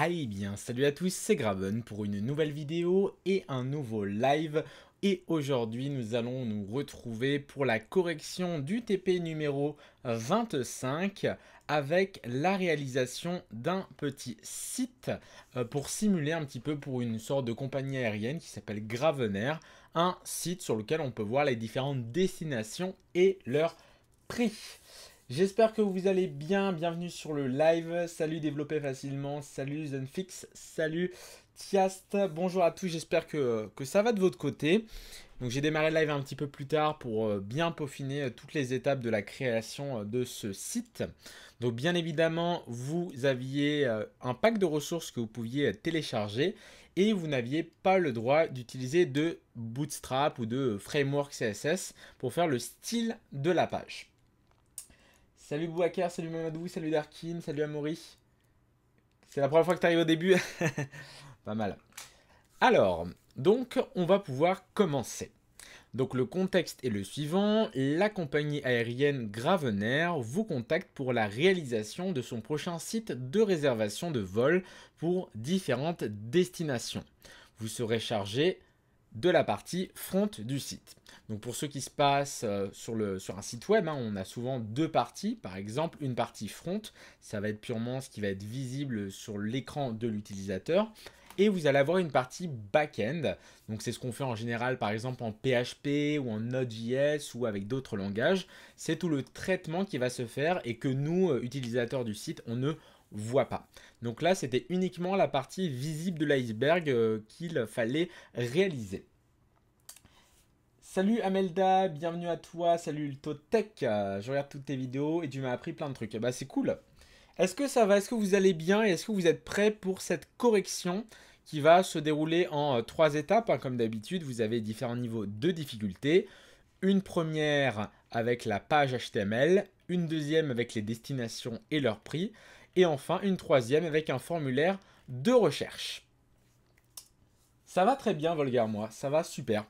Allez bien, salut à tous, c'est Graven pour une nouvelle vidéo et un nouveau live. Et aujourd'hui, nous allons nous retrouver pour la correction du TP numéro 25 avec la réalisation d'un petit site euh, pour simuler un petit peu pour une sorte de compagnie aérienne qui s'appelle Gravener, un site sur lequel on peut voir les différentes destinations et leurs prix. J'espère que vous allez bien, bienvenue sur le live. Salut développer facilement, salut Zenfix, salut Tiast. Bonjour à tous, j'espère que, que, ça va de votre côté. Donc j'ai démarré le live un petit peu plus tard pour euh, bien peaufiner euh, toutes les étapes de la création euh, de ce site. Donc bien évidemment, vous aviez un pack de ressources que vous pouviez télécharger et vous n'aviez pas le droit d'utiliser de Bootstrap ou de framework CSS pour faire le style de la page. Salut Bouakar, salut Mamadou, salut Darkin, salut Amaury. C'est la première fois que tu arrives au début. Pas mal. Alors, donc on va pouvoir commencer. Donc le contexte est le suivant, la compagnie aérienne Gravener vous contacte pour la réalisation de son prochain site de réservation de vol pour différentes destinations. Vous serez chargé de la partie front du site. Donc pour ce qui se passe euh, sur, le, sur un site web, hein, on a souvent deux parties. Par exemple, une partie front, ça va être purement ce qui va être visible sur l'écran de l'utilisateur. Et vous allez avoir une partie back-end. Donc c'est ce qu'on fait en général par exemple en PHP ou en Node.js ou avec d'autres langages. C'est tout le traitement qui va se faire et que nous, euh, utilisateurs du site, on ne voit pas. Donc là, c'était uniquement la partie visible de l'iceberg euh, qu'il fallait réaliser. Salut Amelda, bienvenue à toi, salut Totech, euh, je regarde toutes tes vidéos et tu m'as appris plein de trucs. Bah c'est cool. Est-ce que ça va, est-ce que vous allez bien et est-ce que vous êtes prêts pour cette correction qui va se dérouler en euh, trois étapes hein? Comme d'habitude, vous avez différents niveaux de difficulté. Une première avec la page HTML, une deuxième avec les destinations et leurs prix, et enfin une troisième avec un formulaire de recherche. Ça va très bien, Volgar, moi, ça va super.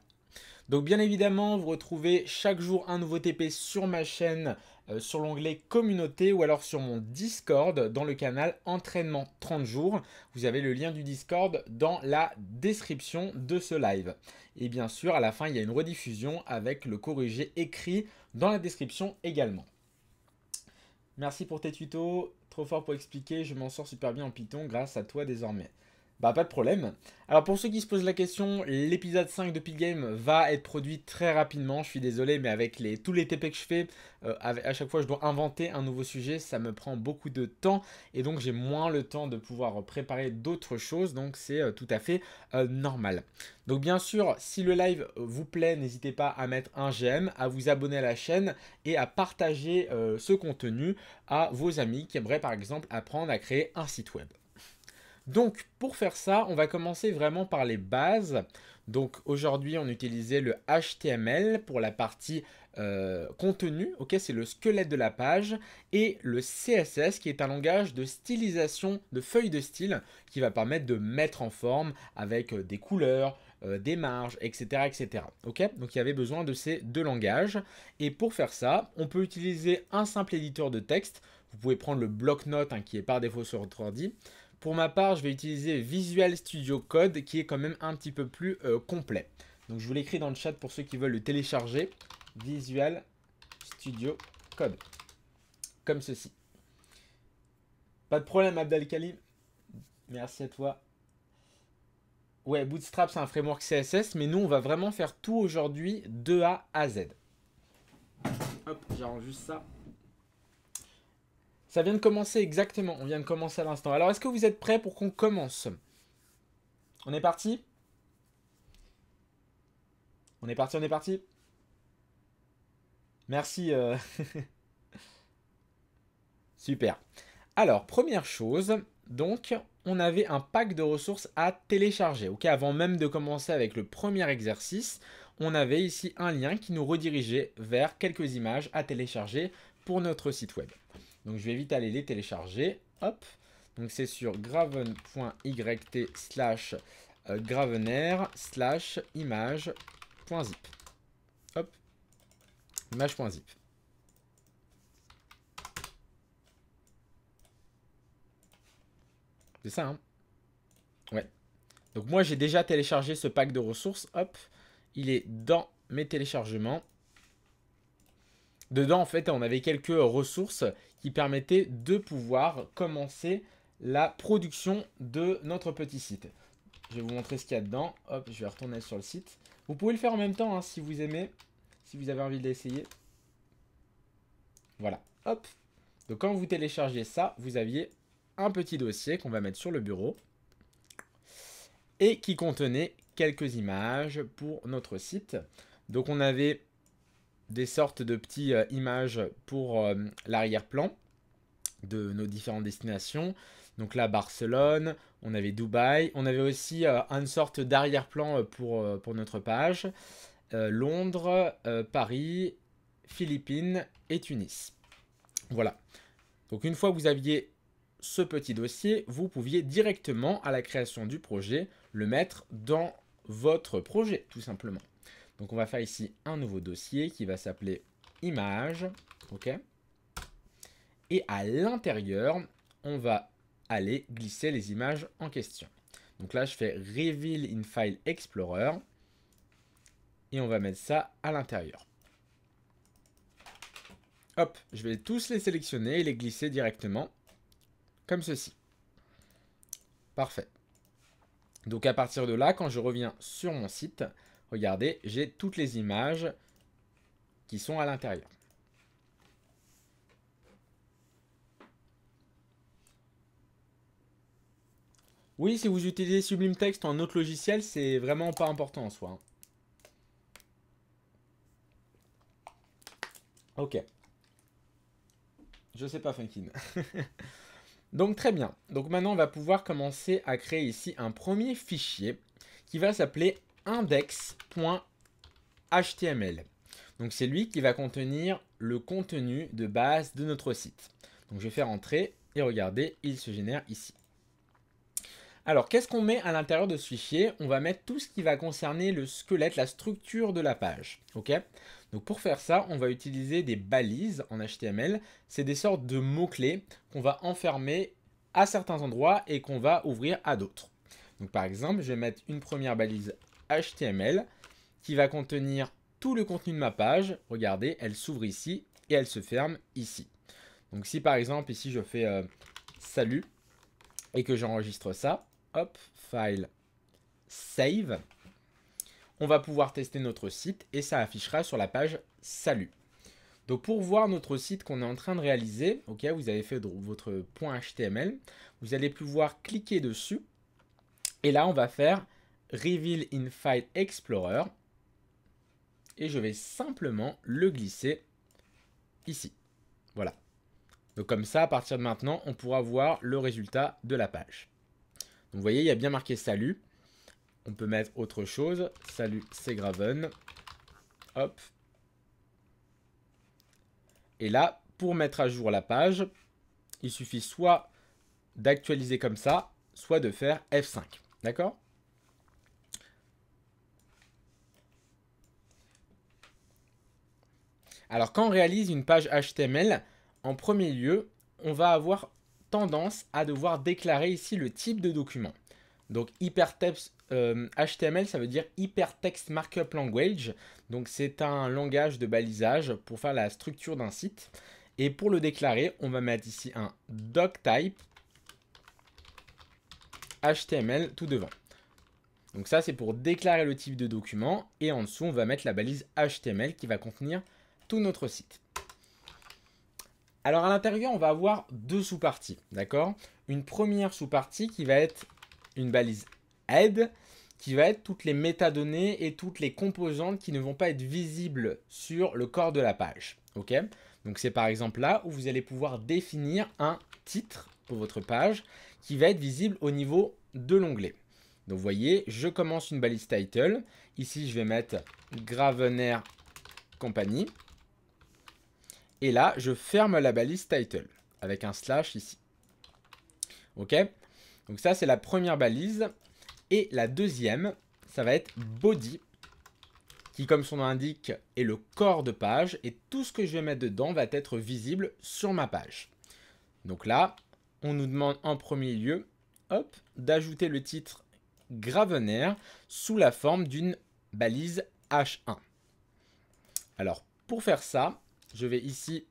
Donc bien évidemment, vous retrouvez chaque jour un nouveau TP sur ma chaîne, euh, sur l'onglet communauté ou alors sur mon Discord dans le canal entraînement 30 jours. Vous avez le lien du Discord dans la description de ce live. Et bien sûr, à la fin, il y a une rediffusion avec le corrigé écrit dans la description également. Merci pour tes tutos, trop fort pour expliquer, je m'en sors super bien en Python grâce à toi désormais. Bah pas de problème. Alors pour ceux qui se posent la question, l'épisode 5 de Pig Game va être produit très rapidement. Je suis désolé, mais avec les, tous les TP que je fais, euh, à chaque fois je dois inventer un nouveau sujet, ça me prend beaucoup de temps et donc j'ai moins le temps de pouvoir préparer d'autres choses, donc c'est euh, tout à fait euh, normal. Donc bien sûr, si le live vous plaît, n'hésitez pas à mettre un j'aime, à vous abonner à la chaîne et à partager ce contenu à vos amis qui aimeraient par exemple apprendre à créer un site web. Donc pour faire ça, on va commencer vraiment par les bases. Donc aujourd'hui, on utilisait le HTML pour la partie euh, contenu, ok, c'est le squelette de la page, et le CSS qui est un langage de stylisation de feuille de style qui va permettre de mettre en forme avec euh, des couleurs, euh, des marges, etc., etc. Ok, donc il y avait besoin de ces deux langages. Et pour faire ça, on peut utiliser un simple éditeur de texte. Vous pouvez prendre le bloc-notes hein, qui est par défaut sur votre pour ma part, je vais utiliser Visual Studio Code qui est quand même un petit peu plus euh, complet. Donc je vous l'écris dans le chat pour ceux qui veulent le télécharger. Visual Studio Code. Comme ceci. Pas de problème Abdelkalim. Merci à toi. Ouais, Bootstrap c'est un framework CSS, mais nous on va vraiment faire tout aujourd'hui de A à Z. Hop, j'arrange juste ça. Ça vient de commencer exactement, on vient de commencer à l'instant. Alors est-ce que vous êtes prêts pour qu'on commence On est parti On est parti, on est parti Merci. Euh. Super. Alors, première chose, donc on avait un pack de ressources à télécharger. Ok, avant même de commencer avec le premier exercice, on avait ici un lien qui nous redirigeait vers quelques images à télécharger pour notre site web. Donc je vais vite aller les télécharger. Hop. Donc c'est sur graven.yt slash euh, gravener slash image.zip. Hop. Image.zip. C'est ça, hein. Ouais. Donc moi j'ai déjà téléchargé ce pack de ressources. Hop. Il est dans mes téléchargements. Dedans, en fait, on avait quelques ressources qui permettaient de pouvoir commencer la production de notre petit site. Je vais vous montrer ce qu'il y a dedans. Hop, je vais retourner sur le site. Vous pouvez le faire en même temps hein, si vous aimez, si vous avez envie d'essayer. Voilà, hop. Donc quand vous téléchargez ça, vous aviez un petit dossier qu'on va mettre sur le bureau et qui contenait quelques images pour notre site. Donc on avait des sortes de petites euh, images pour euh, l'arrière-plan de nos différentes destinations. Donc là, Barcelone, on avait Dubaï, on avait aussi euh, une sorte d'arrière-plan pour, pour notre page. Londres, Paris, Philippines et Tunis. Voilà. Donc une fois que vous aviez ce petit dossier, vous pouviez directement à la création du projet le mettre dans votre projet tout simplement. Donc on va faire ici un nouveau dossier qui va s'appeler image. Ok. Et à l'intérieur, on va aller glisser les images en question. Donc là, je fais Reveal in File Explorer. Et on va mettre ça à l'intérieur. Hop, je vais tous les sélectionner et les glisser directement. Comme ceci. Parfait. Donc à partir de là, quand je reviens sur mon site, Regardez, j'ai toutes les images qui sont à l'intérieur. Oui, si vous utilisez Sublime Text en autre logiciel, c'est vraiment pas important en soi. Hein. Ok. Je sais pas, Funkin. Donc très bien. Donc maintenant, on va pouvoir commencer à créer ici un premier fichier qui va s'appeler index.html. Donc c'est lui qui va contenir le contenu de base de notre site. Donc je vais faire entrer et regardez, il se génère ici. Alors qu'est-ce qu'on met à l'intérieur de ce fichier On va mettre tout ce qui va concerner le squelette, la structure de la page. Ok Donc pour faire ça, on va utiliser des balises en HTML. C'est des sortes de mots-clés qu'on va enfermer à certains endroits et qu'on va ouvrir à d'autres. Donc par exemple, je vais mettre une première balise HTML qui va contenir tout le contenu de ma page. Regardez, elle s'ouvre ici et elle se ferme ici. Donc si par exemple ici je fais euh, salut et que j'enregistre ça, hop, file, save, on va pouvoir tester notre site et ça affichera sur la page salut. Donc pour voir notre site qu'on est en train de réaliser, ok, vous avez fait votre point HTML, vous allez pouvoir cliquer dessus et là on va faire Reveal in File Explorer. Et je vais simplement le glisser ici. Voilà. Donc comme ça, à partir de maintenant, on pourra voir le résultat de la page. Donc vous voyez, il y a bien marqué salut. On peut mettre autre chose. Salut, c'est Graven. Hop. Et là, pour mettre à jour la page, il suffit soit d'actualiser comme ça, soit de faire F5. D'accord Alors quand on réalise une page HTML, en premier lieu, on va avoir tendance à devoir déclarer ici le type de document. Donc HTML, euh, ça veut dire hypertext markup language. Donc c'est un langage de balisage pour faire la structure d'un site. Et pour le déclarer, on va mettre ici un doctype HTML tout devant. Donc ça, c'est pour déclarer le type de document. Et en dessous, on va mettre la balise HTML qui va contenir tout notre site. Alors à l'intérieur, on va avoir deux sous-parties, d'accord Une première sous-partie qui va être une balise aide, qui va être toutes les métadonnées et toutes les composantes qui ne vont pas être visibles sur le corps de la page, ok Donc c'est par exemple là où vous allez pouvoir définir un titre pour votre page qui va être visible au niveau de l'onglet. Donc vous voyez, je commence une balise title. Ici, je vais mettre Gravener Company. Et là, je ferme la balise title avec un slash ici. Ok Donc ça, c'est la première balise. Et la deuxième, ça va être body, qui comme son nom l'indique est le corps de page. Et tout ce que je vais mettre dedans va être visible sur ma page. Donc là, on nous demande en premier lieu d'ajouter le titre Gravener sous la forme d'une balise H1. Alors, pour faire ça, je vais ici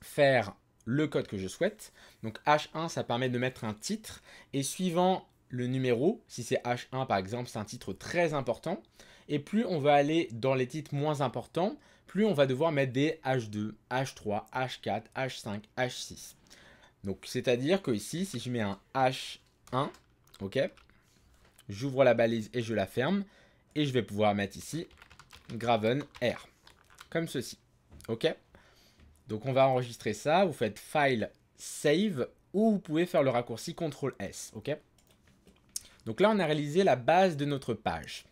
faire le code que je souhaite. Donc H1, ça permet de mettre un titre. Et suivant le numéro, si c'est H1 par exemple, c'est un titre très important. Et plus on va aller dans les titres moins importants, plus on va devoir mettre des H2, H3, H4, H5, H6. Donc c'est-à-dire que ici, si je mets un H1, ok, j'ouvre la balise et je la ferme. Et je vais pouvoir mettre ici Graven R, comme ceci. Ok Donc on va enregistrer ça. Vous faites File, Save, ou vous pouvez faire le raccourci CTRL S. Ok Donc là, on a réalisé la base de notre page.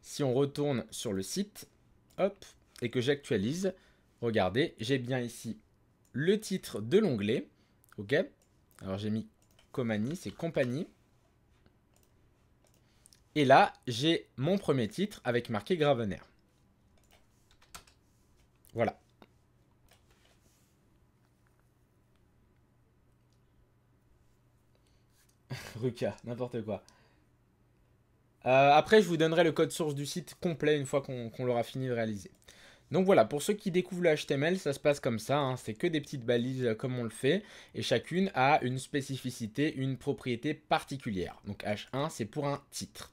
Si on retourne sur le site, hop, et que j'actualise, regardez, j'ai bien ici le titre de l'onglet. Ok Alors j'ai mis Comani, c'est compagnie. Et là, j'ai mon premier titre avec marqué Gravener. Voilà. Ruka, n'importe quoi. Euh, après, je vous donnerai le code source du site complet une fois qu'on l'aura fini de réaliser. Donc voilà, pour ceux qui découvrent le HTML, ça se passe comme ça, hein. c'est que des petites balises euh, comme on le fait, et chacune a une spécificité, une propriété particulière. Donc H1, c'est pour un titre.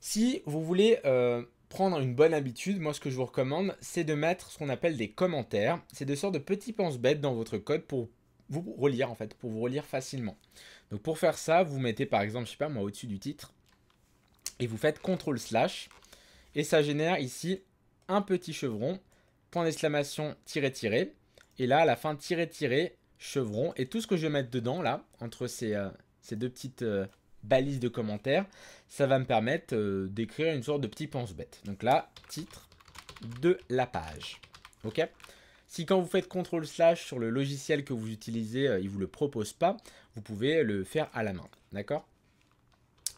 Si vous voulez euh, prendre une bonne habitude, moi ce que je vous recommande, c'est de mettre ce qu'on appelle des commentaires. C'est de sortes de petits pense-bêtes dans votre code pour vous relire en fait, pour vous relire facilement. Donc pour faire ça, vous mettez par exemple, je sais pas moi, au-dessus du titre, et vous faites CTRL slash, et ça génère ici un petit chevron, point d'exclamation, tirer, tirer, et là à la fin, tirer, tirer, chevron, et tout ce que je vais mettre dedans là, entre ces, euh, deux petites euh, balises de commentaires, ça va me permettre euh, d'écrire une sorte de petit pense-bête. Donc là, titre de la page. Ok si quand vous faites CTRL slash sur le logiciel que vous utilisez, euh, il ne vous le propose pas, vous pouvez le faire à la main. D'accord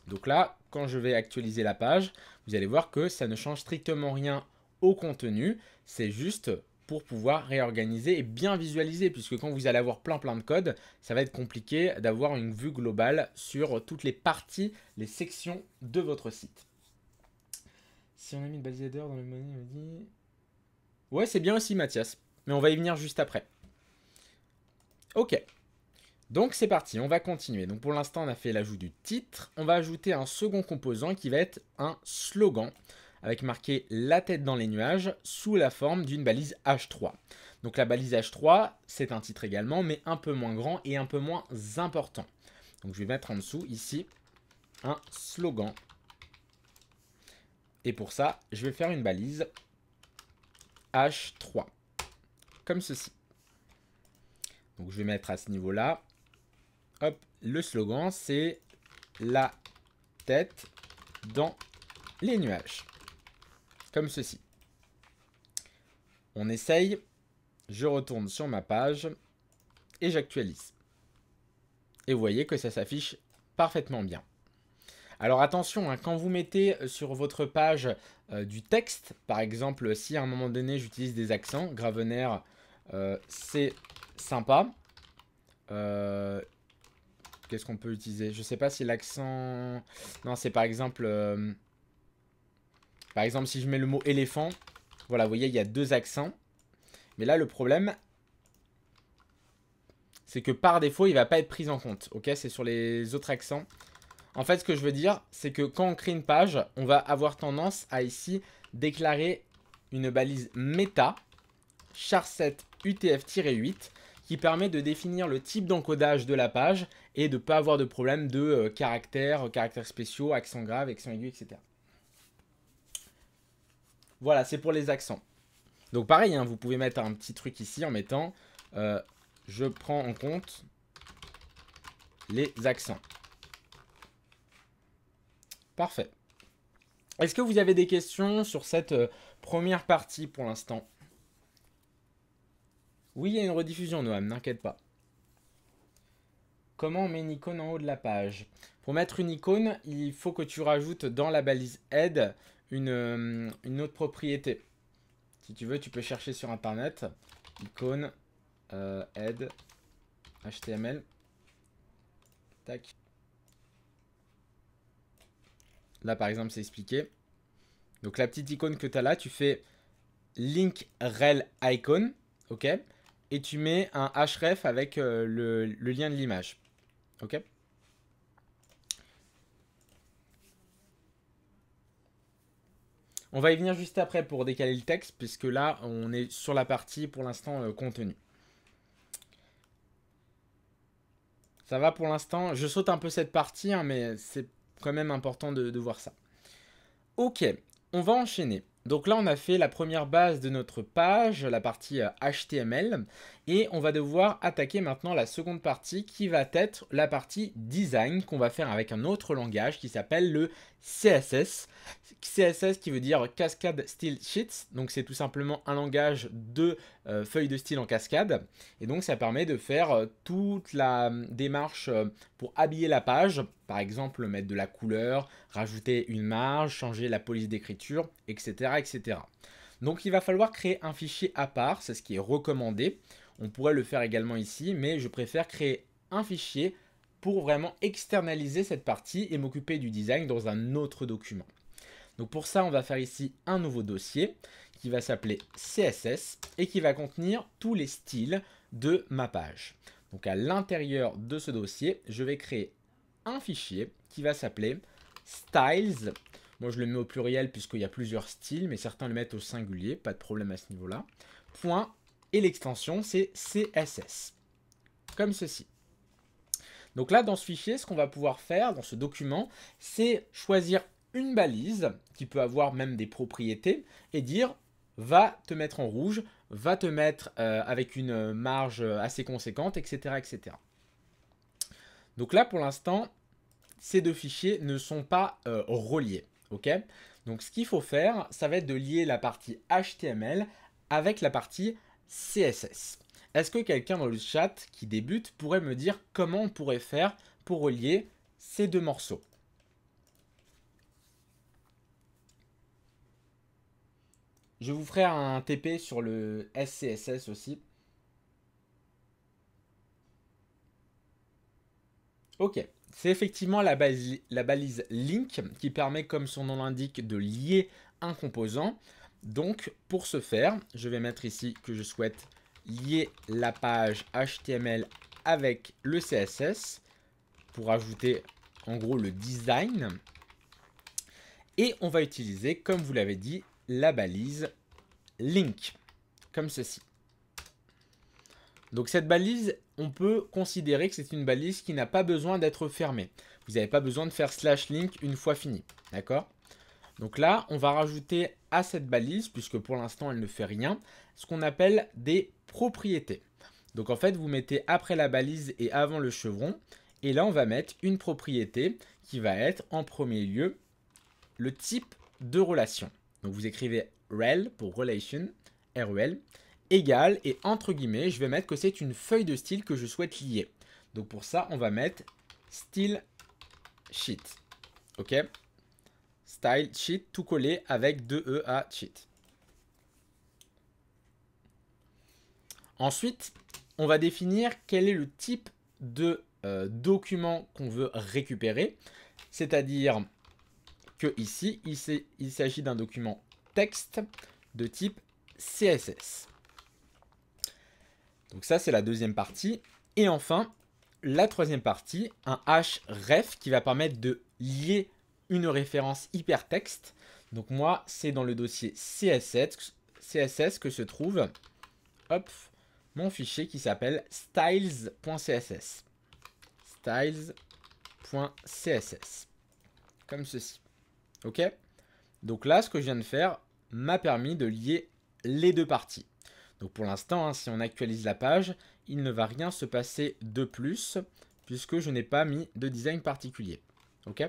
Donc là, quand je vais actualiser la page, vous allez voir que ça ne change strictement rien au contenu. C'est juste pour pouvoir réorganiser et bien visualiser puisque quand vous allez avoir plein plein de codes, ça va être compliqué d'avoir une vue globale sur toutes les parties, les sections de votre site. Si on a mis le balisadeur dans le menu, on dit... Ouais, c'est bien aussi Mathias mais on va y venir juste après. Ok. Donc c'est parti, on va continuer. Donc pour l'instant, on a fait l'ajout du titre. On va ajouter un second composant qui va être un slogan avec marqué la tête dans les nuages sous la forme d'une balise H3. Donc la balise H3, c'est un titre également, mais un peu moins grand et un peu moins important. Donc je vais mettre en dessous ici un slogan. Et pour ça, je vais faire une balise H3 comme ceci. Donc je vais mettre à ce niveau-là. Hop, le slogan, c'est la tête dans les nuages. Comme ceci. On essaye. Je retourne sur ma page et j'actualise. Et vous voyez que ça s'affiche parfaitement bien. Alors attention, hein, quand vous mettez sur votre page euh, du texte, par exemple si à un moment donné j'utilise des accents, Gravener euh, c'est sympa. Euh, qu'est-ce qu'on peut utiliser Je sais pas si l'accent... Non, c'est par exemple... Euh, par exemple, si je mets le mot éléphant, voilà, vous voyez, il y a deux accents. Mais là, le problème, c'est que par défaut, il va pas être pris en compte. Ok, c'est sur les autres accents. En fait, ce que je veux dire, c'est que quand on crée une page, on va avoir tendance à ici déclarer une balise méta, char UTF-8 qui permet de définir le type d'encodage de la page et de ne pas avoir de problème de euh, caractères, euh, caractères spéciaux, accents graves, accents aigus, etc. Voilà, c'est pour les accents. Donc pareil, hein, vous pouvez mettre un petit truc ici en mettant euh, je prends en compte les accents. Parfait. Est-ce que vous avez des questions sur cette première partie pour l'instant oui, il y a une rediffusion, Noam, n'inquiète pas. Comment on met une icône en haut de la page Pour mettre une icône, il faut que tu rajoutes dans la balise head » une, euh, une autre propriété. Si tu veux, tu peux chercher sur Internet. Icône, head euh, »,« HTML. Tac. Là, par exemple, c'est expliqué. Donc, la petite icône que tu as là, tu fais link rel icon. OK et tu mets un href avec euh, le, lien de l'image. Ok On va y venir juste après pour décaler le texte, puisque là, on est sur la partie pour l'instant euh, contenu. Ça va pour l'instant. Je saute un peu cette partie, hein, mais c'est quand même important de voir ça. Ok, on va enchaîner. Donc là, on a fait la première base de notre page, la partie HTML. Euh, et on va devoir attaquer maintenant la seconde partie qui va être la partie design qu'on va faire avec un autre langage qui s'appelle le CSS. CSS qui veut dire Cascade Style Sheets. Donc c'est tout simplement un langage de euh, feuilles de style en cascade. Et donc ça permet de faire euh, toute la hum, démarche euh, pour habiller la page. Par exemple mettre de la couleur, rajouter une marge, changer la police d'écriture, etc., etc. Donc il va falloir créer un fichier à part, c'est ce qui est recommandé. On pourrait le faire également ici, mais je préfère créer un fichier pour vraiment externaliser cette partie et m'occuper du design dans un autre document. Donc pour ça, on va faire ici un nouveau dossier qui va s'appeler CSS et qui va contenir tous les styles de ma page. Donc à l'intérieur de ce dossier, je vais créer un fichier qui va s'appeler styles. Moi, je le mets au pluriel puisqu'il y a plusieurs styles, mais certains le mettent au singulier, pas de problème à ce niveau-là. Point et l'extension c'est CSS, comme ceci. Donc là, dans ce fichier, ce qu'on va pouvoir faire, dans ce document, c'est choisir une balise qui peut avoir même des propriétés et dire va te mettre en rouge, va te mettre euh, avec une marge assez conséquente, etc. etc. Donc là, pour l'instant, ces deux fichiers ne sont pas euh, reliés. ok Donc ce qu'il faut faire, ça va être de lier la partie HTML avec la partie CSS. Est-ce que quelqu'un dans le chat qui débute pourrait me dire comment on pourrait faire pour relier ces deux morceaux Je vous ferai un TP sur le SCSS aussi. Ok, c'est effectivement la, balise link qui permet, comme son nom l'indique, de lier un composant. Donc, pour ce faire, je vais mettre ici que je souhaite lier la page HTML avec le CSS pour ajouter en gros le design. Et on va utiliser, comme vous l'avez dit, la balise link, comme ceci. Donc cette balise, on peut considérer que c'est une balise qui n'a pas besoin d'être fermée. Vous n'avez pas besoin de faire slash link une fois fini, d'accord Donc là, on va rajouter à cette balise, puisque pour l'instant elle ne fait rien, ce qu'on appelle des propriétés. Donc en fait, vous mettez après la balise et avant le chevron, et là on va mettre une propriété qui va être en premier lieu le type de relation. Donc vous écrivez rel pour relation, rel, égal et entre guillemets, je vais mettre que c'est une feuille de style que je souhaite lier. Donc pour ça, on va mettre style sheet. OK style cheat tout collé avec 2 E à cheat. Ensuite, on va définir quel est le type de euh, document qu'on veut récupérer. C'est-à-dire que ici, il s'agit d'un document texte de type CSS. Donc ça, c'est la deuxième partie. Et enfin, la troisième partie, un href qui va permettre de lier une référence hypertexte. Donc moi, c'est dans le dossier CSS, CSS que se trouve mon fichier qui s'appelle styles.css. Styles.css. Comme ceci. OK Donc là, ce que je viens de faire m'a permis de lier les deux parties. Donc pour l'instant, hein, si on actualise la page, il ne va rien se passer de plus puisque je n'ai pas mis de design particulier. OK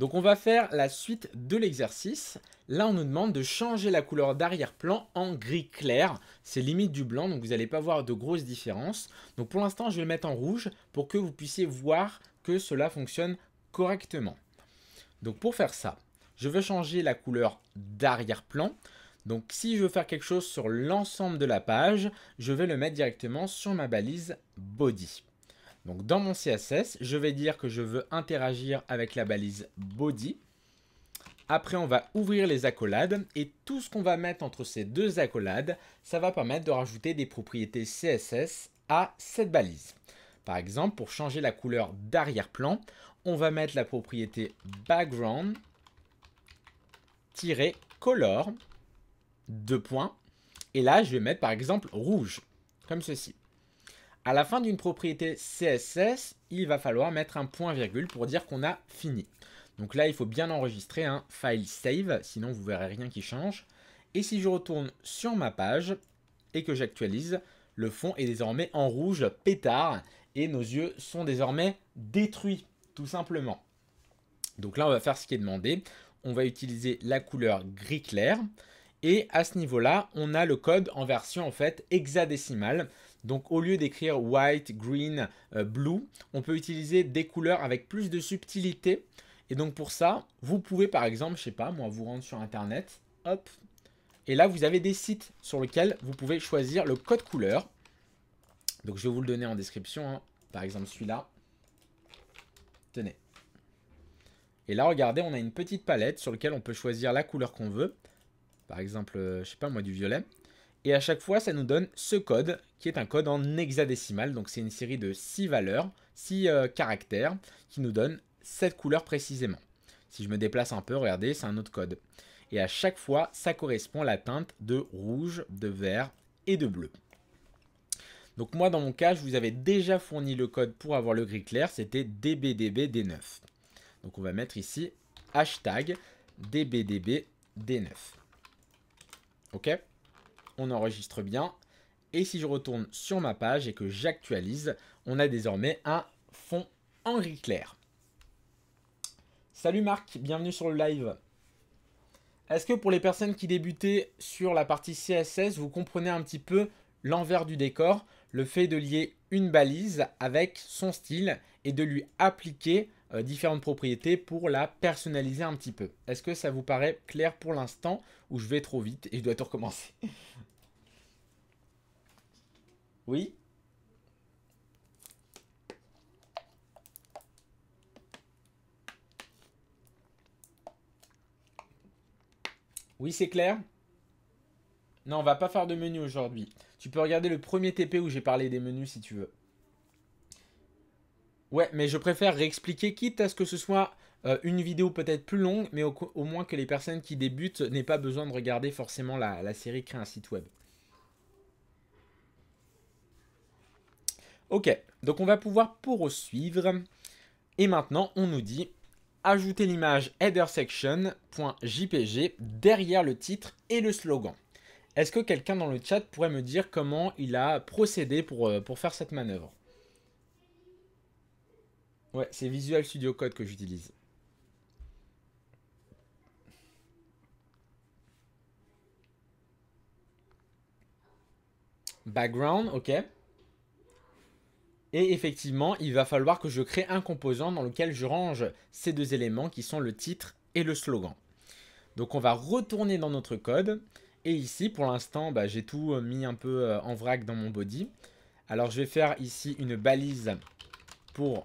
donc on va faire la suite de l'exercice. Là, on nous demande de changer la couleur d'arrière-plan en gris clair. C'est limite du blanc, donc vous n'allez pas voir de grosses différences. Donc pour l'instant, je vais le mettre en rouge pour que vous puissiez voir que cela fonctionne correctement. Donc pour faire ça, je veux changer la couleur d'arrière-plan. Donc si je veux faire quelque chose sur l'ensemble de la page, je vais le mettre directement sur ma balise body. Donc dans mon CSS, je vais dire que je veux interagir avec la balise body. Après, on va ouvrir les accolades et tout ce qu'on va mettre entre ces deux accolades, ça va permettre de rajouter des propriétés CSS à cette balise. Par exemple, pour changer la couleur d'arrière-plan, on va mettre la propriété background-color, deux points, et là je vais mettre par exemple rouge, comme ceci. À la fin d'une propriété CSS, il va falloir mettre un point virgule pour dire qu'on a fini. Donc là, il faut bien enregistrer un file save, sinon vous verrez rien qui change. Et si je retourne sur ma page et que j'actualise, le fond est désormais en rouge pétard et nos yeux sont désormais détruits, tout simplement. Donc là, on va faire ce qui est demandé. On va utiliser la couleur gris clair. Et à ce niveau-là, on a le code en version en fait hexadécimale. Donc au lieu d'écrire white, green, euh, blue, on peut utiliser des couleurs avec plus de subtilité. Et donc pour ça, vous pouvez par exemple, je sais pas, moi vous rendre sur internet, hop, et là vous avez des sites sur lesquels vous pouvez choisir le code couleur. Donc je vais vous le donner en description, hein. par exemple celui-là. Tenez. Et là regardez, on a une petite palette sur laquelle on peut choisir la couleur qu'on veut. Par exemple, euh, je sais pas moi, du violet. Et à chaque fois, ça nous donne ce code, qui est un code en hexadécimal. Donc c'est une série de 6 valeurs, 6 euh, caractères, qui nous donne cette couleur précisément. Si je me déplace un peu, regardez, c'est un autre code. Et à chaque fois, ça correspond à la teinte de rouge, de vert et de bleu. Donc moi, dans mon cas, je vous avais déjà fourni le code pour avoir le gris clair, c'était dbdbd9. Donc on va mettre ici hashtag dbdbd9. OK on enregistre bien. Et si je retourne sur ma page et que j'actualise, on a désormais un fond en gris clair. Salut Marc, bienvenue sur le live. Est-ce que pour les personnes qui débutaient sur la partie CSS, vous comprenez un petit peu l'envers du décor, le fait de lier une balise avec son style et de lui appliquer euh, différentes propriétés pour la personnaliser un petit peu Est-ce que ça vous paraît clair pour l'instant ou je vais trop vite et je dois tout recommencer oui Oui, c'est clair Non, on va pas faire de menu aujourd'hui. Tu peux regarder le premier TP où j'ai parlé des menus si tu veux. Ouais, mais je préfère réexpliquer, quitte à ce que ce soit euh, une vidéo peut-être plus longue, mais au, moins que les personnes qui débutent n'aient pas besoin de regarder forcément la, la série Créer un site web. Ok, donc on va pouvoir poursuivre. Et maintenant, on nous dit ajouter l'image headersection.jpg derrière le titre et le slogan. Est-ce que quelqu'un dans le chat pourrait me dire comment il a procédé pour, euh, pour faire cette manœuvre Ouais, c'est Visual Studio Code que j'utilise. Background, ok. Et effectivement, il va falloir que je crée un composant dans lequel je range ces deux éléments qui sont le titre et le slogan. Donc on va retourner dans notre code. Et ici, pour l'instant, bah, j'ai tout euh, mis un peu euh, en vrac dans mon body. Alors je vais faire ici une balise pour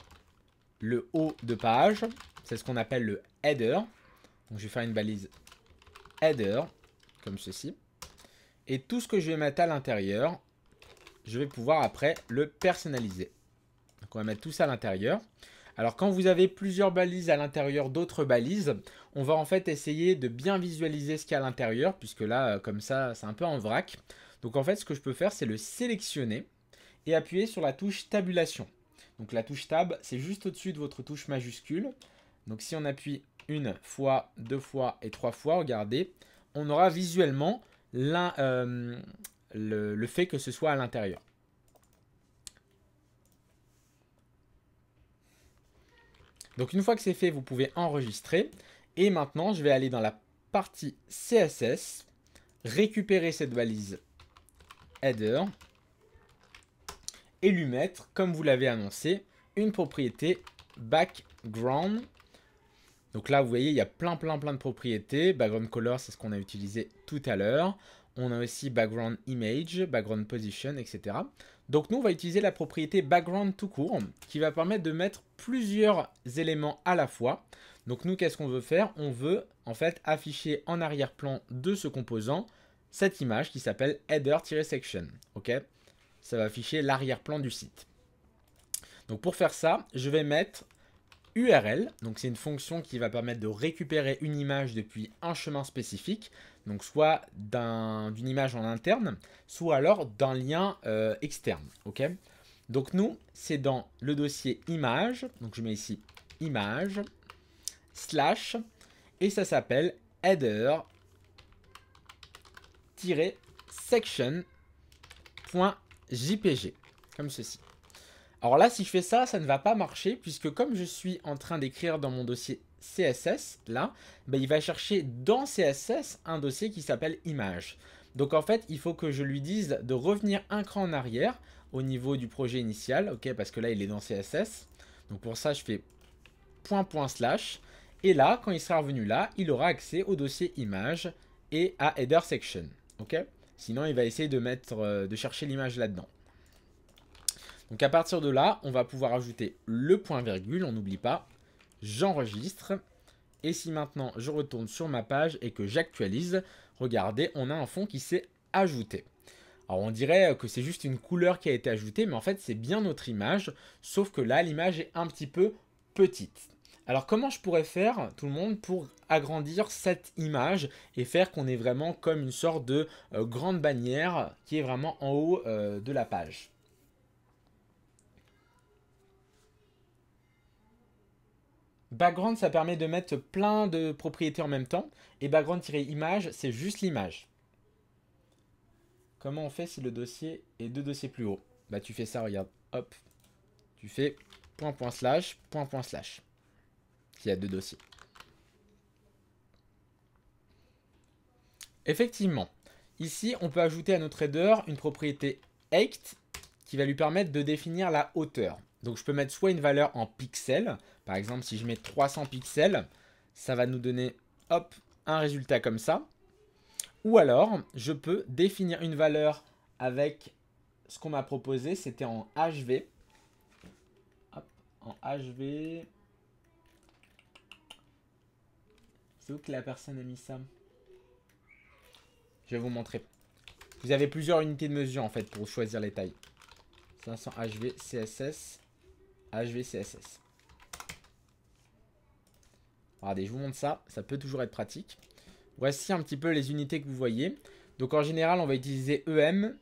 le haut de page. C'est ce qu'on appelle le header. Donc je vais faire une balise header, comme ceci. Et tout ce que je vais mettre à l'intérieur, je vais pouvoir après le personnaliser. Donc on va mettre tout ça à l'intérieur. Alors quand vous avez plusieurs balises à l'intérieur d'autres balises, on va en fait essayer de bien visualiser ce qu'il y a à l'intérieur, puisque là, euh, comme ça, c'est un peu en vrac. Donc en fait, ce que je peux faire, c'est le sélectionner et appuyer sur la touche tabulation. Donc la touche tab, c'est juste au-dessus de votre touche majuscule. Donc si on appuie une fois, deux fois et trois fois, regardez, on aura visuellement euh, le fait que ce soit à l'intérieur. Donc une fois que c'est fait, vous pouvez enregistrer. Et maintenant, je vais aller dans la partie CSS, récupérer cette valise header et lui mettre, comme vous l'avez annoncé, une propriété background. Donc là, vous voyez, il y a plein, plein, plein de propriétés. Background color, c'est ce qu'on a utilisé tout à l'heure. On a aussi background image, background position, etc. Donc nous, on va utiliser la propriété background tout court qui va permettre de mettre plusieurs éléments à la fois. Donc nous, qu'est-ce qu'on veut faire On veut en fait afficher en arrière-plan de ce composant cette image qui s'appelle header-section. Ok Ça va afficher l'arrière-plan du site. Donc pour faire ça, je vais mettre URL. Donc c'est une fonction qui va permettre de récupérer une image depuis un chemin spécifique donc soit d'une image en interne, soit alors d'un lien euh, externe. Ok donc nous, c'est dans le dossier image, donc je mets ici image, slash, et ça s'appelle header-section.jpg, comme ceci. Alors là, si je fais ça, ça ne va pas marcher, puisque comme je suis en train d'écrire dans mon dossier CSS, là, ben, il va chercher dans CSS un dossier qui s'appelle image. Donc en fait, il faut que je lui dise de revenir un cran en arrière au niveau du projet initial, ok, parce que là, il est dans CSS. Donc pour ça, je fais point point slash. Et là, quand il sera revenu là, il aura accès au dossier image et à header section, ok Sinon, il va essayer de, mettre, euh, de chercher l'image là-dedans. Donc à partir de là, on va pouvoir ajouter le point virgule, on n'oublie pas, j'enregistre. Et si maintenant je retourne sur ma page et que j'actualise, regardez, on a un fond qui s'est ajouté. Alors on dirait euh, que c'est juste une couleur qui a été ajoutée, mais en fait c'est bien notre image, sauf que là l'image est un petit peu petite. Alors comment je pourrais faire tout le monde pour agrandir cette image et faire qu'on ait vraiment comme une sorte de euh, grande bannière qui est vraiment en haut euh, de la page Background, ça permet de mettre plein de propriétés en même temps. Et background-image, c'est juste l'image. Comment on fait si le dossier est deux dossiers plus haut Bah tu fais ça, regarde. Hop. Tu fais slash, point point slash. S'il y a deux dossiers. Effectivement, ici on peut ajouter à notre header une propriété height qui va lui permettre de définir la hauteur. Donc je peux mettre soit une valeur en pixels, par exemple, si je mets 300 pixels, ça va nous donner hop, un résultat comme ça. Ou alors, je peux définir une valeur avec ce qu'on m'a proposé, c'était en HV. en HV. C'est où que la personne a mis ça Je vais vous montrer. Vous avez plusieurs unités de mesure en fait pour choisir les tailles. 500 HV CSS. HV CSS. Regardez, ah, je vous montre ça, ça peut toujours être pratique. Voici un petit peu les unités que vous voyez. Donc en général, on va utiliser EM,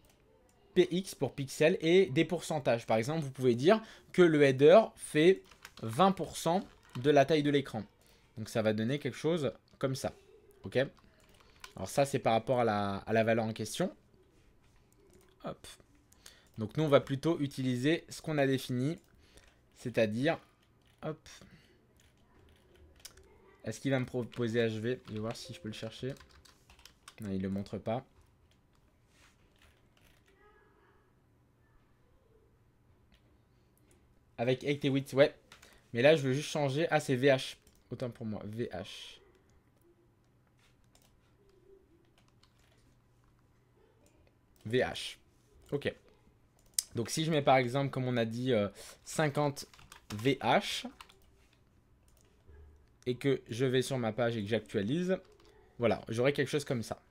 PX pour pixels et des pourcentages. Par exemple, vous pouvez dire que le header fait 20% de la taille de l'écran. Donc ça va donner quelque chose comme ça. Ok Alors ça, c'est par rapport à la, valeur en question. Hop. Donc nous, on va plutôt utiliser ce qu'on a défini, c'est-à-dire... Hop, est-ce qu'il va me proposer HV Je vais voir si je peux le chercher. Non, il le montre pas. Avec 8 et 8, ouais. Mais là, je veux juste changer. Ah, c'est VH. Autant pour moi, VH. VH. Ok. Donc si je mets par exemple, comme on a dit, 50 euh, VH, et que je vais sur ma page et que j'actualise, voilà, j'aurai quelque chose comme ça.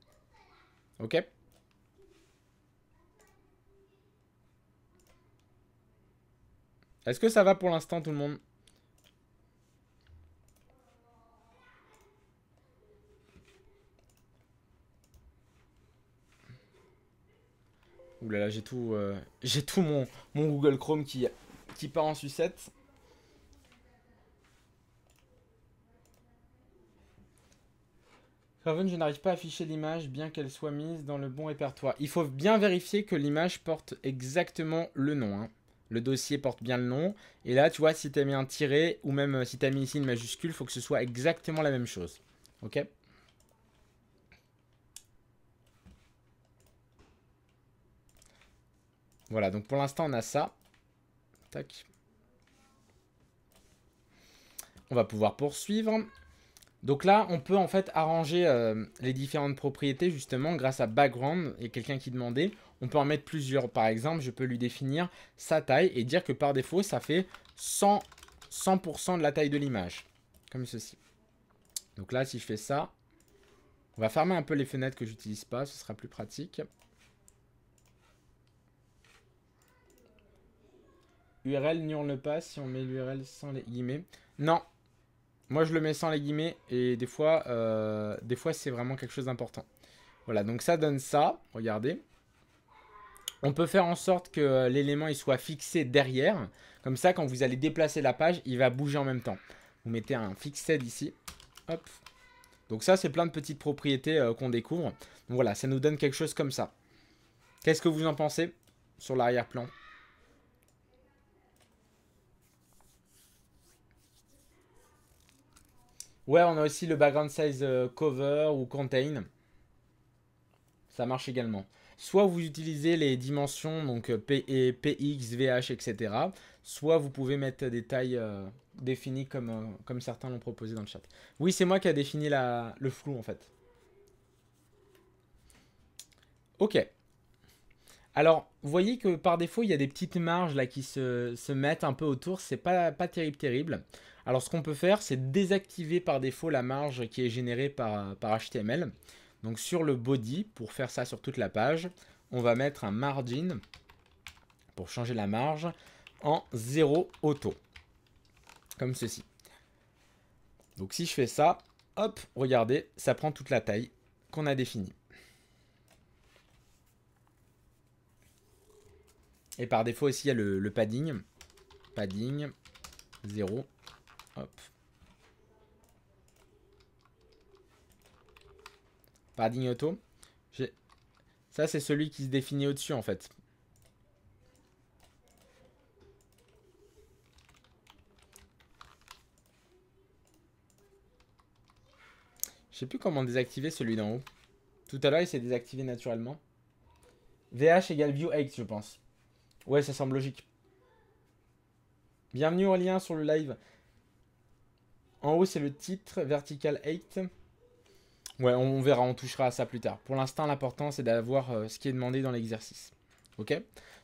Ok Est-ce que ça va pour l'instant tout le monde oulala j'ai tout, euh, tout mon, mon Google Chrome qui, qui part en sucette. Raven, je n'arrive pas à afficher l'image bien qu'elle soit mise dans le bon répertoire. Il faut bien vérifier que l'image porte exactement le nom. Hein. Le dossier porte bien le nom. Et là, tu vois, si tu as mis un tiré, ou même euh, si tu as mis ici une majuscule, il faut que ce soit exactement la même chose. Ok Voilà, donc pour l'instant, on a ça. Tac. On va pouvoir poursuivre. Donc là, on peut en fait arranger euh, les différentes propriétés justement grâce à background. et quelqu'un qui demandait, on peut en mettre plusieurs. Par exemple, je peux lui définir sa taille et dire que par défaut, ça fait 100%, de la taille de l'image. Comme ceci. Donc là, si je fais ça, on va fermer un peu les fenêtres que j'utilise pas, ce sera plus pratique. URL, n'y pas si on met l'URL sans les guillemets. Non, moi, je le mets sans les guillemets et des fois, euh, des fois c'est vraiment quelque chose d'important. Voilà, donc ça donne ça. Regardez. On peut faire en sorte que euh, l'élément il soit fixé derrière. Comme ça, quand vous allez déplacer la page, il va bouger en même temps. Vous mettez un fixed ici. Hop. Donc ça, c'est plein de petites propriétés euh, qu'on découvre. Donc voilà, ça nous donne quelque chose comme ça. Qu'est-ce que vous en pensez sur l'arrière-plan Ouais, on a aussi le background size euh, cover ou contain. Ça marche également. Soit vous utilisez les dimensions, donc euh, P PX, VH, etc. Soit vous pouvez mettre des tailles euh, définies comme, comme certains l'ont proposé dans le chat. Oui, c'est moi qui a défini le flou en fait. Ok. Alors, vous voyez que par défaut, il y a des petites marges là qui se, se mettent un peu autour. C'est pas, pas terrible, terrible. Alors ce qu'on peut faire, c'est désactiver par défaut la marge qui est générée par, HTML. Donc sur le body, pour faire ça sur toute la page, on va mettre un margin pour changer la marge en 0 auto. Comme ceci. Donc si je fais ça, hop, regardez, ça prend toute la taille qu'on a définie. Et par défaut aussi, il y a le, le padding. Padding 0 Hop. auto Ça, c'est celui qui se définit au-dessus, en fait. Je sais plus comment désactiver celui d'en haut. Tout à l'heure, il s'est désactivé naturellement. VH égale view 8 je pense. Ouais, ça semble logique. Bienvenue au lien sur le live. En haut, c'est le titre, Vertical 8. Ouais, on, verra, on touchera à ça plus tard. Pour l'instant, l'important, c'est d'avoir euh, ce qui est demandé dans l'exercice. Ok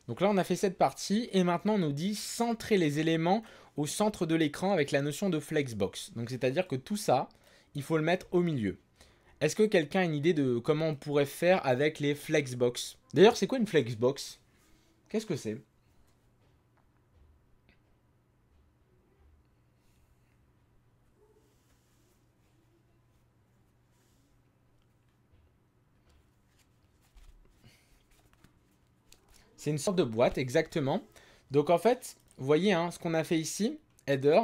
Donc là, on a fait cette partie. Et maintenant, on nous dit centrer les éléments au centre de l'écran avec la notion de flexbox. Donc, c'est-à-dire que tout ça, il faut le mettre au milieu. Est-ce que quelqu'un a une idée de comment on pourrait faire avec les flexbox D'ailleurs, c'est quoi une flexbox Qu'est-ce que c'est C'est une sorte de boîte, exactement. Donc en fait, vous voyez, hein, ce qu'on a fait ici, header,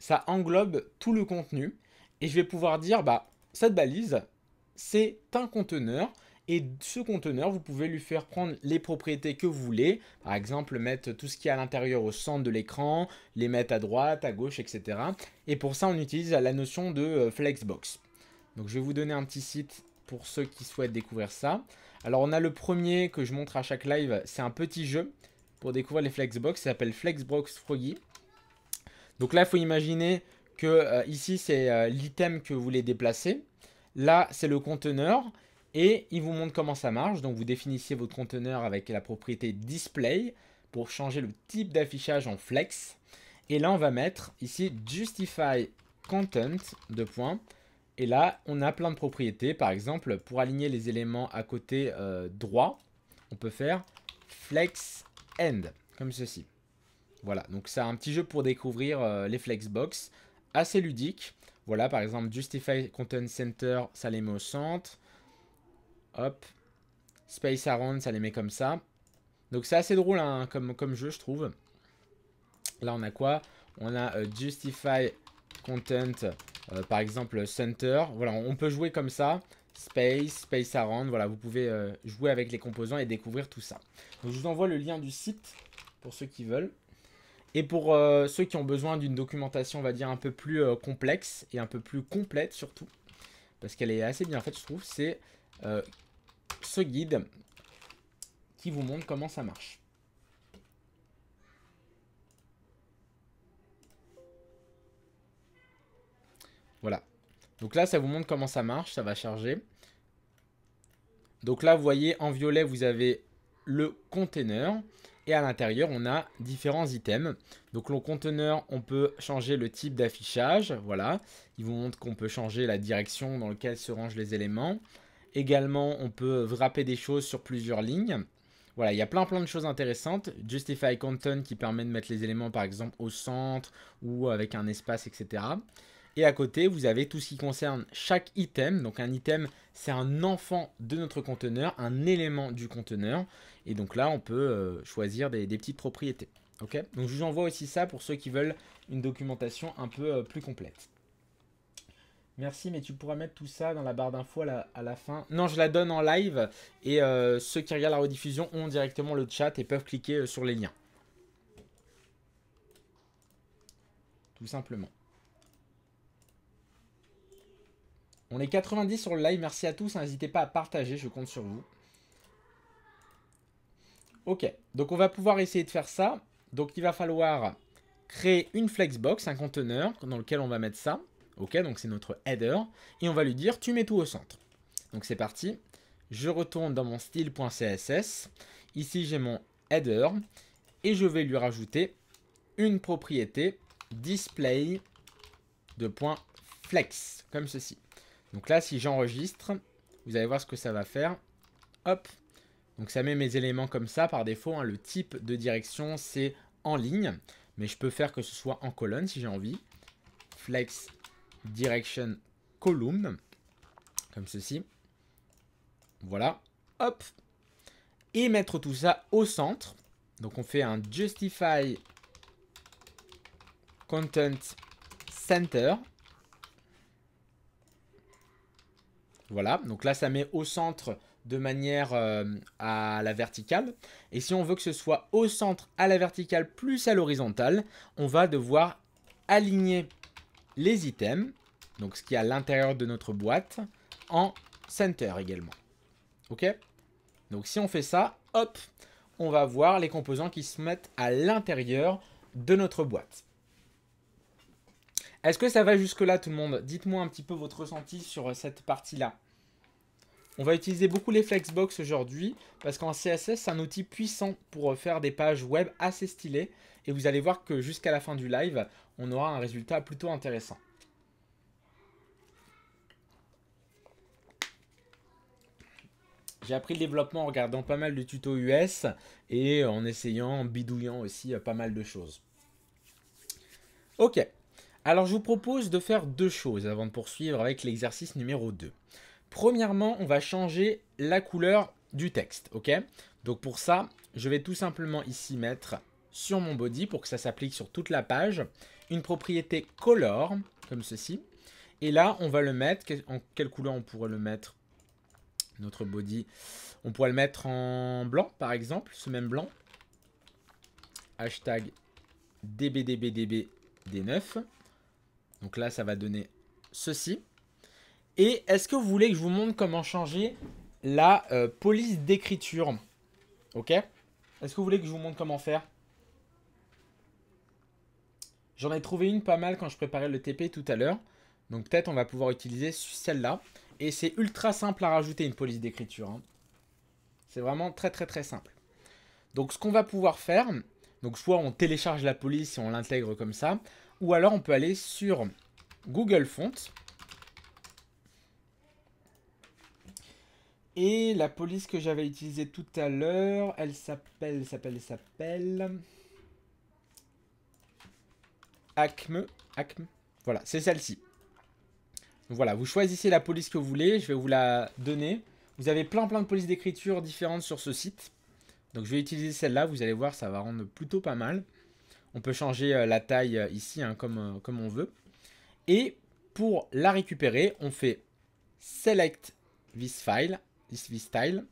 ça englobe tout le contenu. Et je vais pouvoir dire, bah, cette balise, c'est un conteneur. Et ce conteneur, vous pouvez lui faire prendre les propriétés que vous voulez. Par exemple, mettre tout ce qui est à l'intérieur au centre de l'écran, les mettre à droite, à gauche, etc. Et pour ça, on utilise la notion de euh, flexbox. Donc je vais vous donner un petit site pour ceux qui souhaitent découvrir ça. Alors on a le premier que je montre à chaque live, c'est un petit jeu pour découvrir les Flexbox, ça s'appelle Flexbox Froggy. Donc là, il faut imaginer que euh, ici, c'est euh, l'item que vous voulez déplacer. Là, c'est le conteneur et il vous montre comment ça marche. Donc vous définissez votre conteneur avec la propriété display pour changer le type d'affichage en flex. Et là, on va mettre ici justify content de point. Et là, on a plein de propriétés. Par exemple, pour aligner les éléments à côté euh, droit, on peut faire flex end, comme ceci. Voilà, donc c'est un petit jeu pour découvrir euh, les les flexbox. Assez ludique. Voilà, par exemple, Justify Content Center, ça les met au centre. Hop. Space Around, ça les met comme ça. Donc c'est assez drôle hein, comme, jeu, je trouve. Là, on a quoi On a euh, Justify Content euh, par exemple, Center. Voilà, on peut jouer comme ça. Space, Space Around. Voilà, vous pouvez euh, jouer avec les composants et découvrir tout ça. je vous envoie le lien du site pour ceux qui veulent. Et pour euh, ceux qui ont besoin d'une documentation, on va dire, un peu plus complexe et un peu plus complète surtout, parce qu'elle est assez bien faite, je trouve, c'est ce guide qui vous montre comment ça marche. Donc là, ça vous montre comment ça marche, ça va charger. Donc là, vous voyez, en violet, vous avez le container. Et à l'intérieur, on a différents items. Donc le conteneur, on peut changer le type d'affichage. Voilà, il vous montre qu'on peut changer la direction dans laquelle se rangent les éléments. Également, on peut wrapper des choses sur plusieurs lignes. Voilà, il y a plein plein de choses intéressantes. Justify Content qui permet de mettre les éléments par exemple au centre ou avec un espace, etc. Et à côté, vous avez tout ce qui concerne chaque item. Donc un item, c'est un enfant de notre conteneur, un élément du conteneur. Et donc là, on peut euh, choisir des, petites propriétés. donc je vous envoie aussi ça pour ceux qui veulent une documentation un peu euh, plus complète. Merci, mais tu pourras mettre tout ça dans la barre d'infos à la, fin. Non, je la donne en live et euh, ceux qui regardent la rediffusion ont directement le chat et peuvent cliquer sur les liens. Tout simplement. On est 90 sur le live, merci à tous. N'hésitez pas à partager, je compte sur vous. Ok, donc on va pouvoir essayer de faire ça. Donc il va falloir créer une flexbox, un conteneur dans lequel on va mettre ça. Ok, donc c'est notre header. Et on va lui dire, tu mets tout au centre. Donc c'est parti. Je retourne dans mon style.css. Ici, j'ai mon header. Et je vais lui rajouter une propriété display de point flex, comme ceci. Donc là, si j'enregistre, vous allez voir ce que ça va faire. Hop Donc ça met mes éléments comme ça par défaut. Hein, le type de direction, c'est en ligne. Mais je peux faire que ce soit en colonne si j'ai envie. Flex direction column. Comme ceci. Voilà. Hop Et mettre tout ça au centre. Donc on fait un justify content center. Voilà, donc là ça met au centre de manière euh, à la verticale. Et si on veut que ce soit au centre, à la verticale, plus à l'horizontale, on va devoir aligner les items, donc ce qui est à l'intérieur de notre boîte, en center également. Ok Donc si on fait ça, hop, on va voir les composants qui se mettent à l'intérieur de notre boîte. Est-ce que ça va jusque-là tout le monde Dites-moi un petit peu votre ressenti sur cette partie-là. On va utiliser beaucoup les Flexbox aujourd'hui parce qu'en CSS, c'est un outil puissant pour euh, faire des pages web assez stylées et vous allez voir que jusqu'à la fin du live, on aura un résultat plutôt intéressant. J'ai appris le développement en regardant pas mal de tutos US et en essayant, en bidouillant aussi euh, pas mal de choses. Ok, alors je vous propose de faire deux choses avant de poursuivre avec l'exercice numéro 2. Premièrement, on va changer la couleur du texte, ok Donc pour ça, je vais tout simplement ici mettre sur mon body pour que ça s'applique sur toute la page, une propriété color, comme ceci. Et là, on va le mettre, en quelle couleur on pourrait le mettre Notre body, on pourrait le mettre en blanc, par exemple, ce même blanc. Hashtag dbdbdbd9. Donc là, ça va donner ceci. Et est-ce que vous voulez que je vous montre comment changer la euh, police d'écriture Ok Est-ce que vous voulez que je vous montre comment faire J'en ai trouvé une pas mal quand je préparais le TP tout à l'heure. Donc peut-être on va pouvoir utiliser celle-là. Et c'est ultra simple à rajouter une police d'écriture. Hein. C'est vraiment très très très simple. Donc ce qu'on va pouvoir faire, donc soit on télécharge la police et on l'intègre comme ça, ou alors on peut aller sur Google Fonts. Et la police que j'avais utilisée tout à l'heure, elle s'appelle, s'appelle, s'appelle... Acme, Acme, voilà, c'est celle-ci. Voilà, vous choisissez la police que vous voulez, je vais vous la donner. Vous avez plein plein de polices d'écriture différentes sur ce site. Donc je vais utiliser celle-là, vous allez voir, ça va rendre plutôt pas mal. On peut changer euh, la taille euh, ici, hein, comme, euh, comme on veut. Et pour la récupérer, on fait Select This File, This vstyle style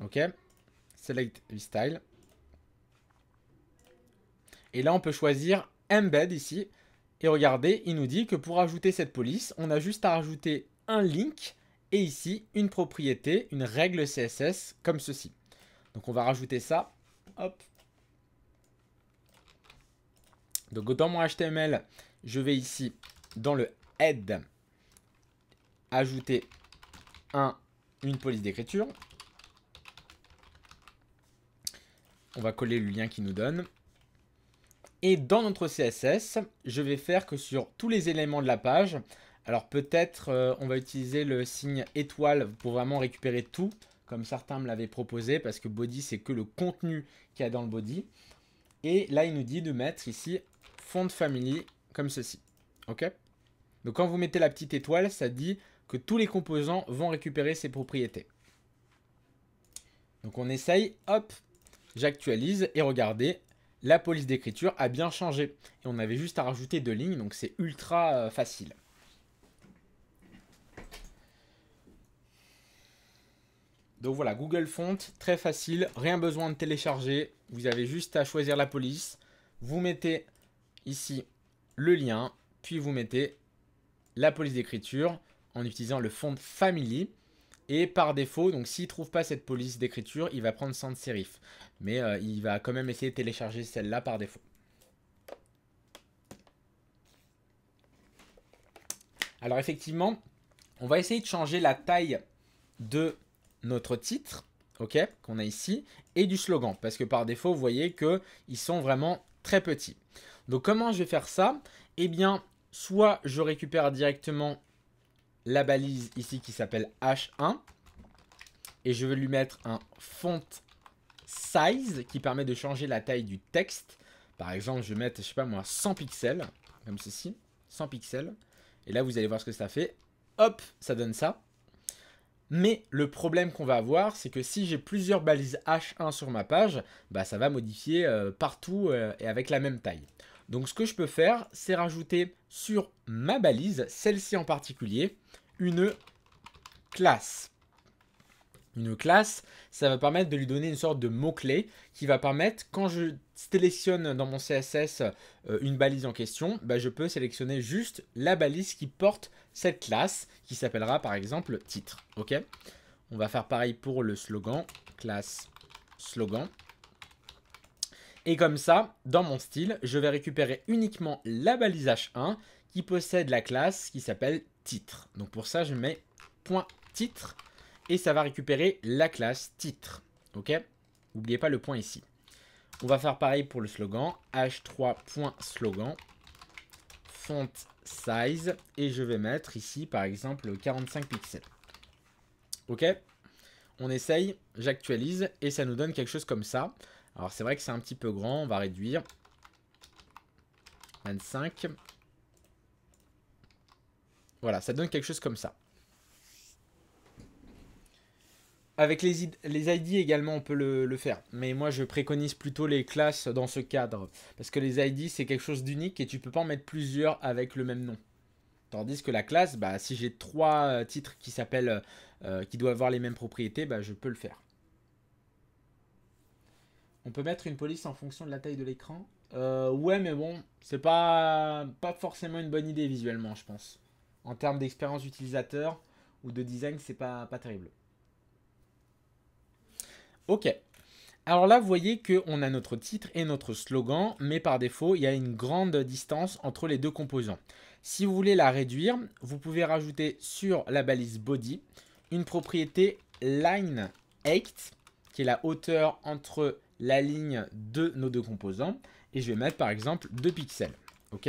Ok. Select vstyle style Et là, on peut choisir Embed ici. Et regardez, il nous dit que pour ajouter cette police, on a juste à rajouter un link et ici une propriété, une règle CSS comme ceci. Donc on va rajouter ça. Hop. Donc dans mon HTML, je vais ici dans le head ajouter un une police d'écriture. On va coller le lien qui nous donne. Et dans notre CSS, je vais faire que sur tous les éléments de la page, alors peut-être euh, on va utiliser le signe étoile pour vraiment récupérer tout, comme certains me l'avaient proposé, parce que body c'est que le contenu qu'il y a dans le body. Et là il nous dit de mettre ici font family comme ceci. Ok Donc quand vous mettez la petite étoile, ça dit que tous les composants vont récupérer ces propriétés. Donc on essaye, hop, j'actualise et regardez, la police d'écriture a bien changé. Et on avait juste à rajouter deux lignes, donc c'est ultra euh, facile. Donc voilà, Google Font, très facile, rien besoin de télécharger. Vous avez juste à choisir la police. Vous mettez ici le lien, puis vous mettez la police d'écriture en utilisant le de Family. Et par défaut, donc s'il ne trouve pas cette police d'écriture, il va prendre sans serif. Mais euh, il va quand même essayer de télécharger celle-là par défaut. Alors effectivement, on va essayer de changer la taille de notre titre, ok, qu'on a ici, et du slogan. Parce que par défaut, vous voyez qu'ils sont vraiment très petits. Donc comment je vais faire ça Eh bien, soit je récupère directement la balise ici qui s'appelle H1. Et je vais lui mettre un font size qui permet de changer la taille du texte. Par exemple, je vais mettre, je sais pas moi, 100 pixels, comme ceci, 100 pixels. Et là, vous allez voir ce que ça fait. Hop, ça donne ça. Mais le problème qu'on va avoir, c'est que si j'ai plusieurs balises H1 sur ma page, bah, ça va modifier euh, partout euh, et avec la même taille. Donc ce que je peux faire, c'est rajouter sur ma balise, celle-ci en particulier, une classe. Une classe, ça va permettre de lui donner une sorte de mot-clé qui va permettre, quand je sélectionne dans mon CSS euh, une balise en question, bah, je peux sélectionner juste la balise qui porte cette classe, qui s'appellera par exemple titre. On va faire pareil pour le slogan, classe slogan. Et comme ça, dans mon style, je vais récupérer uniquement la balise H1 qui possède la classe qui s'appelle titre. Donc pour ça, je mets titre et ça va récupérer la classe titre. Ok N'oubliez pas le point ici. On va faire pareil pour le slogan. H3.slogan. Font size. Et je vais mettre ici, par exemple, 45 pixels. Ok On essaye, j'actualise et ça nous donne quelque chose comme ça. Alors c'est vrai que c'est un petit peu grand, on va réduire. 25. Voilà, ça donne quelque chose comme ça. Avec les, les ID également, on peut le, faire. Mais moi, je préconise plutôt les classes dans ce cadre. Parce que les ID, c'est quelque chose d'unique et tu peux pas en mettre plusieurs avec le même nom. Tandis que la classe, bah, si j'ai trois euh, titres qui s'appellent, euh, euh, qui doivent avoir les mêmes propriétés, bah, je peux le faire. On peut mettre une police en fonction de la taille de l'écran. Euh, ouais, mais bon, c'est pas, pas forcément une bonne idée visuellement, je pense. En termes d'expérience utilisateur ou de design, c'est pas, pas terrible. Ok. Alors là, vous voyez qu'on a notre titre et notre slogan, mais par défaut, il y a une grande distance entre les deux composants. Si vous voulez la réduire, vous pouvez rajouter sur la balise body une propriété line height, qui est la hauteur entre la ligne de nos deux composants et je vais mettre par exemple 2 pixels. Ok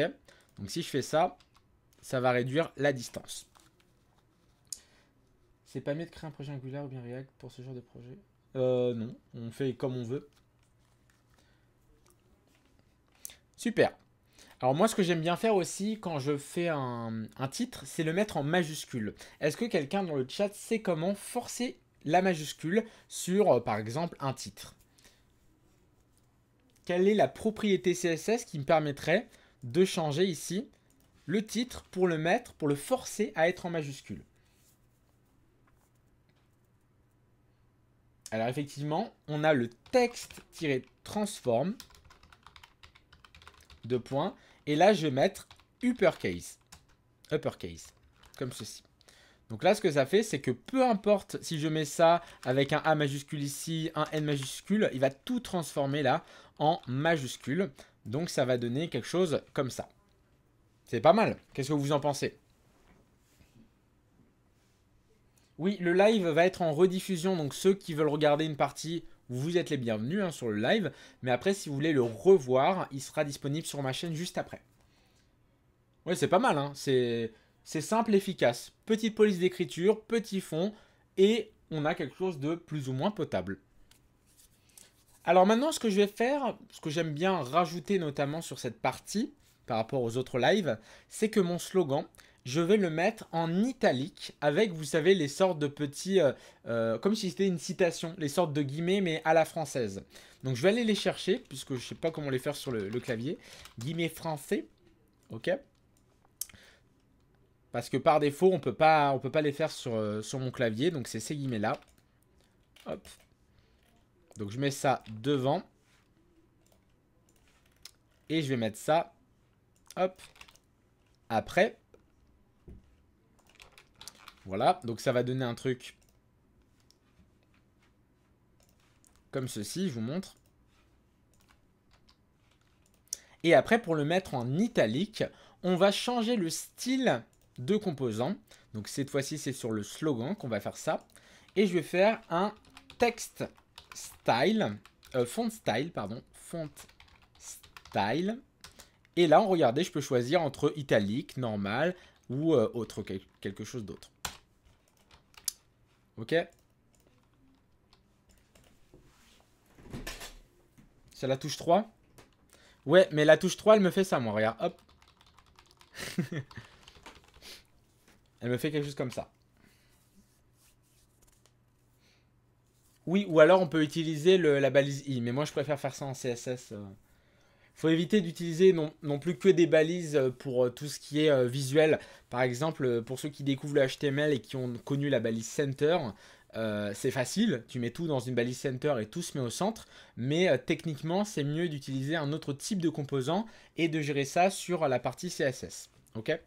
Donc si je fais ça, ça va réduire la distance. C'est pas mieux de créer un projet Angular ou bien React pour ce genre de projet euh, non, on fait comme on veut. Super. Alors moi ce que j'aime bien faire aussi quand je fais un, un titre, c'est le mettre en majuscule. Est-ce que quelqu'un dans le chat sait comment forcer la majuscule sur euh, par exemple un titre quelle est la propriété CSS qui me permettrait de changer ici le titre pour le mettre, pour le forcer à être en majuscule. Alors effectivement, on a le texte-transform de points. Et là, je vais mettre uppercase. Uppercase, comme ceci. Donc là, ce que ça fait, c'est que peu importe si je mets ça avec un A majuscule ici, un N majuscule, il va tout transformer là en majuscule. Donc ça va donner quelque chose comme ça. C'est pas mal. Qu'est-ce que vous en pensez Oui, le live va être en rediffusion, donc ceux qui veulent regarder une partie, vous êtes les bienvenus hein, sur le live. Mais après, si vous voulez le revoir, il sera disponible sur ma chaîne juste après. Oui, c'est pas mal, hein. c'est simple, efficace. Petite police d'écriture, petit fond, et on a quelque chose de plus ou moins potable. Alors maintenant, ce que je vais faire, ce que j'aime bien rajouter notamment sur cette partie, par rapport aux autres lives, c'est que mon slogan, je vais le mettre en italique avec, vous savez, les sortes de petits, euh, euh, comme si c'était une citation, les sortes de guillemets, mais à la française. Donc je vais aller les chercher, puisque je ne sais pas comment les faire sur le, clavier. Guillemets français, ok Parce que par défaut, on ne peut pas les faire sur, euh, sur mon clavier, donc c'est ces guillemets-là. Hop, donc je mets ça devant. Et je vais mettre ça. Hop. Après. Voilà. Donc ça va donner un truc. Comme ceci, je vous montre. Et après, pour le mettre en italique, on va changer le style de composant. Donc cette fois-ci, c'est sur le slogan qu'on va faire ça. Et je vais faire un texte style, euh, font style, pardon, font style. Et là, on je peux choisir entre italique, normal ou euh, autre, quelque chose d'autre. Ok C'est la touche 3 Ouais, mais la touche 3, elle me fait ça, moi. Regarde, hop. elle me fait quelque chose comme ça. Oui, ou alors on peut utiliser la balise i, mais moi je préfère faire ça en CSS. Euh. Faut éviter d'utiliser non, plus que des balises euh, pour euh, tout ce qui est visuel. Par exemple, pour ceux qui découvrent le HTML et qui ont connu la balise center, c'est facile, tu mets tout dans une balise center et tout se met au centre, mais techniquement c'est mieux d'utiliser un autre type de composant et de gérer ça sur la partie CSS. Ok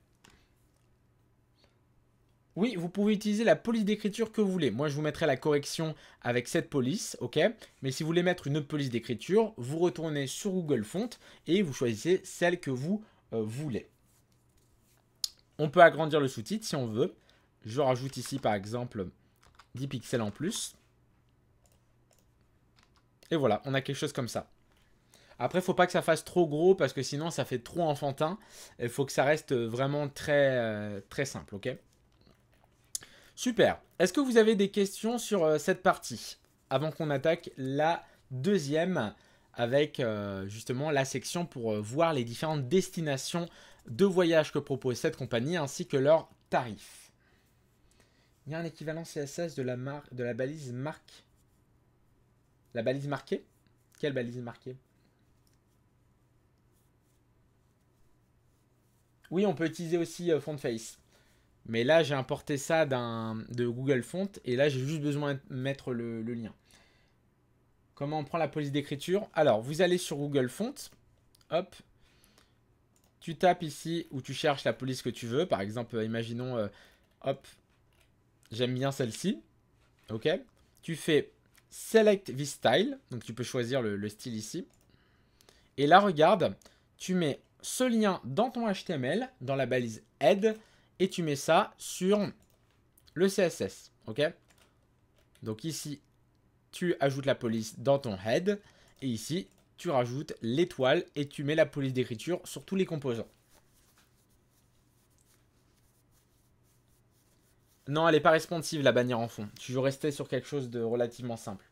oui, vous pouvez utiliser la police d'écriture que vous voulez. Moi, je vous mettrai la correction avec cette police, ok Mais si vous voulez mettre une autre police d'écriture, vous retournez sur Google Font et vous choisissez celle que vous euh, voulez. On peut agrandir le sous-titre si on veut. Je rajoute ici, par exemple, 10 pixels en plus. Et voilà, on a quelque chose comme ça. Après, faut pas que ça fasse trop gros parce que sinon ça fait trop enfantin. Il faut que ça reste vraiment très, euh, très simple, ok Super. Est-ce que vous avez des questions sur euh, cette partie Avant qu'on attaque la deuxième avec euh, justement la section pour euh, voir les différentes destinations de voyage que propose cette compagnie ainsi que leurs tarifs. Il y a un équivalent CSS de la, balise marque. La balise marquée Quelle balise marquée Oui, on peut utiliser aussi euh, Face. Mais là, j'ai importé ça de Google Font et là, j'ai juste besoin de mettre le, lien. Comment on prend la police d'écriture Alors, vous allez sur Google Font. Hop. Tu tapes ici où tu cherches la police que tu veux. Par exemple, euh, imaginons, euh, hop, j'aime bien celle-ci. OK Tu fais Select this style. Donc, tu peux choisir le, le style ici. Et là, regarde, tu mets ce lien dans ton HTML, dans la balise Head et tu mets ça sur le CSS. Ok Donc ici, tu ajoutes la police dans ton head. Et ici, tu rajoutes l'étoile et tu mets la police d'écriture sur tous les composants. Non, elle n'est pas responsive, la bannière en fond. Tu veux rester sur quelque chose de relativement simple.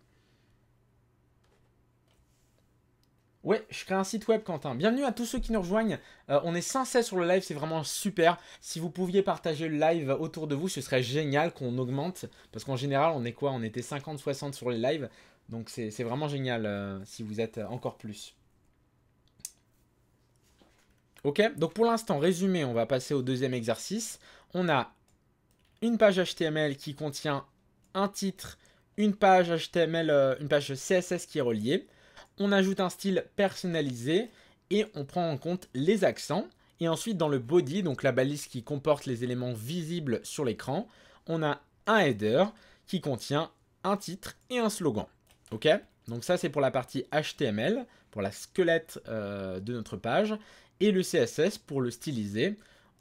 Ouais, je crée un site web, Quentin. Bienvenue à tous ceux qui nous rejoignent. Euh, on est sincère sur le live, c'est vraiment super. Si vous pouviez partager le live autour de vous, ce serait génial qu'on augmente. Parce qu'en général, on est quoi On était 50-60 sur les lives. Donc c'est vraiment génial euh, si vous êtes encore plus. Ok, donc pour l'instant, résumé, on va passer au deuxième exercice. On a une page HTML qui contient un titre, une page HTML, euh, une page CSS qui est reliée on ajoute un style personnalisé et on prend en compte les accents. Et ensuite, dans le body, donc la balise qui comporte les éléments visibles sur l'écran, on a un header qui contient un titre et un slogan. Ok Donc ça, c'est pour la partie HTML, pour la squelette euh, de notre page. Et le CSS, pour le styliser,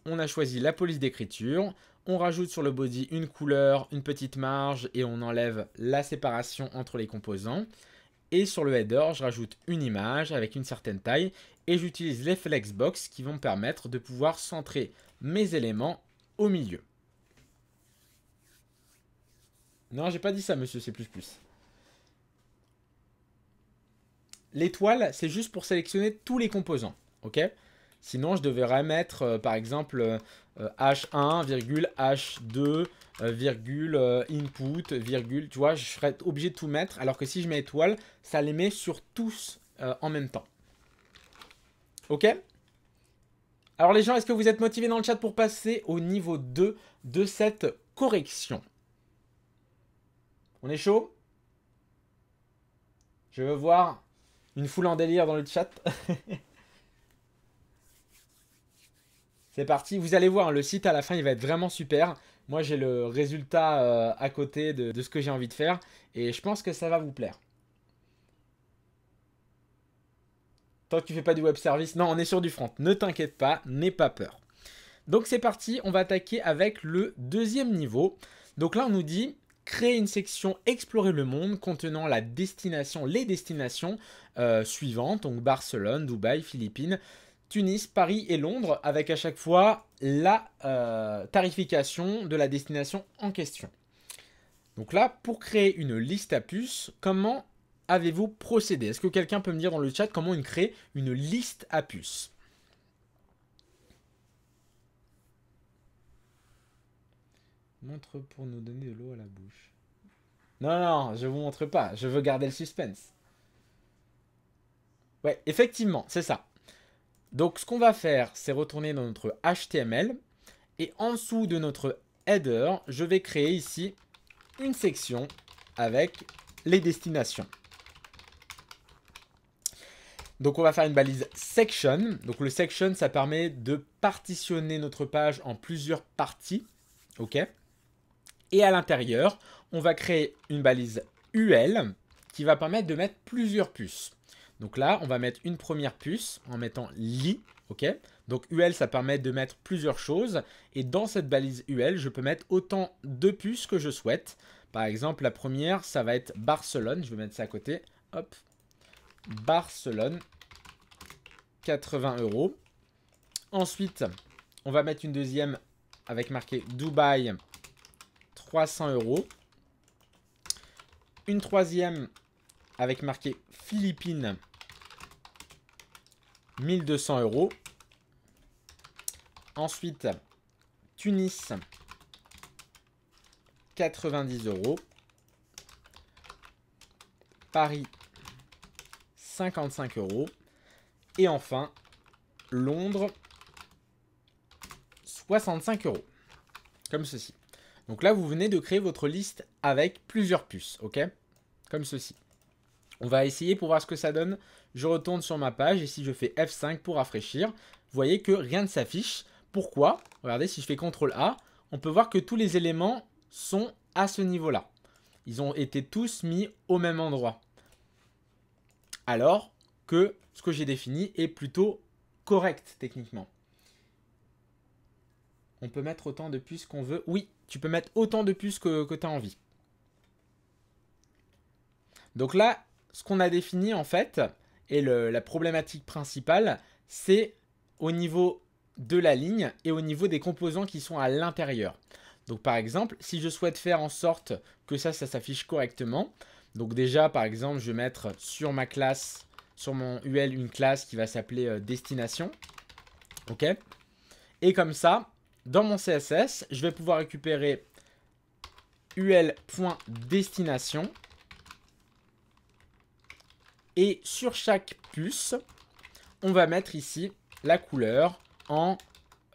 on a choisi la police d'écriture, on rajoute sur le body une couleur, une petite marge, et on enlève la séparation entre les composants. Et sur le header, je rajoute une image avec une certaine taille et j'utilise les flexbox qui vont me permettre de pouvoir centrer mes éléments au milieu. Non, j'ai pas dit ça, monsieur c'est plus plus. L'étoile, c'est juste pour sélectionner tous les composants, ok Sinon, je devrais mettre, euh, par exemple, H1, euh, H2, virgule, euh, input, virgule. Tu vois, je serais obligé de tout mettre. Alors que si je mets étoile, ça les met sur tous en même temps. Ok Alors les gens, est-ce que vous êtes motivés dans le chat pour passer au niveau 2 de cette correction On est chaud Je veux voir une foule en délire dans le chat. C'est parti, vous allez voir, le site à la fin il va être vraiment super. Moi j'ai le résultat euh, à côté de, ce que j'ai envie de faire et je pense que ça va vous plaire. Tant que tu fais pas du web service, non on est sur du front, ne t'inquiète pas, n'aie pas peur. Donc c'est parti, on va attaquer avec le deuxième niveau. Donc là on nous dit créer une section explorer le monde contenant la destination, les destinations euh, suivantes, donc Barcelone, Dubaï, Philippines, Tunis, Paris et Londres, avec à chaque fois la euh, tarification de la destination en question. Donc là, pour créer une liste à puces, comment avez-vous procédé Est-ce que quelqu'un peut me dire dans le chat comment on crée une liste à puces Montre pour nous donner de l'eau à la bouche. Non, non, je vous montre pas. Je veux garder le suspense. Ouais, effectivement, c'est ça. Donc ce qu'on va faire, c'est retourner dans notre HTML. Et en dessous de notre header, je vais créer ici une section avec les destinations. Donc on va faire une balise section. Donc le section, ça permet de partitionner notre page en plusieurs parties. OK Et à l'intérieur, on va créer une balise UL qui va permettre de mettre plusieurs puces. Donc là, on va mettre une première puce en mettant li, ok Donc UL, ça permet de mettre plusieurs choses. Et dans cette balise UL, je peux mettre autant de puces que je souhaite. Par exemple, la première, ça va être Barcelone. Je vais mettre ça à côté. Hop. Barcelone. 80 euros. Ensuite, on va mettre une deuxième avec marqué Dubaï. 300 euros. Une troisième avec marqué Philippines 1200 euros. Ensuite, Tunis 90 euros. Paris 55 euros. Et enfin, Londres 65 euros. Comme ceci. Donc là, vous venez de créer votre liste avec plusieurs puces, ok Comme ceci. On va essayer pour voir ce que ça donne. Je retourne sur ma page et si je fais F5 pour rafraîchir, vous voyez que rien ne s'affiche. Pourquoi Regardez, si je fais CTRL A, on peut voir que tous les éléments sont à ce niveau-là. Ils ont été tous mis au même endroit. Alors que ce que j'ai défini est plutôt correct techniquement. On peut mettre autant de puces qu'on veut. Oui, tu peux mettre autant de puces que, que tu as envie. Donc là, ce qu'on a défini en fait, et la problématique principale, c'est au niveau de la ligne et au niveau des composants qui sont à l'intérieur. Donc par exemple, si je souhaite faire en sorte que ça, ça s'affiche correctement, donc déjà par exemple, je vais mettre sur ma classe, sur mon UL, une classe qui va s'appeler euh, destination. Ok Et comme ça, dans mon CSS, je vais pouvoir récupérer ul.destination et sur chaque puce, on va mettre ici la couleur en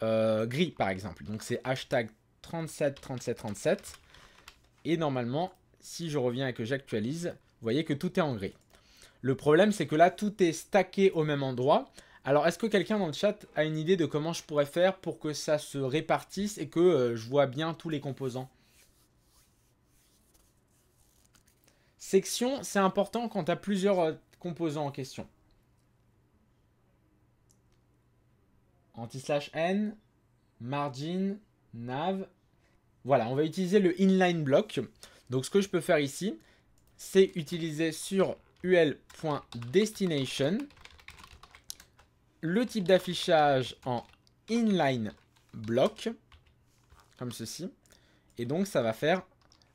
euh, gris, par exemple. Donc c'est hashtag 373737. Et normalement, si je reviens et que j'actualise, vous voyez que tout est en gris. Le problème, c'est que là, tout est stacké au même endroit. Alors, est-ce que quelqu'un dans le chat a une idée de comment je pourrais faire pour que ça se répartisse et que euh, je vois bien tous les composants Section, c'est important quand tu as plusieurs euh, composant en question. Anti-slash n, margin, nav. Voilà, on va utiliser le inline block. Donc ce que je peux faire ici, c'est utiliser sur ul.destination le type d'affichage en inline block, comme ceci. Et donc ça va faire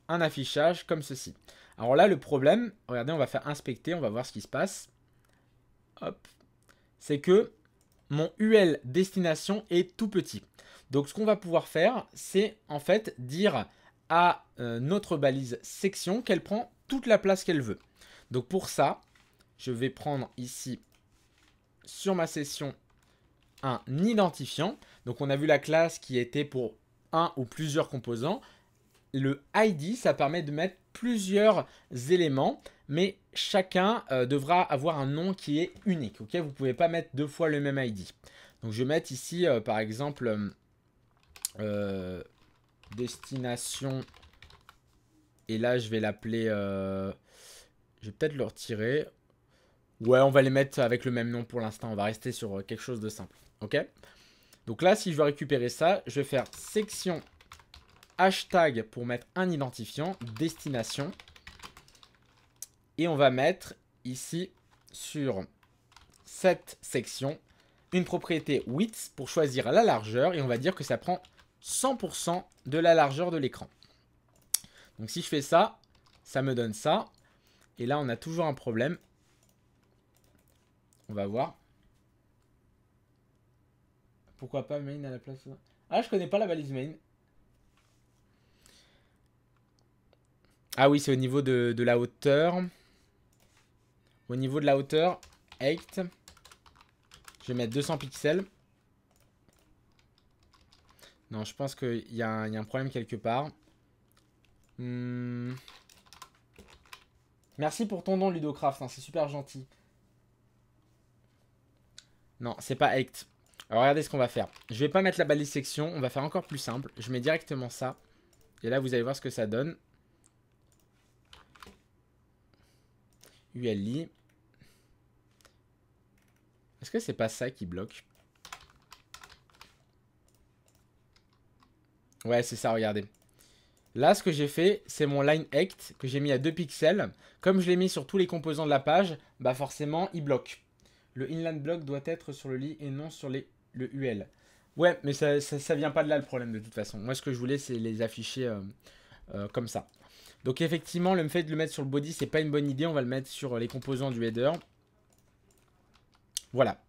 un affichage comme ceci. Alors là, le problème, regardez, on va faire inspecter, on va voir ce qui se passe. Hop. C'est que mon UL destination est tout petit. Donc ce qu'on va pouvoir faire, c'est en fait dire à euh, notre balise section qu'elle prend toute la place qu'elle veut. Donc pour ça, je vais prendre ici sur ma session un identifiant. Donc on a vu la classe qui était pour un ou plusieurs composants le ID, ça permet de mettre plusieurs éléments, mais chacun euh, devra avoir un nom qui est unique. ok Vous ne pouvez pas mettre deux fois le même ID. Donc je vais mettre ici, euh, par exemple, euh, destination, et là je vais l'appeler, je vais peut-être le retirer. Ouais, on va les mettre avec le même nom pour l'instant, on va rester sur quelque chose de simple. ok donc là, si je veux récupérer ça, je vais faire section hashtag pour mettre un identifiant, destination. Et on va mettre ici sur cette section une propriété width pour choisir la largeur et on va dire que ça prend 100% de la largeur de l'écran. Donc si je fais ça, ça me donne ça. Et là, on a toujours un problème. On va voir. Pourquoi pas main à la place Ah, je connais pas la balise main. Ah oui, c'est au niveau de, la hauteur. Au niveau de la hauteur, 8. Je vais mettre 200 pixels. Non, je pense qu'il y, a un problème quelque part. Hmm. Merci pour ton don, Ludocraft. Hein, c'est super gentil. Non, c'est pas 8. Alors regardez ce qu'on va faire. Je vais pas mettre la balise section, on va faire encore plus simple. Je mets directement ça. Et là vous allez voir ce que ça donne. ULI. Est-ce que c'est pas ça qui bloque Ouais, c'est ça, regardez. Là, ce que j'ai fait, c'est mon line act que j'ai mis à 2 pixels. Comme je l'ai mis sur tous les composants de la page, bah forcément, il bloque. Le inline block doit être sur le lit et non sur le UL. Ouais, mais ça, vient pas de là le problème de toute façon. Moi, ce que je voulais, c'est les afficher euh, euh, comme ça. Donc effectivement, le fait de le mettre sur le body, c'est pas une bonne idée. On va le mettre sur euh, les composants du header. Voilà.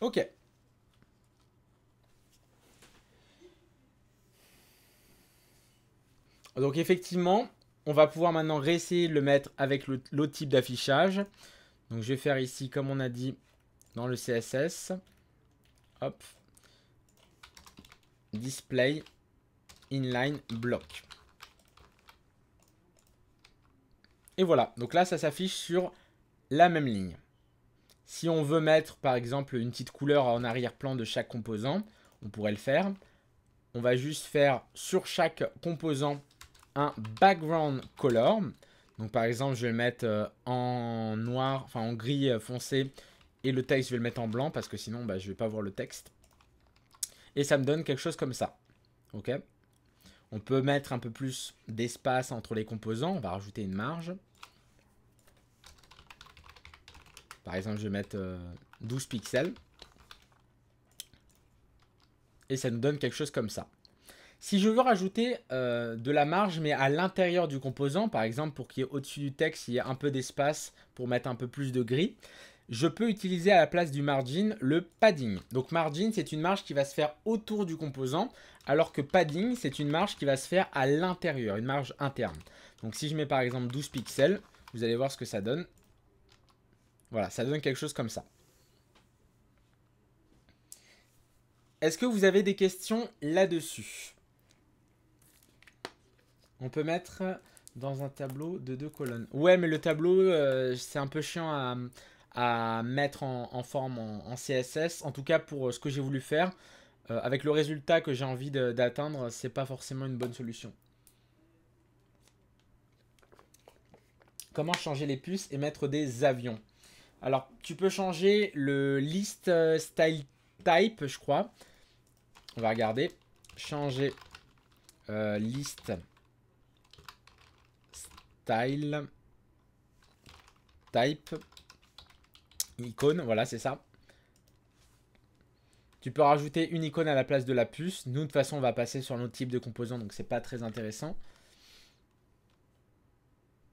Ok. Donc effectivement, on va pouvoir maintenant réessayer de le mettre avec l'autre type d'affichage. Donc je vais faire ici, comme on a dit, dans le CSS. Hop. Display inline block. Et voilà, donc là ça s'affiche sur la même ligne. Si on veut mettre par exemple une petite couleur en arrière-plan de chaque composant, on pourrait le faire. On va juste faire sur chaque composant un background color. Donc par exemple, je vais le mettre euh, en noir, enfin en gris euh, foncé, et le texte, je vais le mettre en blanc, parce que sinon, bah, je ne vais pas voir le texte. Et ça me donne quelque chose comme ça. Ok On peut mettre un peu plus d'espace entre les composants, on va rajouter une marge. Par exemple, je vais mettre 12 euh, pixels. Et ça nous donne quelque chose comme ça. Si je veux rajouter euh, de la marge, mais à l'intérieur du composant, par exemple pour qu'il y ait au-dessus du texte, il y ait un peu d'espace pour mettre un peu plus de gris, je peux utiliser à la place du margin le padding. Donc margin, c'est une marge qui va se faire autour du composant, alors que padding, c'est une marge qui va se faire à l'intérieur, une marge interne. Donc si je mets par exemple 12 pixels, vous allez voir ce que ça donne. Voilà, ça donne quelque chose comme ça. Est-ce que vous avez des questions là-dessus On peut mettre dans un tableau de deux colonnes. Ouais, mais le tableau, euh, c'est un peu chiant à, mettre en, forme en, CSS. En tout cas, pour euh, ce que j'ai voulu faire, euh, avec le résultat que j'ai envie d'atteindre, c'est pas forcément une bonne solution. Comment changer les puces et mettre des avions alors, tu peux changer le list euh, style type, je crois. On va regarder. Changer euh, list style type icône. Voilà, c'est ça. Tu peux rajouter une icône à la place de la puce. Nous, de toute façon, on va passer sur notre type de composant, donc c'est pas très intéressant.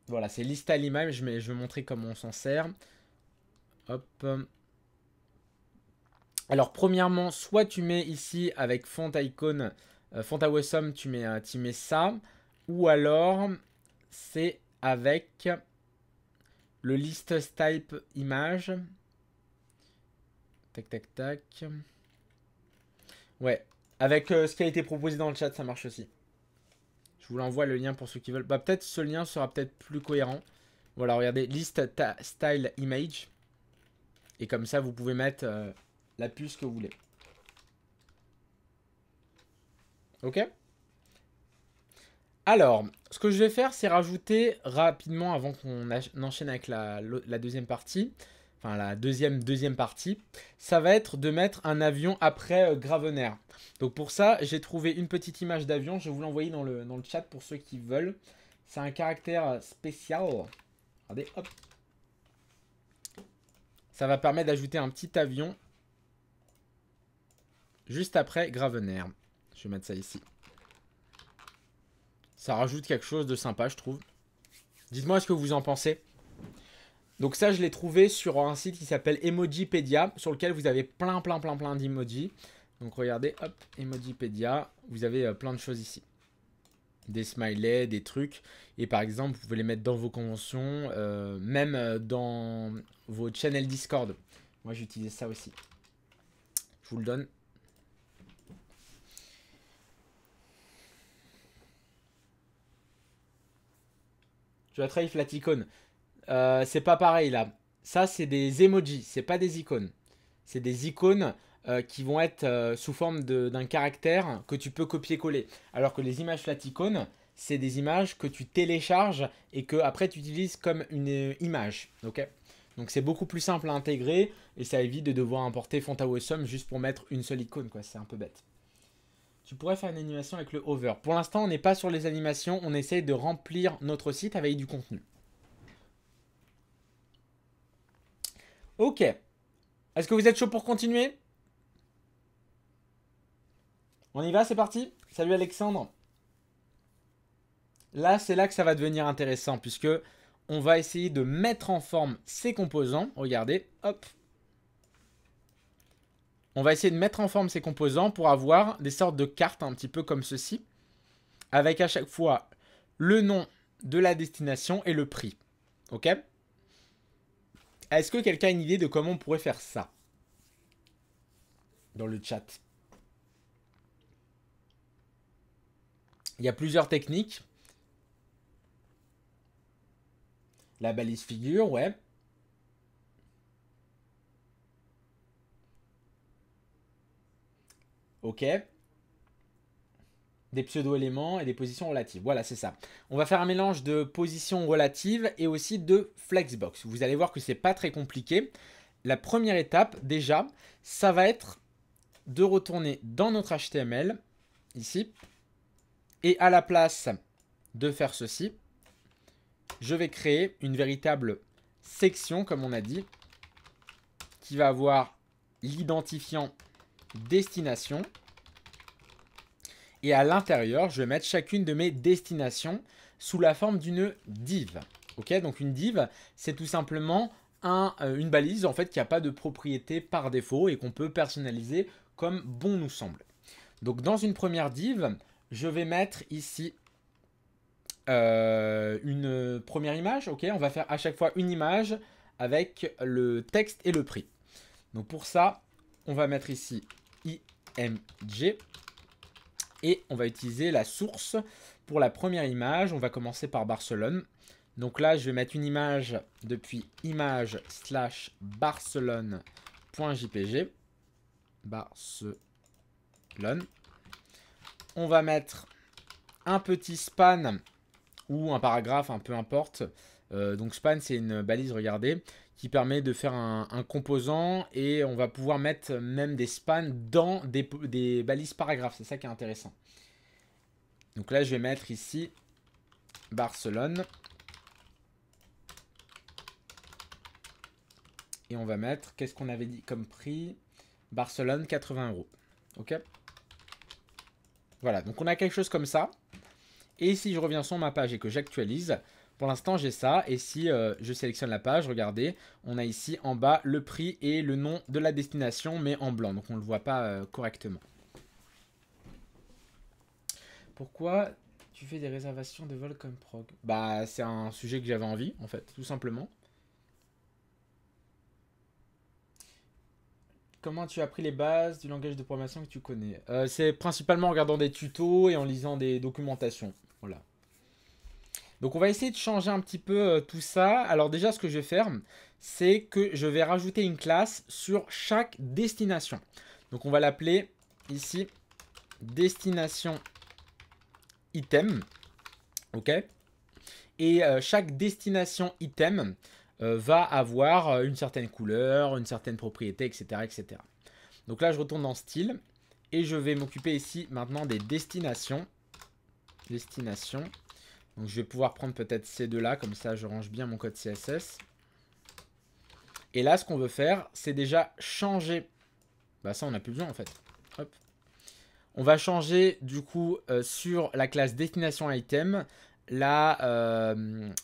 Voilà, c'est list style image, mais je vais montrer comment on s'en sert. Alors, premièrement, soit tu mets ici avec font icon, euh, font awesome, tu mets, euh, tu mets ça. Ou alors, c'est avec le list style image. Tac, tac, tac. Ouais. Avec euh, ce qui a été proposé dans le chat, ça marche aussi. Je vous l'envoie le lien pour ceux qui veulent. Bah, peut-être ce lien sera peut-être plus cohérent. Voilà, regardez, list style image. Et comme ça, vous pouvez mettre euh, la puce que vous voulez. Ok Alors, ce que je vais faire, c'est rajouter rapidement, avant qu'on enchaîne avec la, deuxième partie, enfin la deuxième deuxième partie, ça va être de mettre un avion après euh, Gravener. Donc pour ça, j'ai trouvé une petite image d'avion, je vais vous l'envoyer dans le, dans le chat pour ceux qui veulent. C'est un caractère euh, spécial. Regardez, hop, ça va permettre d'ajouter un petit avion juste après Gravener. Je vais mettre ça ici. Ça rajoute quelque chose de sympa, je trouve. Dites-moi ce que vous en pensez. Donc ça, je l'ai trouvé sur un site qui s'appelle Emojipedia, sur lequel vous avez plein, plein, plein, plein d'emojis. Donc regardez, hop, Emojipedia, vous avez euh, plein de choses ici des smileys, des trucs. Et par exemple, vous pouvez les mettre dans vos conventions, euh, même euh, dans vos channels Discord. Moi, j'utilise ça aussi. Je vous le donne. Tu vas trahi flat Euh, c'est pas pareil là. Ça, c'est des emojis, c'est pas des icônes. C'est des icônes euh, qui vont être euh, sous forme d'un caractère que tu peux copier-coller. Alors que les images flat c'est des images que tu télécharges et que après tu utilises comme une euh, image. Donc c'est beaucoup plus simple à intégrer et ça évite de devoir importer Fontawesome juste pour mettre une seule icône. C'est un peu bête. Tu pourrais faire une animation avec le hover. Pour l'instant, on n'est pas sur les animations, on essaye de remplir notre site avec du contenu. Ok. Est-ce que vous êtes chaud pour continuer on y va, c'est parti Salut Alexandre Là, c'est là que ça va devenir intéressant, puisque on va essayer de mettre en forme ces composants. Regardez, hop. On va essayer de mettre en forme ces composants pour avoir des sortes de cartes un petit peu comme ceci, avec à chaque fois le nom de la destination et le prix. Ok Est-ce que quelqu'un a une idée de comment on pourrait faire ça dans le chat Il y a plusieurs techniques. La balise figure, ouais. Ok. Des pseudo-éléments et des positions relatives. Voilà, c'est ça. On va faire un mélange de positions relatives et aussi de flexbox. Vous allez voir que c'est pas très compliqué. La première étape, déjà, ça va être de retourner dans notre HTML, ici, et à la place de faire ceci, je vais créer une véritable section, comme on a dit, qui va avoir l'identifiant destination. Et à l'intérieur, je vais mettre chacune de mes destinations sous la forme d'une div. Ok, donc une div, c'est tout simplement euh, une balise en fait qui n'a pas de propriété par défaut et qu'on peut personnaliser comme bon nous semble. Donc dans une première div, je vais mettre ici euh, une première image. Ok, on va faire à chaque fois une image avec le texte et le prix. Donc pour ça, on va mettre ici IMG. Et on va utiliser la source pour la première image. On va commencer par Barcelone. Donc là, je vais mettre une image depuis image slash barcelone.jpg. Barcelone on va mettre un petit span ou un paragraphe, un hein, peu importe. Euh, donc span, c'est une balise, regardez, qui permet de faire un, composant et on va pouvoir mettre même des spans dans des, des balises paragraphe. C'est ça qui est intéressant. Donc là, je vais mettre ici Barcelone. Et on va mettre, qu'est-ce qu'on avait dit comme prix Barcelone, 80 euros. Ok voilà, donc on a quelque chose comme ça. Et si je reviens sur ma page et que j'actualise, pour l'instant j'ai ça. Et si euh, je sélectionne la page, regardez, on a ici en bas le prix et le nom de la destination, mais en blanc. Donc on ne le voit pas euh, correctement. Pourquoi tu fais des réservations de vol comme prog Bah c'est un sujet que j'avais envie en fait, tout simplement. Comment tu as appris les bases du langage de programmation que tu connais euh, C'est principalement en regardant des tutos et en lisant des documentations. Voilà. Donc on va essayer de changer un petit peu euh, tout ça. Alors déjà ce que je vais faire, c'est que je vais rajouter une classe sur chaque destination. Donc on va l'appeler ici destination item. Ok Et euh, chaque destination item euh, va avoir euh, une certaine couleur, une certaine propriété, etc., etc. Donc là, je retourne dans style et je vais m'occuper ici maintenant des destinations. Destination. Donc je vais pouvoir prendre peut-être ces deux-là, comme ça je range bien mon code CSS. Et là, ce qu'on veut faire, c'est déjà changer. Bah ça, on n'a plus besoin en fait. Hop. On va changer du coup euh, sur la classe destination item la,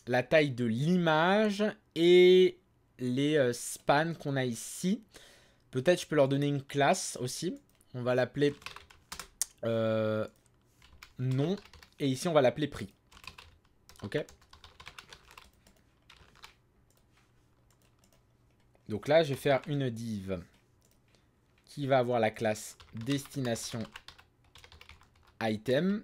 la taille de l'image et les euh, spans qu'on a ici. Peut-être je peux leur donner une classe aussi. On va l'appeler euh, nom et ici on va l'appeler prix. Ok Donc là je vais faire une div qui va avoir la classe destination item.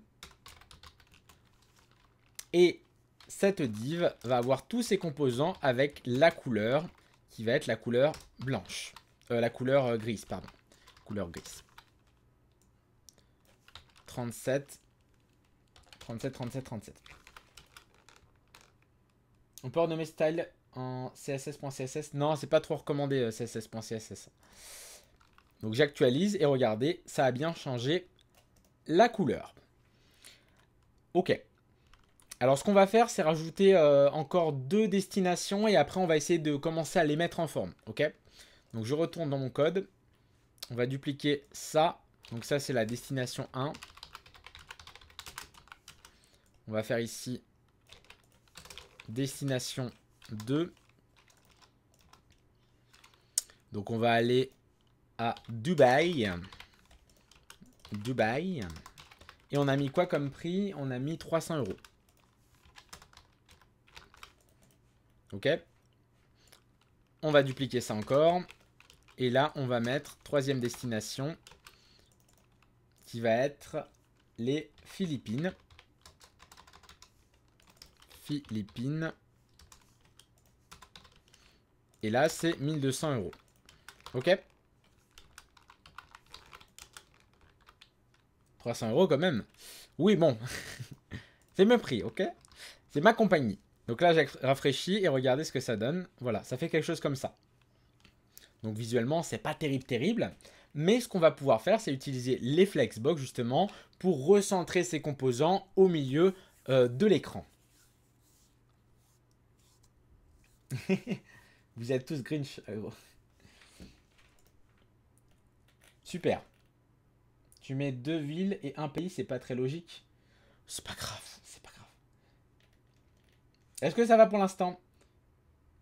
Et cette div va avoir tous ses composants avec la couleur qui va être la couleur blanche. Euh, la couleur euh, grise, pardon. Couleur grise. 37, 37, 37, 37. On peut renommer style en css.css. Non, c'est pas trop recommandé euh, css.css. Donc j'actualise et regardez, ça a bien changé la couleur. Ok. Alors ce qu'on va faire, c'est rajouter euh, encore deux destinations et après on va essayer de commencer à les mettre en forme. Ok Donc je retourne dans mon code. On va dupliquer ça. Donc ça c'est la destination 1. On va faire ici destination 2. Donc on va aller à Dubaï. Dubaï. Et on a mis quoi comme prix On a mis 300 euros. Ok On va dupliquer ça encore. Et là, on va mettre troisième destination qui va être les Philippines. Philippines. Et là, c'est 1200 euros. Ok 300 euros quand même. Oui, bon. c'est mon prix, ok C'est ma compagnie. Donc là, j'ai rafraîchi et regardez ce que ça donne. Voilà, ça fait quelque chose comme ça. Donc visuellement, c'est pas terrible, terrible. Mais ce qu'on va pouvoir faire, c'est utiliser les flexbox justement pour recentrer ces composants au milieu euh, de l'écran. Vous êtes tous Grinch. Euh, Super. Tu mets deux villes et un pays, c'est pas très logique. C'est pas grave, c'est pas grave. Est-ce que ça va pour l'instant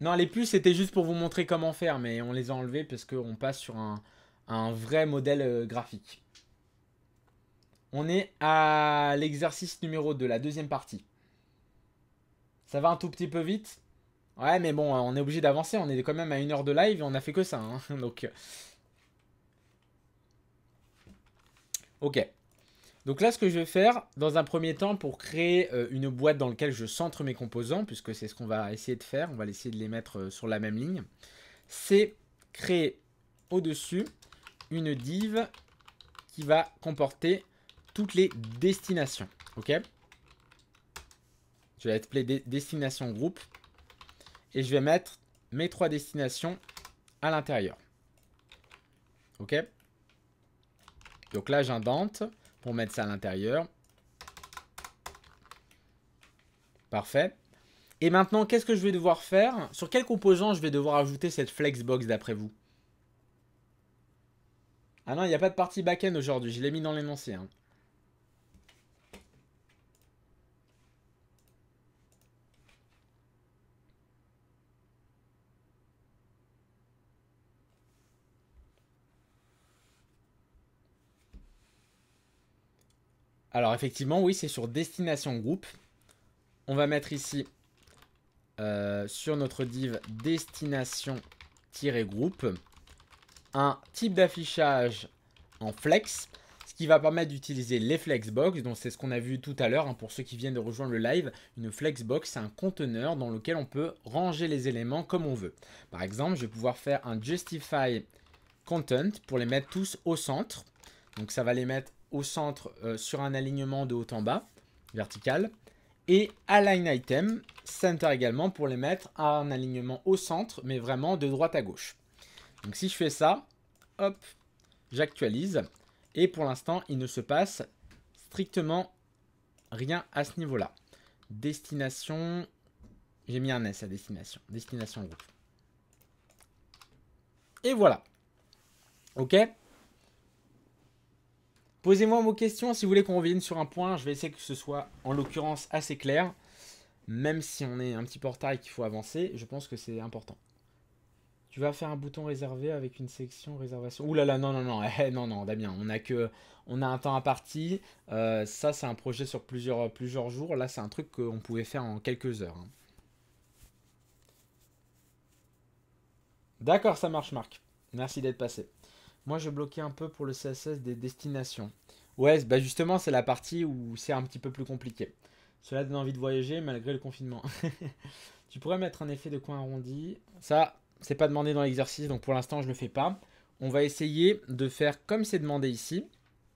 Non, les plus, c'était juste pour vous montrer comment faire, mais on les a enlevés parce qu'on passe sur un, vrai modèle euh, graphique. On est à l'exercice numéro 2, la deuxième partie. Ça va un tout petit peu vite Ouais, mais bon, on est obligé d'avancer. On est quand même à une heure de live et on a fait que ça. Hein. donc... Euh. Ok. Donc là, ce que je vais faire, dans un premier temps, pour créer euh, une boîte dans laquelle je centre mes composants, puisque c'est ce qu'on va essayer de faire, on va essayer de les mettre euh, sur la même ligne, c'est créer au-dessus une div qui va comporter toutes les destinations. Ok Je vais appeler destinations destination groupe et je vais mettre mes trois destinations à l'intérieur. Ok Donc là, j'indente pour mettre ça à l'intérieur. Parfait. Et maintenant, qu'est-ce que je vais devoir faire Sur quel composant je vais devoir ajouter cette flexbox d'après vous Ah non, il n'y a pas de partie back-end aujourd'hui, je l'ai mis dans l'énoncé. Alors effectivement, oui, c'est sur destination groupe. On va mettre ici euh, sur notre div destination-groupe un type d'affichage en flex, ce qui va permettre d'utiliser les flexbox, donc c'est ce qu'on a vu tout à l'heure hein, pour ceux qui viennent de rejoindre le live. Une flexbox, c'est un conteneur dans lequel on peut ranger les éléments comme on veut. Par exemple, je vais pouvoir faire un justify content pour les mettre tous au centre. Donc ça va les mettre au centre euh, sur un alignement de haut en bas, vertical. Et align item, center également pour les mettre à un alignement au centre, mais vraiment de droite à gauche. Donc si je fais ça, hop, j'actualise. Et pour l'instant, il ne se passe strictement rien à ce niveau-là. Destination, j'ai mis un S à destination, destination groupe. Et voilà. Ok Posez-moi vos questions si vous voulez qu'on revienne sur un point. Je vais essayer que ce soit en l'occurrence assez clair. Même si on est un petit portail qu'il faut avancer, je pense que c'est important. Tu vas faire un bouton réservé avec une section réservation. Ouh là là, non, non, non, eh, non, non, Damien, on a que, on a un temps à Euh, ça, c'est un projet sur plusieurs, plusieurs jours. Là, c'est un truc qu'on pouvait faire en quelques heures. Hein. D'accord, ça marche, Marc. Merci d'être passé. Moi, je bloquais un peu pour le CSS des destinations. Ouais, bah justement, c'est la partie où c'est un petit peu plus compliqué. Cela donne envie de voyager malgré le confinement. tu pourrais mettre un effet de coin arrondi. Ça, c'est pas demandé dans l'exercice, donc pour l'instant, je ne le fais pas. On va essayer de faire comme c'est demandé ici.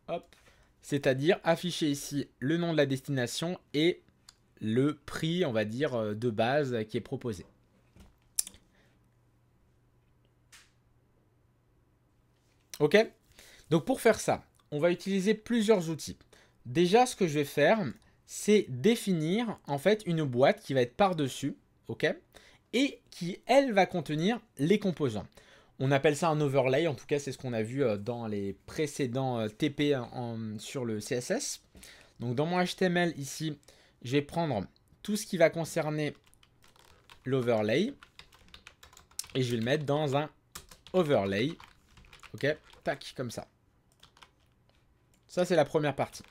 Hop. C'est-à-dire afficher ici le nom de la destination et le prix, on va dire, euh, de base qui est proposé. Ok Donc pour faire ça, on va utiliser plusieurs outils. Déjà, ce que je vais faire, c'est définir en fait une boîte qui va être par-dessus, ok Et qui, elle, va contenir les composants. On appelle ça un overlay, en tout cas c'est ce qu'on a vu euh, dans les précédents euh, TP sur le CSS. Donc dans mon HTML ici, je vais prendre tout ce qui va concerner l'overlay et je vais le mettre dans un overlay. Ok Tac, comme ça. Ça, c'est la première partie.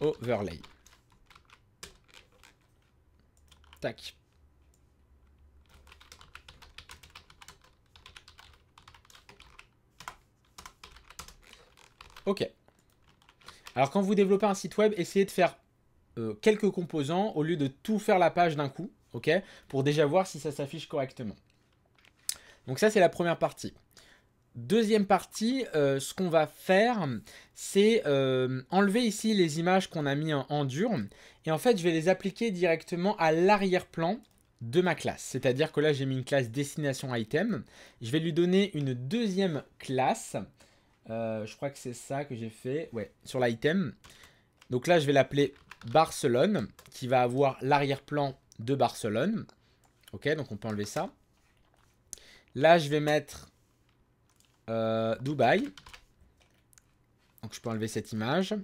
Overlay. Tac. Ok. Alors quand vous développez un site web, essayez de faire euh, quelques composants au lieu de tout faire la page d'un coup, ok Pour déjà voir si ça s'affiche correctement. Donc ça, c'est la première partie. Deuxième partie, euh, ce qu'on va faire, c'est euh, enlever ici les images qu'on a mis en, dur. Et en fait, je vais les appliquer directement à l'arrière-plan de ma classe. C'est-à-dire que là, j'ai mis une classe destination item. Je vais lui donner une deuxième classe. Euh, je crois que c'est ça que j'ai fait. Ouais, sur l'item. Donc là, je vais l'appeler Barcelone, qui va avoir l'arrière-plan de Barcelone. Ok, donc on peut enlever ça. Là, je vais mettre euh, Dubaï. Donc je peux enlever cette image.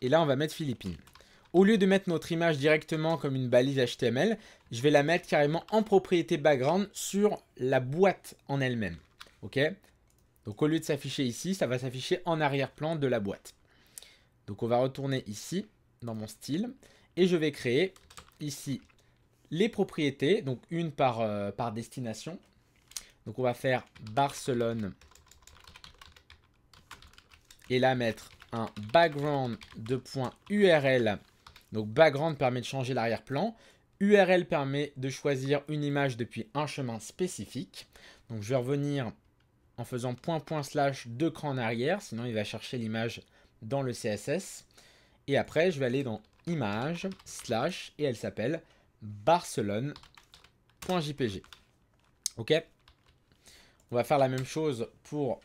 Et là, on va mettre Philippines. Au lieu de mettre notre image directement comme une balise HTML, je vais la mettre carrément en propriété background sur la boîte en elle-même. OK Donc au lieu de s'afficher ici, ça va s'afficher en arrière-plan de la boîte. Donc on va retourner ici, dans mon style. Et je vais créer ici les propriétés, donc une par, euh, par destination. Donc on va faire Barcelone et là mettre un background de point URL. Donc background permet de changer l'arrière-plan. URL permet de choisir une image depuis un chemin spécifique. Donc je vais revenir en faisant point point slash deux crans en arrière, sinon il va chercher l'image dans le CSS. Et après, je vais aller dans image slash et elle s'appelle barcelone.jpg. Ok On va faire la même chose pour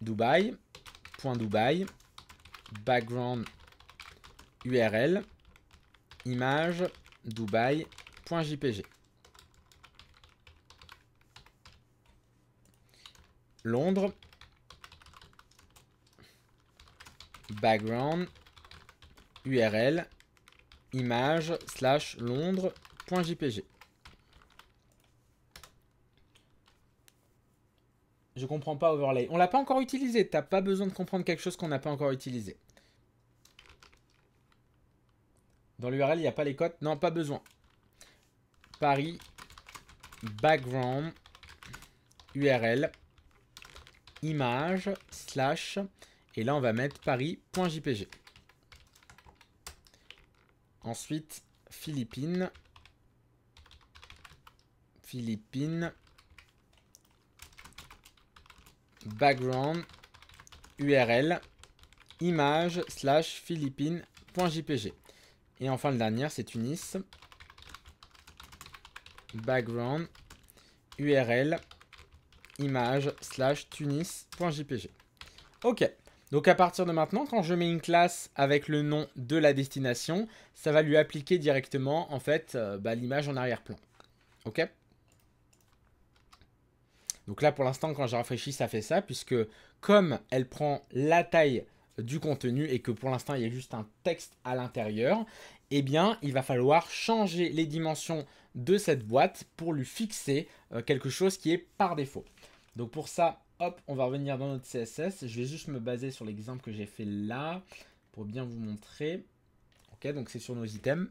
Dubaï. .dubai, background URL, image dubai.jpg. Londres, background URL, image slash londres.jpg. Je comprends pas overlay. On l'a pas encore utilisé. T'as pas besoin de comprendre quelque chose qu'on n'a pas encore utilisé. Dans l'URL, il n'y a pas les codes. Non, pas besoin. Paris, background, URL, image, slash. Et là, on va mettre paris.jpg. Ensuite, Philippines. Philippines background URL image slash philippines.jpg. Et enfin le dernier, c'est Tunis. Background URL image slash tunis.jpg. Ok, donc à partir de maintenant, quand je mets une classe avec le nom de la destination, ça va lui appliquer directement en fait euh, bah, l'image en arrière-plan. Ok donc là, pour l'instant, quand je rafraîchis, ça fait ça, puisque comme elle prend la taille du contenu et que pour l'instant, il y a juste un texte à l'intérieur, eh bien, il va falloir changer les dimensions de cette boîte pour lui fixer euh, quelque chose qui est par défaut. Donc pour ça, hop, on va revenir dans notre CSS. Je vais juste me baser sur l'exemple que j'ai fait là pour bien vous montrer. Ok, donc c'est sur nos items.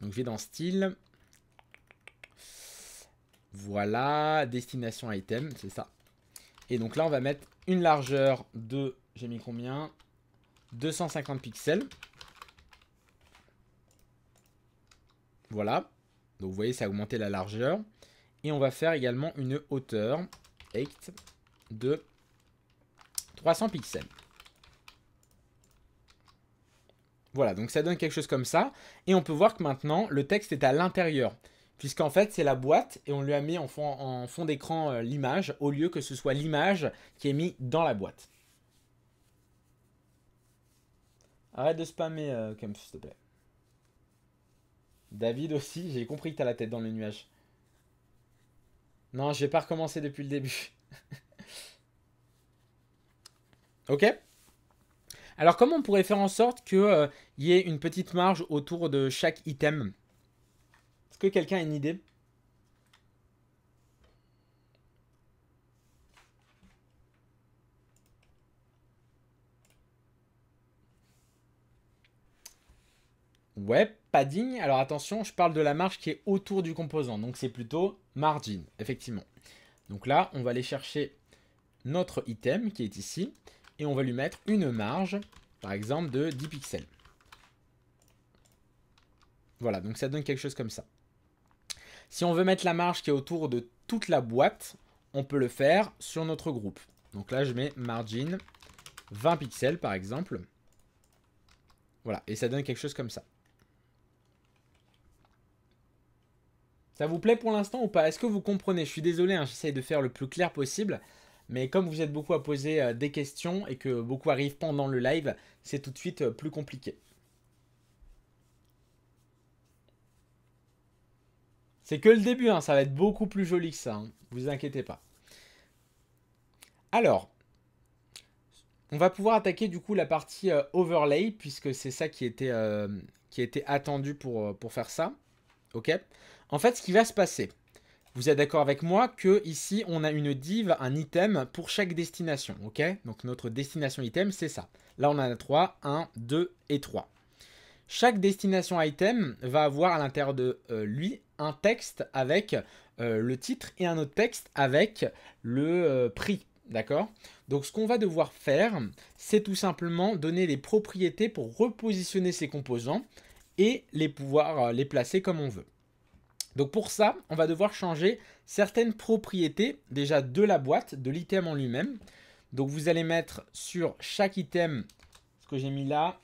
Donc je vais dans style, voilà, destination item, c'est ça. Et donc là, on va mettre une largeur de, j'ai mis combien 250 pixels. Voilà. Donc vous voyez, ça a augmenté la largeur. Et on va faire également une hauteur de 300 pixels. Voilà, donc ça donne quelque chose comme ça. Et on peut voir que maintenant, le texte est à l'intérieur puisqu'en fait c'est la boîte et on lui a mis en fond, d'écran euh, l'image au lieu que ce soit l'image qui est mise dans la boîte. Arrête de spammer, euh, s'il te plaît. David aussi, j'ai compris que as la tête dans le nuage. Non, je vais pas recommencer depuis le début. ok Alors comment on pourrait faire en sorte qu'il euh, y ait une petite marge autour de chaque item est-ce que quelqu'un a une idée Ouais, padding. Alors attention, je parle de la marge qui est autour du composant. Donc c'est plutôt margin, effectivement. Donc là, on va aller chercher notre item qui est ici. Et on va lui mettre une marge, par exemple, de 10 pixels. Voilà, donc ça donne quelque chose comme ça. Si on veut mettre la marge qui est autour de toute la boîte, on peut le faire sur notre groupe. Donc là, je mets margin 20 pixels, par exemple. Voilà, et ça donne quelque chose comme ça. Ça vous plaît pour l'instant ou pas Est-ce que vous comprenez Je suis désolé, hein, j'essaye de faire le plus clair possible. Mais comme vous êtes beaucoup à poser euh, des questions et que beaucoup arrivent pendant le live, c'est tout de suite euh, plus compliqué. C'est que le début, hein, ça va être beaucoup plus joli que ça, hein. vous inquiétez pas. Alors, on va pouvoir attaquer du coup la partie euh, overlay, puisque c'est ça qui était, euh, qui attendu pour, euh, pour faire ça. Ok En fait, ce qui va se passer, vous êtes d'accord avec moi que ici on a une div, un item pour chaque destination, ok Donc notre destination item, c'est ça. Là on en a 3, 1, 2 et 3. Chaque destination item va avoir à l'intérieur de euh, lui un texte avec euh, le titre et un autre texte avec le euh, prix. D'accord Donc ce qu'on va devoir faire, c'est tout simplement donner les propriétés pour repositionner ces composants et les pouvoir les placer comme on veut. Donc pour ça, on va devoir changer certaines propriétés déjà de la boîte, de l'item en lui-même. Donc vous allez mettre sur chaque item, ce que j'ai mis là,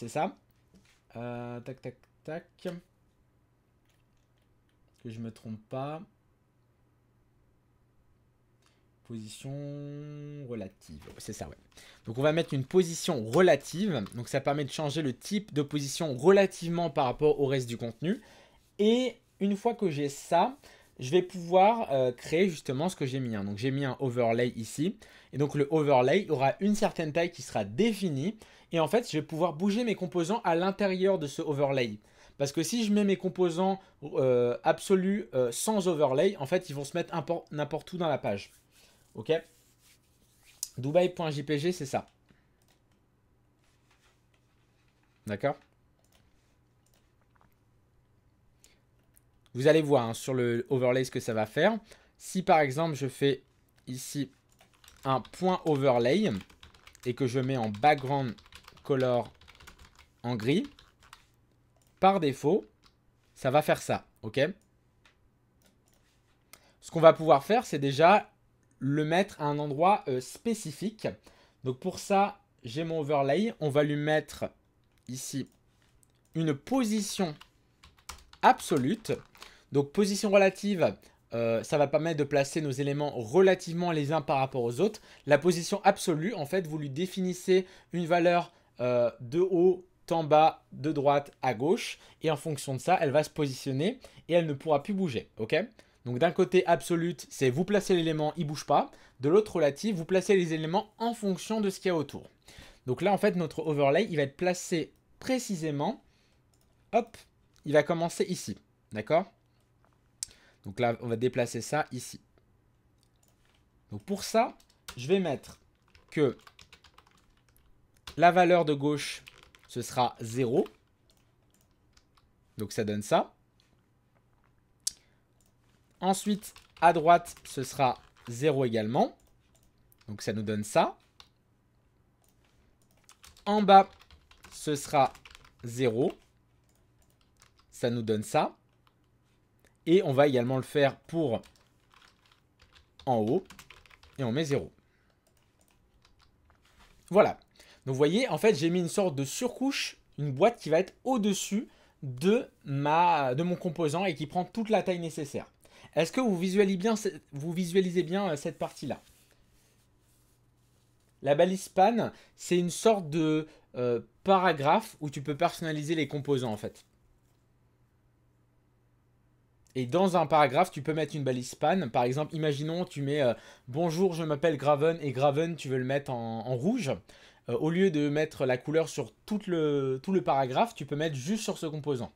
c'est ça. Euh, tac, tac, tac. Que je me trompe pas. Position relative. C'est ça, ouais. Donc on va mettre une position relative. Donc ça permet de changer le type de position relativement par rapport au reste du contenu. Et une fois que j'ai ça, je vais pouvoir euh, créer justement ce que j'ai mis. Hein. Donc j'ai mis un overlay ici. Et donc le overlay aura une certaine taille qui sera définie. Et en fait, je vais pouvoir bouger mes composants à l'intérieur de ce overlay. Parce que si je mets mes composants euh, absolus euh, sans overlay, en fait, ils vont se mettre n'importe où dans la page. Ok Dubai.jpg, c'est ça. D'accord Vous allez voir hein, sur le overlay ce que ça va faire. Si par exemple, je fais ici un point overlay et que je mets en background en gris, par défaut, ça va faire ça, ok Ce qu'on va pouvoir faire, c'est déjà le mettre à un endroit euh, spécifique. Donc pour ça, j'ai mon overlay. On va lui mettre ici une position absolue. Donc position relative, euh, ça va permettre de placer nos éléments relativement les uns par rapport aux autres. La position absolue, en fait, vous lui définissez une valeur euh, de haut, en bas, de droite, à gauche. Et en fonction de ça, elle va se positionner et elle ne pourra plus bouger. Ok Donc d'un côté absolute, c'est vous placez l'élément, il bouge pas. De l'autre relative, vous placez les éléments en fonction de ce qu'il y a autour. Donc là, en fait, notre overlay, il va être placé précisément. Hop, il va commencer ici. D'accord Donc là, on va déplacer ça ici. Donc pour ça, je vais mettre que la valeur de gauche, ce sera 0. Donc ça donne ça. Ensuite, à droite, ce sera 0 également. Donc ça nous donne ça. En bas, ce sera 0. Ça nous donne ça. Et on va également le faire pour en haut. Et on met 0. Voilà. Donc vous voyez, en fait, j'ai mis une sorte de surcouche, une boîte qui va être au-dessus de, de mon composant et qui prend toute la taille nécessaire. Est-ce que vous visualisez bien, vous visualisez bien euh, cette partie-là La balise pan, c'est une sorte de euh, paragraphe où tu peux personnaliser les composants en fait. Et dans un paragraphe, tu peux mettre une balise span. Par exemple, imaginons, tu mets euh, Bonjour, je m'appelle Graven » et Graven, tu veux le mettre en rouge ». Euh, au lieu de mettre la couleur sur tout le, paragraphe, tu peux mettre juste sur ce composant.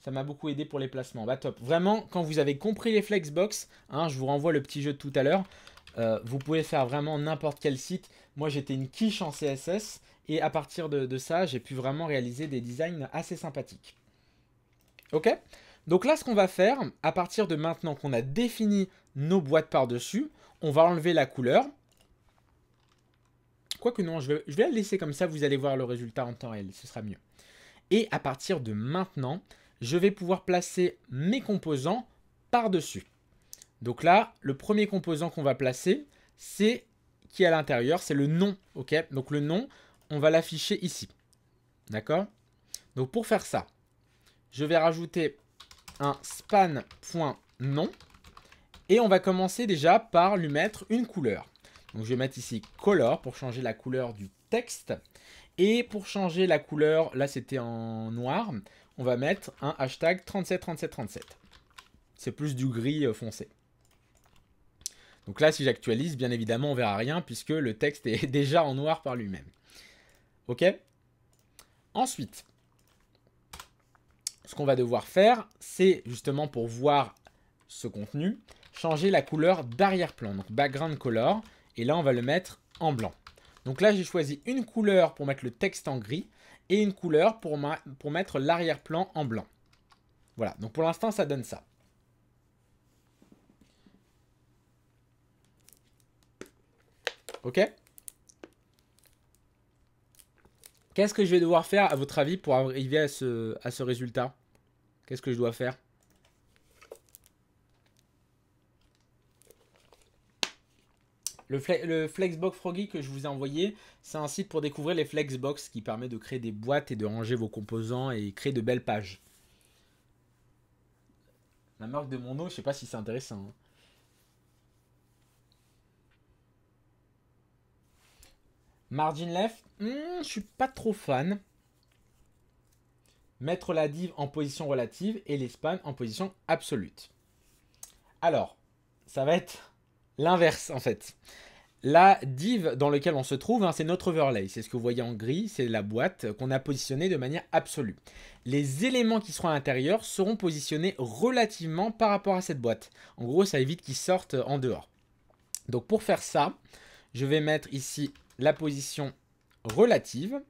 Ça m'a beaucoup aidé pour les placements. Bah top. Vraiment, quand vous avez compris les Flexbox, hein, je vous renvoie le petit jeu de tout à l'heure, euh, vous pouvez faire vraiment n'importe quel site. Moi, j'étais une quiche en CSS et à partir de, de ça, j'ai pu vraiment réaliser des designs assez sympathiques. Ok Donc là, ce qu'on va faire, à partir de maintenant qu'on a défini nos boîtes par-dessus, on va enlever la couleur. Quoique non, je vais, la laisser comme ça, vous allez voir le résultat en temps réel, ce sera mieux. Et à partir de maintenant, je vais pouvoir placer mes composants par-dessus. Donc là, le premier composant qu'on va placer, c'est qui à l'intérieur, c'est le nom, ok Donc le nom, on va l'afficher ici, d'accord Donc pour faire ça, je vais rajouter un span.nom et on va commencer déjà par lui mettre une couleur. Donc je vais mettre ici color pour changer la couleur du texte. Et pour changer la couleur, là c'était en noir, on va mettre un hashtag 373737. C'est plus du gris euh, foncé. Donc là, si j'actualise, bien évidemment, on verra rien puisque le texte est déjà en noir par lui-même. Ok Ensuite, ce qu'on va devoir faire, c'est justement pour voir ce contenu, changer la couleur d'arrière-plan. Donc background color, et là, on va le mettre en blanc. Donc là, j'ai choisi une couleur pour mettre le texte en gris et une couleur pour, pour mettre l'arrière-plan en blanc. Voilà, donc pour l'instant, ça donne ça. Ok Qu'est-ce que je vais devoir faire, à votre avis, pour arriver à ce, à ce résultat Qu'est-ce que je dois faire Le, Flexbox Froggy que je vous ai envoyé, c'est un site pour découvrir les Flexbox qui permet de créer des boîtes et de ranger vos composants et créer de belles pages. La marque de mon eau, je sais pas si c'est intéressant. Hein. Margin left, hmm, je suis pas trop fan. Mettre la div en position relative et les spans en position absolue. Alors, ça va être l'inverse en fait. La div dans laquelle on se trouve, hein, c'est notre overlay. C'est ce que vous voyez en gris, c'est la boîte qu'on a positionnée de manière absolue. Les éléments qui seront à l'intérieur seront positionnés relativement par rapport à cette boîte. En gros, ça évite qu'ils sortent en dehors. Donc pour faire ça, je vais mettre ici la position relative.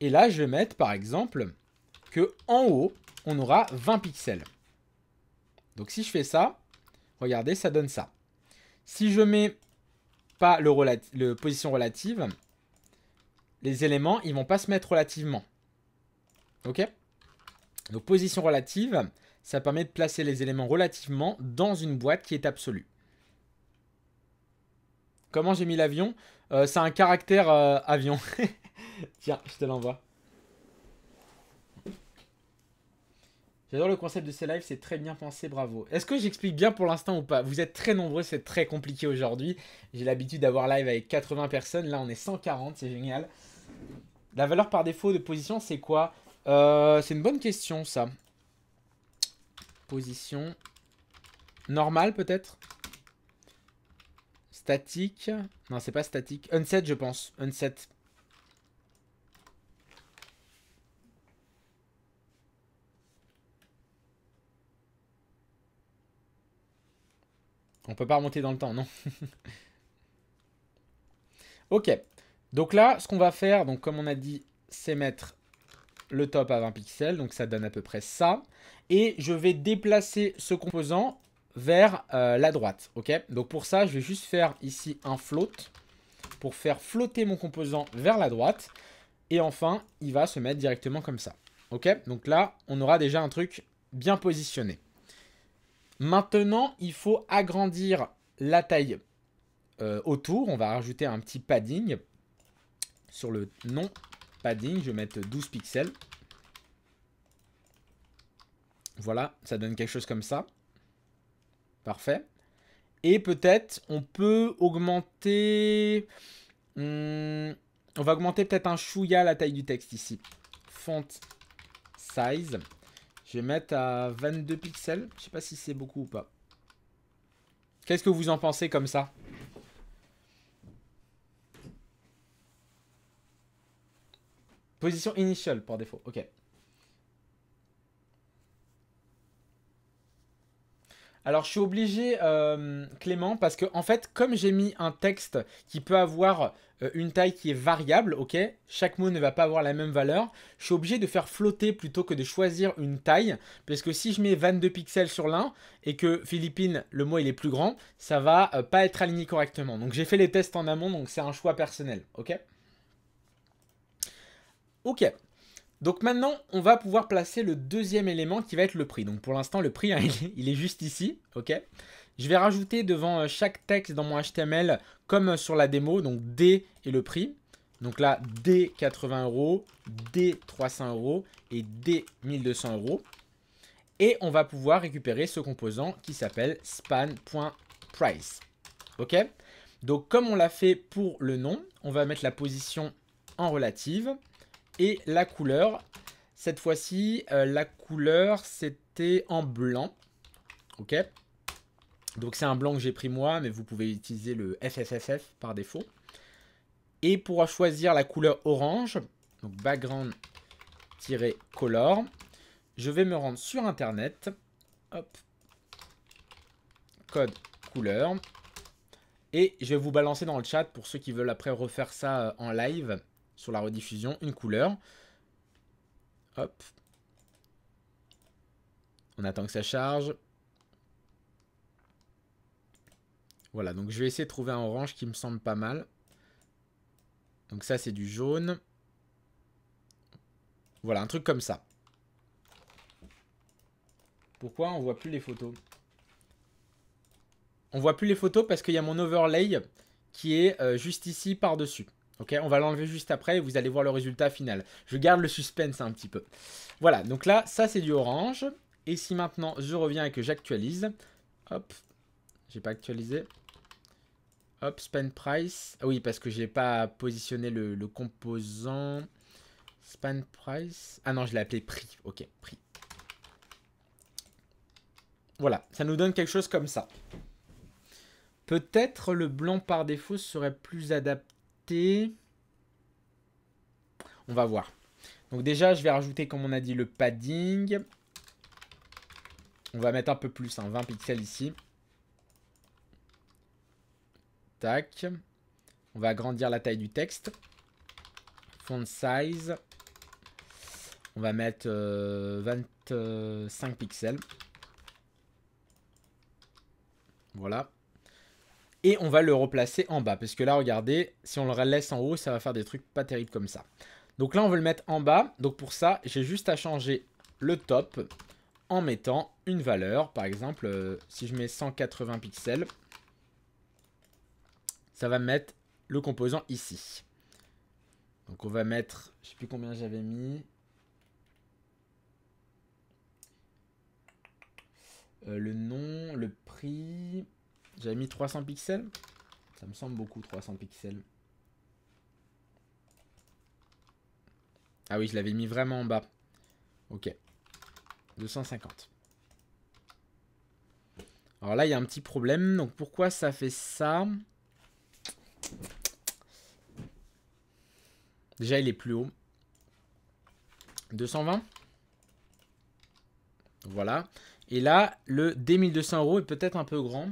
Et là, je vais mettre par exemple que en haut, on aura 20 pixels. Donc si je fais ça, regardez, ça donne ça. Si je mets pas le, position relative, les éléments, ils vont pas se mettre relativement. Ok Donc position relative, ça permet de placer les éléments relativement dans une boîte qui est absolue. Comment j'ai mis l'avion euh, C'est un caractère euh, avion. Tiens, je te l'envoie. J'adore le concept de ces lives, c'est très bien pensé, bravo. Est-ce que j'explique bien pour l'instant ou pas Vous êtes très nombreux, c'est très compliqué aujourd'hui. J'ai l'habitude d'avoir live avec 80 personnes, là on est 140, c'est génial. La valeur par défaut de position, c'est quoi euh, C'est une bonne question ça. Position normale peut-être Statique Non, c'est pas statique. Unset, je pense. Unset. On peut pas remonter dans le temps, non. ok. Donc là, ce qu'on va faire, donc comme on a dit, c'est mettre le top à 20 pixels. Donc ça donne à peu près ça. Et je vais déplacer ce composant vers euh, la droite. Ok Donc pour ça, je vais juste faire ici un float pour faire flotter mon composant vers la droite. Et enfin, il va se mettre directement comme ça. Ok Donc là, on aura déjà un truc bien positionné. Maintenant, il faut agrandir la taille euh, autour. On va rajouter un petit padding. Sur le nom padding, je vais mettre 12 pixels. Voilà, ça donne quelque chose comme ça. Parfait. Et peut-être, on peut augmenter... Hmm, on va augmenter peut-être un chouïa la taille du texte ici. Font size je vais mettre à 22 pixels. Je sais pas si c'est beaucoup ou pas. Qu'est-ce que vous en pensez comme ça Position initiale par défaut, ok. Alors je suis obligé, euh, Clément, parce que en fait, comme j'ai mis un texte qui peut avoir euh, une taille qui est variable, ok, chaque mot ne va pas avoir la même valeur, je suis obligé de faire flotter plutôt que de choisir une taille, parce que si je mets 22 pixels sur l'un et que Philippine, le mot il est plus grand, ça va euh, pas être aligné correctement. Donc j'ai fait les tests en amont, donc c'est un choix personnel, ok Ok, donc maintenant, on va pouvoir placer le deuxième élément qui va être le prix. Donc pour l'instant, le prix, hein, il est juste ici, ok Je vais rajouter devant euh, chaque texte dans mon HTML, comme euh, sur la démo, donc D et le prix. Donc là, D 80 euros, D 300 euros et D 1200 euros. Et on va pouvoir récupérer ce composant qui s'appelle span.price. Ok Donc comme on l'a fait pour le nom, on va mettre la position en relative. Et la couleur, cette fois-ci, euh, la couleur, c'était en blanc. Ok Donc c'est un blanc que j'ai pris moi, mais vous pouvez utiliser le FFFF par défaut. Et pour choisir la couleur orange, donc background-color, je vais me rendre sur Internet. Hop. Code couleur. Et je vais vous balancer dans le chat pour ceux qui veulent après refaire ça euh, en live sur la rediffusion une couleur. Hop. On attend que ça charge. Voilà, donc je vais essayer de trouver un orange qui me semble pas mal. Donc ça, c'est du jaune. Voilà, un truc comme ça. Pourquoi on voit plus les photos On voit plus les photos parce qu'il y a mon overlay qui est euh, juste ici par-dessus. Ok, on va l'enlever juste après et vous allez voir le résultat final. Je garde le suspense un petit peu. Voilà, donc là, ça c'est du orange. Et si maintenant je reviens et que j'actualise, hop, j'ai pas actualisé. Hop, spend price. Ah oui, parce que j'ai pas positionné le, le composant. Spend price. Ah non, je l'ai appelé prix. Ok, prix. Voilà, ça nous donne quelque chose comme ça. Peut-être le blanc par défaut serait plus adapté on va voir. Donc déjà, je vais rajouter, comme on a dit, le padding. On va mettre un peu plus, hein, 20 pixels ici. Tac. On va agrandir la taille du texte. Font size. On va mettre 25 euh, pixels. Voilà. Et on va le replacer en bas. Parce que là, regardez, si on le laisse en haut, ça va faire des trucs pas terribles comme ça. Donc là, on veut le mettre en bas. Donc pour ça, j'ai juste à changer le top en mettant une valeur. Par exemple, euh, si je mets 180 pixels, ça va mettre le composant ici. Donc on va mettre, je sais plus combien j'avais mis. Euh, le nom, le prix, j'avais mis 300 pixels Ça me semble beaucoup, 300 pixels. Ah oui, je l'avais mis vraiment en bas. Ok. 250. Alors là, il y a un petit problème. Donc pourquoi ça fait ça Déjà, il est plus haut. 220 Voilà. Et là, le D1200 euros est peut-être un peu grand.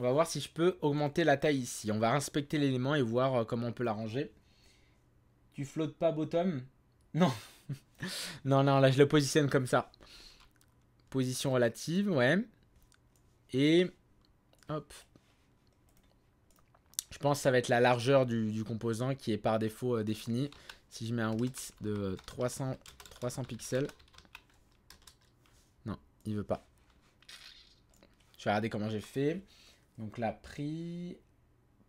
On va voir si je peux augmenter la taille ici. On va inspecter l'élément et voir euh, comment on peut l'arranger. Tu flottes pas bottom Non. non, non, là je le positionne comme ça. Position relative, ouais. Et hop. Je pense que ça va être la largeur du, composant qui est par défaut euh, définie. Si je mets un width de 300, 300 pixels. Non, il veut pas. Je vais regarder comment j'ai fait. Donc là, prix,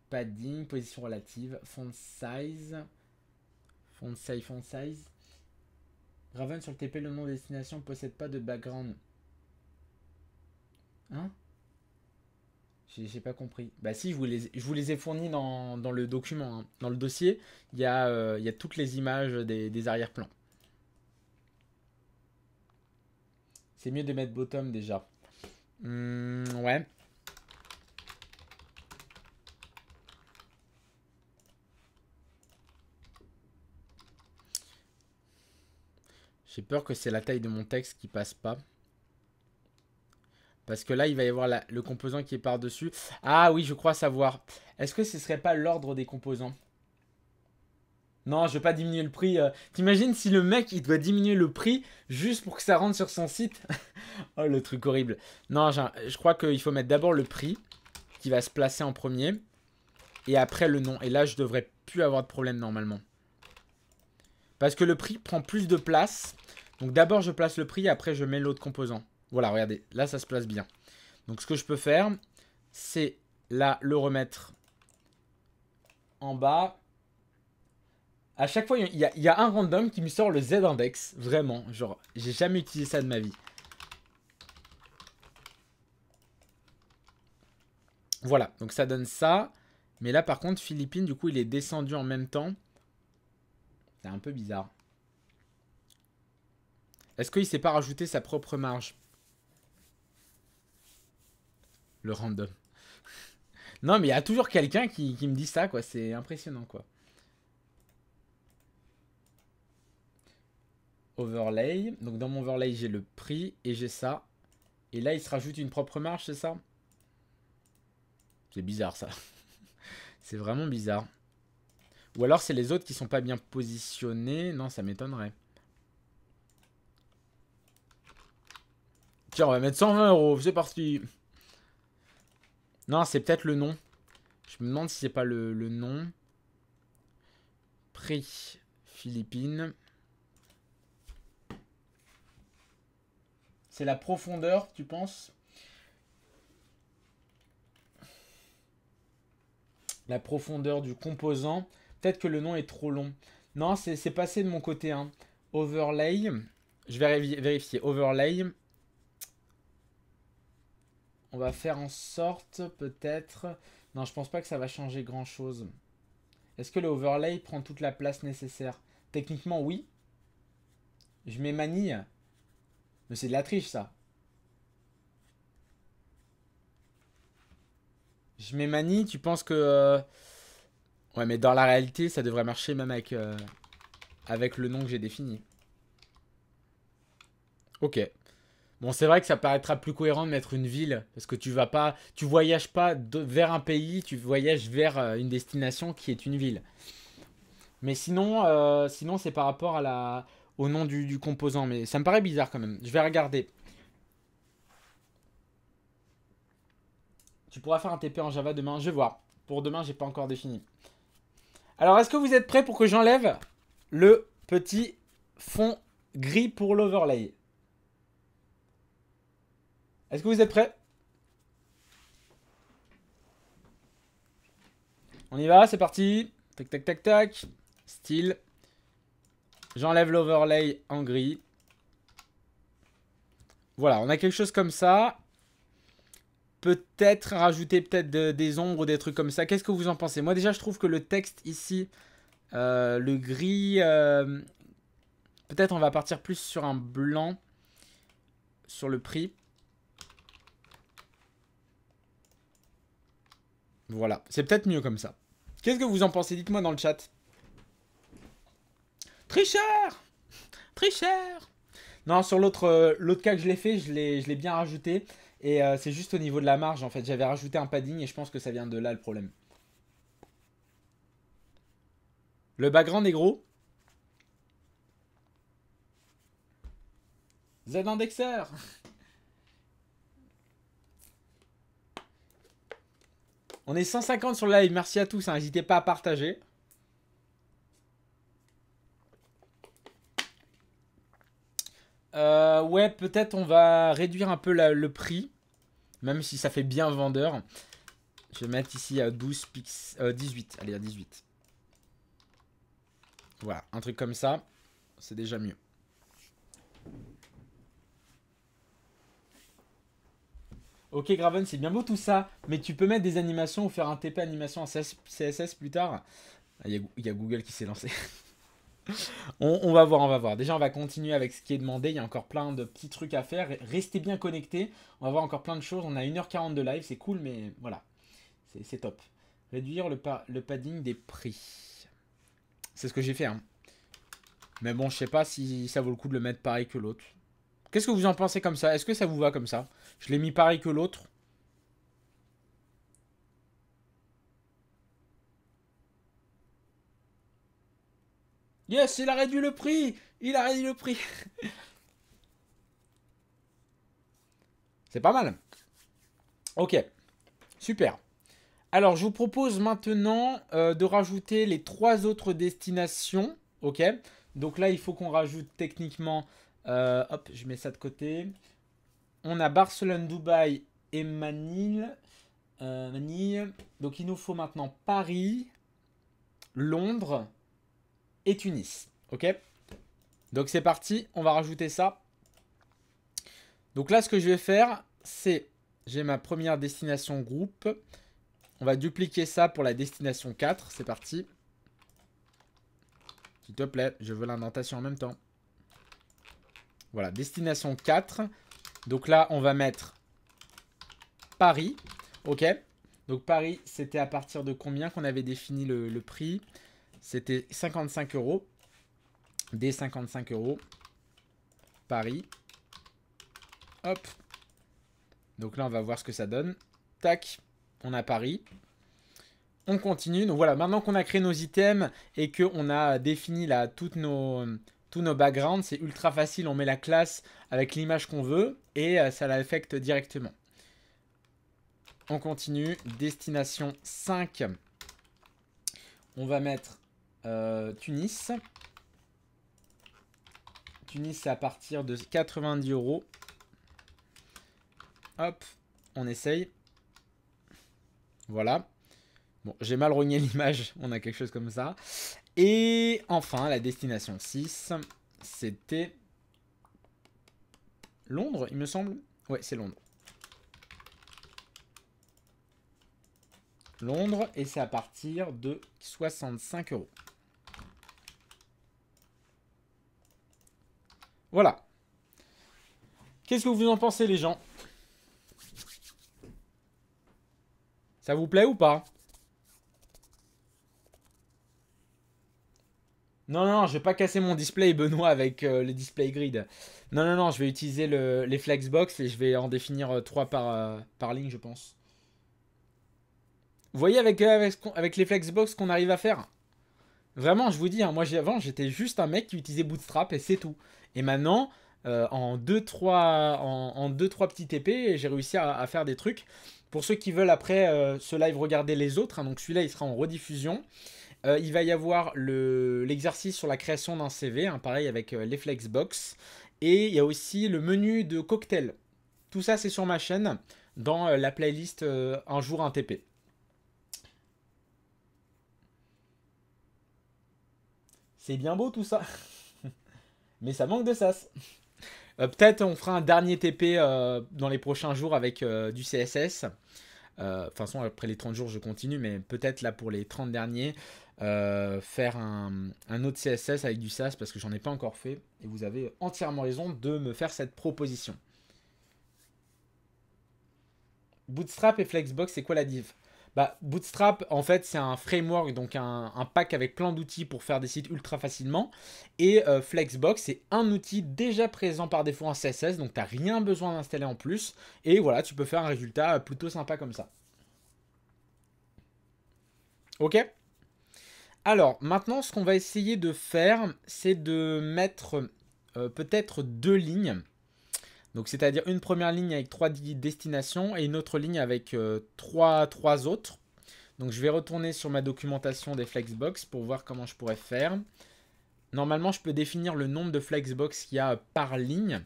padding, position relative, font size, font size, font size. Raven sur le TP, le nom de destination ne possède pas de background. Hein j'ai pas compris. Bah si, je vous les, je vous les ai fournis dans, le document, hein. dans le dossier. Il y, a, euh, toutes les images des, arrière-plans. C'est mieux de mettre bottom déjà. Hmm, ouais. J'ai peur que c'est la taille de mon texte qui passe pas. Parce que là, il va y avoir le composant qui est par-dessus. Ah oui, je crois savoir. Est-ce que ce serait pas l'ordre des composants Non, je vais pas diminuer le prix. Euh. T'imagines si le mec, il doit diminuer le prix juste pour que ça rentre sur son site Oh, le truc horrible. Non, je, crois qu'il faut mettre d'abord le prix qui va se placer en premier. Et après le nom. Et là, je devrais plus avoir de problème normalement. Parce que le prix prend plus de place. Donc d'abord je place le prix, après je mets l'autre composant. Voilà, regardez, là ça se place bien. Donc ce que je peux faire, c'est là le remettre en bas. À chaque fois, il y, a, y a un random qui me sort le Z-index. Vraiment, genre, j'ai jamais utilisé ça de ma vie. Voilà, donc ça donne ça. Mais là, par contre, Philippine, du coup, il est descendu en même temps. C'est un peu bizarre. Est-ce qu'il s'est pas rajouté sa propre marge Le random. non, mais il y a toujours quelqu'un qui, qui me dit ça, quoi. C'est impressionnant, quoi. Overlay. Donc, dans mon overlay, j'ai le prix et j'ai ça. Et là, il se rajoute une propre marge, c'est ça C'est bizarre, ça. c'est vraiment bizarre. Ou alors c'est les autres qui sont pas bien positionnés. Non, ça m'étonnerait. Tiens, on va mettre 120 euros. C'est parti. Non, c'est peut-être le nom. Je me demande si c'est pas le, le nom. Prix Philippines. C'est la profondeur, tu penses La profondeur du composant. Peut-être que le nom est trop long. Non, c'est passé de mon côté. Hein. Overlay. Je vais vérifier. Overlay. On va faire en sorte, peut-être... Non, je pense pas que ça va changer grand-chose. Est-ce que le overlay prend toute la place nécessaire Techniquement, oui. Je mets Mais c'est de la triche, ça. Je mets tu penses que... Euh, Ouais, mais dans la réalité, ça devrait marcher même avec, euh, avec le nom que j'ai défini. Ok. Bon, c'est vrai que ça paraîtra plus cohérent de mettre une ville, parce que tu vas pas, tu voyages pas vers un pays, tu voyages vers euh, une destination qui est une ville. Mais sinon, euh, sinon c'est par rapport à la, au nom du, du, composant, mais ça me paraît bizarre quand même. Je vais regarder. Tu pourras faire un TP en Java demain, je vais voir. Pour demain, j'ai pas encore défini. Alors, est-ce que vous êtes prêts pour que j'enlève le petit fond gris pour l'overlay Est-ce que vous êtes prêts On y va, c'est parti. Tac, tac, tac, tac. Style. J'enlève l'overlay en gris. Voilà, on a quelque chose comme ça peut-être rajouter peut-être des ombres, des trucs comme ça. Qu'est-ce que vous en pensez Moi déjà je trouve que le texte ici, euh, le gris, euh, peut-être on va partir plus sur un blanc sur le prix. Voilà, c'est peut-être mieux comme ça. Qu'est-ce que vous en pensez Dites-moi dans le chat. Très cher Très cher Non, sur l'autre euh, l'autre cas que je l'ai fait, je l'ai bien rajouté. Et euh, c'est juste au niveau de la marge, en fait. J'avais rajouté un padding et je pense que ça vient de là le problème. Le background est gros. Z-indexeur On est 150 sur le live, merci à tous, hein. n'hésitez pas à partager. Euh, ouais, peut-être on va réduire un peu le prix. Même si ça fait bien vendeur. Je vais mettre ici à 12 pix... Euh, 18, allez, à 18. Voilà, un truc comme ça, c'est déjà mieux. Ok Graven, c'est bien beau tout ça, mais tu peux mettre des animations ou faire un TP animation en CSS plus tard. Ah, il il y a Google qui s'est lancé. on, va voir, on va voir. Déjà, on va continuer avec ce qui est demandé. Il y a encore plein de petits trucs à faire. Restez bien connectés. On va voir encore plein de choses. On a 1h40 de live. C'est cool, mais voilà. C'est top. Réduire le, padding des prix. C'est ce que j'ai fait. Hein. Mais bon, je sais pas si ça vaut le coup de le mettre pareil que l'autre. Qu'est-ce que vous en pensez comme ça Est-ce que ça vous va comme ça Je l'ai mis pareil que l'autre. Yes, il a réduit le prix Il a réduit le prix C'est pas mal. Ok, super. Alors, je vous propose maintenant euh, de rajouter les trois autres destinations. Ok, donc là, il faut qu'on rajoute techniquement... Euh, hop, je mets ça de côté. On a Barcelone, Dubaï et Manille. Euh, Manille. Donc, il nous faut maintenant Paris, Londres, et Tunis. Ok Donc c'est parti, on va rajouter ça. Donc là, ce que je vais faire, c'est... J'ai ma première destination groupe. On va dupliquer ça pour la destination 4. C'est parti. S'il te plaît, je veux l'indentation en même temps. Voilà, destination 4. Donc là, on va mettre Paris. Ok. Donc Paris, c'était à partir de combien qu'on avait défini le, le prix c'était 55 euros. Des 55 euros. Paris. Hop. Donc là, on va voir ce que ça donne. Tac. On a Paris. On continue. Donc voilà, maintenant qu'on a créé nos items et qu'on a défini toutes nos, tous nos backgrounds, c'est ultra facile. On met la classe avec l'image qu'on veut et euh, ça l'affecte directement. On continue. Destination 5. On va mettre euh, Tunis. Tunis, c'est à partir de 90 euros. Hop, on essaye. Voilà. Bon, j'ai mal rogné l'image, on a quelque chose comme ça. Et enfin, la destination 6, c'était Londres, il me semble. Ouais, c'est Londres. Londres, et c'est à partir de 65 euros. Voilà. Qu'est-ce que vous en pensez, les gens Ça vous plaît ou pas Non, non, non, je vais pas casser mon display, Benoît, avec euh, le display grid. Non, non, non, je vais utiliser les flexbox et je vais en définir euh, trois par, euh, par ligne, je pense. Vous voyez avec, avec, avec les flexbox qu'on arrive à faire Vraiment, je vous dis, hein, moi avant, j'étais juste un mec qui utilisait Bootstrap et c'est tout. Et maintenant, euh, en 2-3 en, en deux, trois j'ai réussi à, faire des trucs. Pour ceux qui veulent après euh, ce live regarder les autres, hein, donc celui-là, il sera en rediffusion. Euh, il va y avoir l'exercice sur la création d'un CV, hein, pareil avec les Flexbox. Et il y a aussi le menu de cocktail. Tout ça, c'est sur ma chaîne, dans la playlist Un jour un TP. C'est bien beau tout ça. Mais ça manque de sas. Euh, peut-être on fera un dernier TP euh, dans les prochains jours avec euh, du CSS. De toute façon, après les 30 jours, je continue, mais peut-être là pour les 30 derniers, faire un, un, autre CSS avec du SAS parce que j'en ai pas encore fait. Et vous avez entièrement raison de me faire cette proposition. Bootstrap et Flexbox, c'est quoi la div bah, Bootstrap, en fait, c'est un framework, donc un, pack avec plein d'outils pour faire des sites ultra facilement. Et euh, Flexbox, c'est un outil déjà présent par défaut en CSS, donc tu n'as rien besoin d'installer en plus. Et voilà, tu peux faire un résultat euh, plutôt sympa comme ça. Ok Alors, maintenant, ce qu'on va essayer de faire, c'est de mettre euh, peut-être deux lignes donc c'est-à-dire une première ligne avec trois destinations et une autre ligne avec euh, trois, autres. Donc je vais retourner sur ma documentation des flexbox pour voir comment je pourrais faire. Normalement, je peux définir le nombre de flexbox qu'il y a par ligne.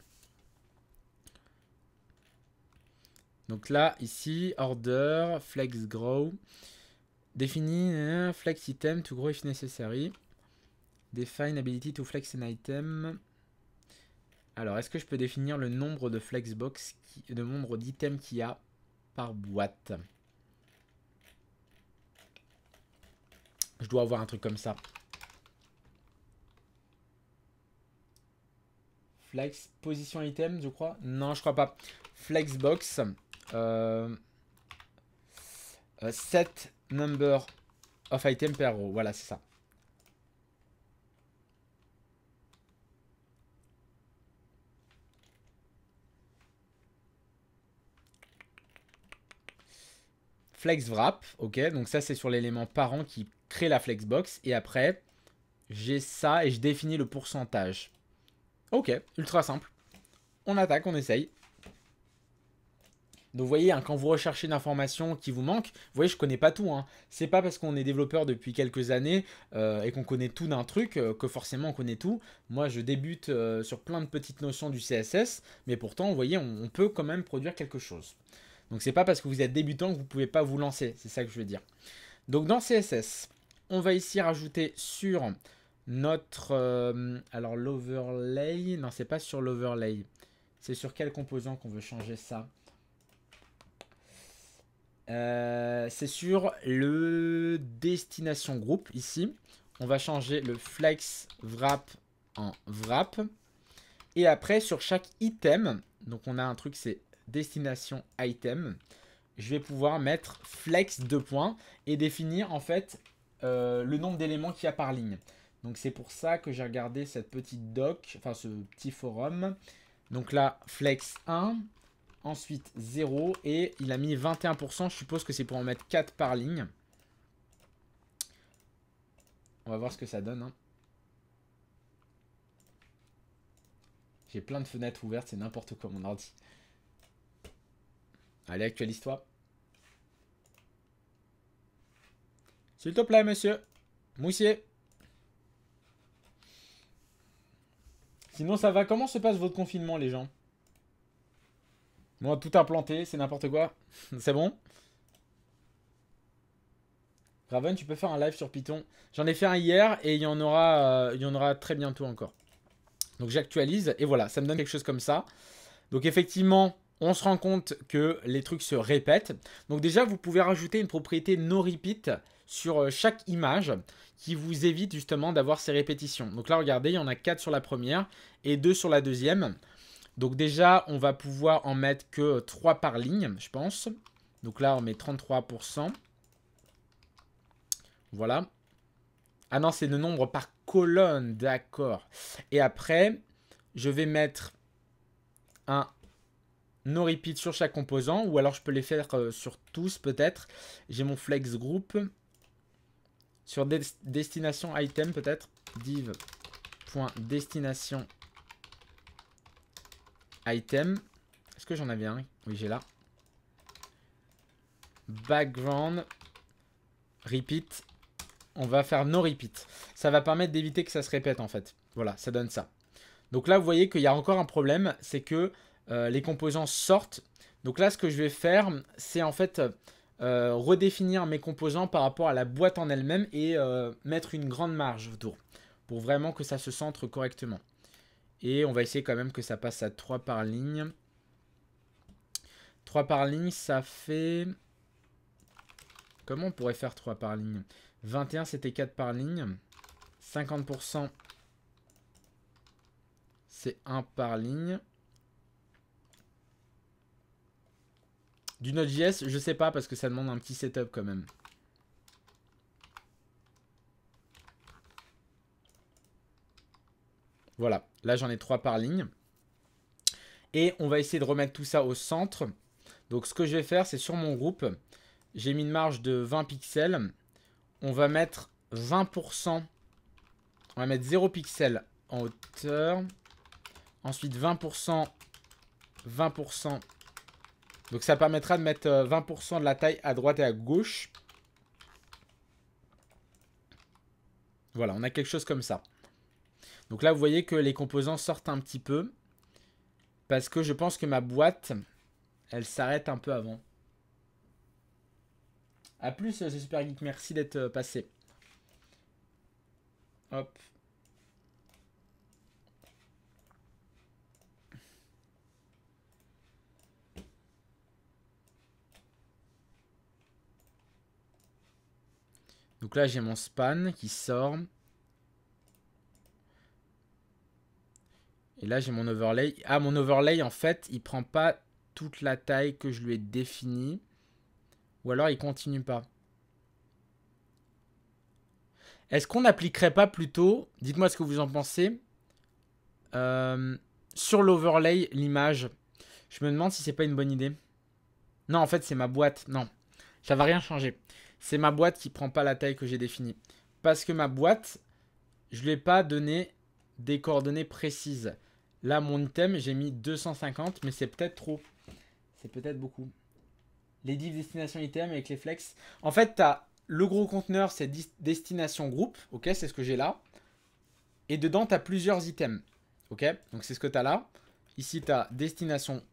Donc là, ici, order, flex grow, un hein, flex item to grow if necessary, define ability to flex an item, alors, est-ce que je peux définir le nombre de flexbox, le nombre d'items qu'il y a par boîte Je dois avoir un truc comme ça. Flex, position item, je crois. Non, je crois pas. Flexbox. Euh, euh, set number of item per row. Voilà, c'est ça. flex ok, donc ça c'est sur l'élément parent qui crée la flexbox, et après j'ai ça et je définis le pourcentage. Ok, ultra simple. On attaque, on essaye. Donc vous voyez, hein, quand vous recherchez une information qui vous manque, vous voyez, je connais pas tout. Hein. C'est pas parce qu'on est développeur depuis quelques années euh, et qu'on connaît tout d'un truc euh, que forcément on connaît tout. Moi, je débute euh, sur plein de petites notions du CSS, mais pourtant, vous voyez, on peut quand même produire quelque chose. Donc c'est pas parce que vous êtes débutant que vous pouvez pas vous lancer, c'est ça que je veux dire. Donc dans CSS, on va ici rajouter sur notre... Euh, alors l'overlay, non c'est pas sur l'overlay. C'est sur quel composant qu'on veut changer ça euh, C'est sur le destination group ici. On va changer le flex wrap en wrap. Et après sur chaque item, donc on a un truc c'est destination item, je vais pouvoir mettre flex 2 points et définir en fait euh, le nombre d'éléments qu'il y a par ligne. Donc c'est pour ça que j'ai regardé cette petite doc, enfin ce petit forum. Donc là, flex 1, ensuite 0 et il a mis 21%. Je suppose que c'est pour en mettre 4 par ligne. On va voir ce que ça donne. Hein. J'ai plein de fenêtres ouvertes, c'est n'importe quoi mon ordi. Allez, actualise-toi. S'il te plaît, monsieur. Moussier. Sinon, ça va. Comment se passe votre confinement, les gens Moi, tout implanté, c'est n'importe quoi. c'est bon Raven, tu peux faire un live sur Python. J'en ai fait un hier et il y en aura, euh, il y en aura très bientôt encore. Donc j'actualise et voilà, ça me donne quelque chose comme ça. Donc effectivement, on se rend compte que les trucs se répètent. Donc déjà, vous pouvez rajouter une propriété no repeat sur euh, chaque image qui vous évite justement d'avoir ces répétitions. Donc là, regardez, il y en a 4 sur la première et 2 sur la deuxième. Donc déjà, on va pouvoir en mettre que 3 par ligne, je pense. Donc là, on met 33%. Voilà. Ah non, c'est le nombre par colonne, d'accord. Et après, je vais mettre un no repeat sur chaque composant, ou alors je peux les faire euh, sur tous peut-être. J'ai mon flex group, sur destination item peut-être, div.destination item. Est-ce que j'en avais un Oui, j'ai là. Background, repeat, on va faire no repeat. Ça va permettre d'éviter que ça se répète en fait. Voilà, ça donne ça. Donc là, vous voyez qu'il y a encore un problème, c'est que euh, les composants sortent. Donc là, ce que je vais faire, c'est en fait euh, redéfinir mes composants par rapport à la boîte en elle-même et euh, mettre une grande marge autour pour vraiment que ça se centre correctement. Et on va essayer quand même que ça passe à 3 par ligne. 3 par ligne, ça fait... Comment on pourrait faire 3 par ligne 21, c'était 4 par ligne. 50%, c'est 1 par ligne. Du Node.js, je sais pas parce que ça demande un petit setup quand même. Voilà, là j'en ai trois par ligne. Et on va essayer de remettre tout ça au centre. Donc ce que je vais faire, c'est sur mon groupe, j'ai mis une marge de 20 pixels. On va mettre 20%. On va mettre 0 pixels en hauteur. Ensuite 20%, 20%, donc ça permettra de mettre 20% euh, de la taille à droite et à gauche. Voilà, on a quelque chose comme ça. Donc là, vous voyez que les composants sortent un petit peu. Parce que je pense que ma boîte, elle s'arrête un peu avant. A plus, c'est euh, Super Geek. Merci d'être euh, passé. Hop. Donc là, j'ai mon span qui sort. Et là, j'ai mon overlay. Ah, mon overlay, en fait, il prend pas toute la taille que je lui ai définie. Ou alors, il continue pas. Est-ce qu'on n'appliquerait pas plutôt, dites-moi ce que vous en pensez, euh, sur l'overlay, l'image Je me demande si c'est pas une bonne idée. Non, en fait, c'est ma boîte. Non, ça va rien changer c'est ma boîte qui prend pas la taille que j'ai définie. Parce que ma boîte, je lui ai pas donné des coordonnées précises. Là, mon item, j'ai mis 250, mais c'est peut-être trop. C'est peut-être beaucoup. Les divs destination item avec les flex. En fait, tu as le gros conteneur, c'est destination groupe. Ok, c'est ce que j'ai là. Et dedans, tu as plusieurs items. Ok, donc c'est ce que tu as là. Ici, tu as destination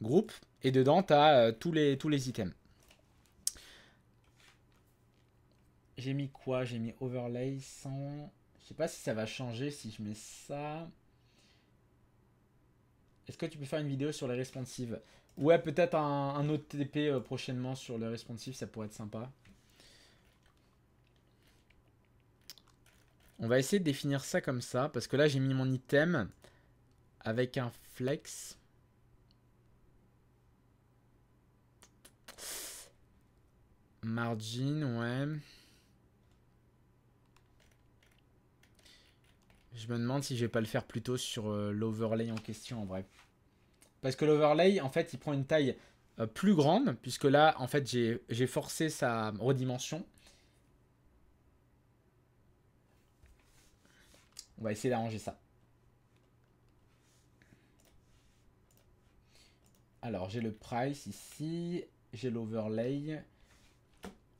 groupe. Et dedans, tu as euh, tous, les, tous les items. J'ai mis quoi J'ai mis overlay sans. Je sais pas si ça va changer si je mets ça. Est-ce que tu peux faire une vidéo sur les responsives Ouais, peut-être un, un, autre TP euh, prochainement sur les responsives, ça pourrait être sympa. On va essayer de définir ça comme ça, parce que là j'ai mis mon item avec un flex. Margin, ouais. Je me demande si je vais pas le faire plutôt sur euh, l'overlay en question en vrai. Parce que l'overlay, en fait, il prend une taille euh, plus grande, puisque là, en fait, j'ai forcé sa redimension. On va essayer d'arranger ça. Alors, j'ai le price ici, j'ai l'overlay.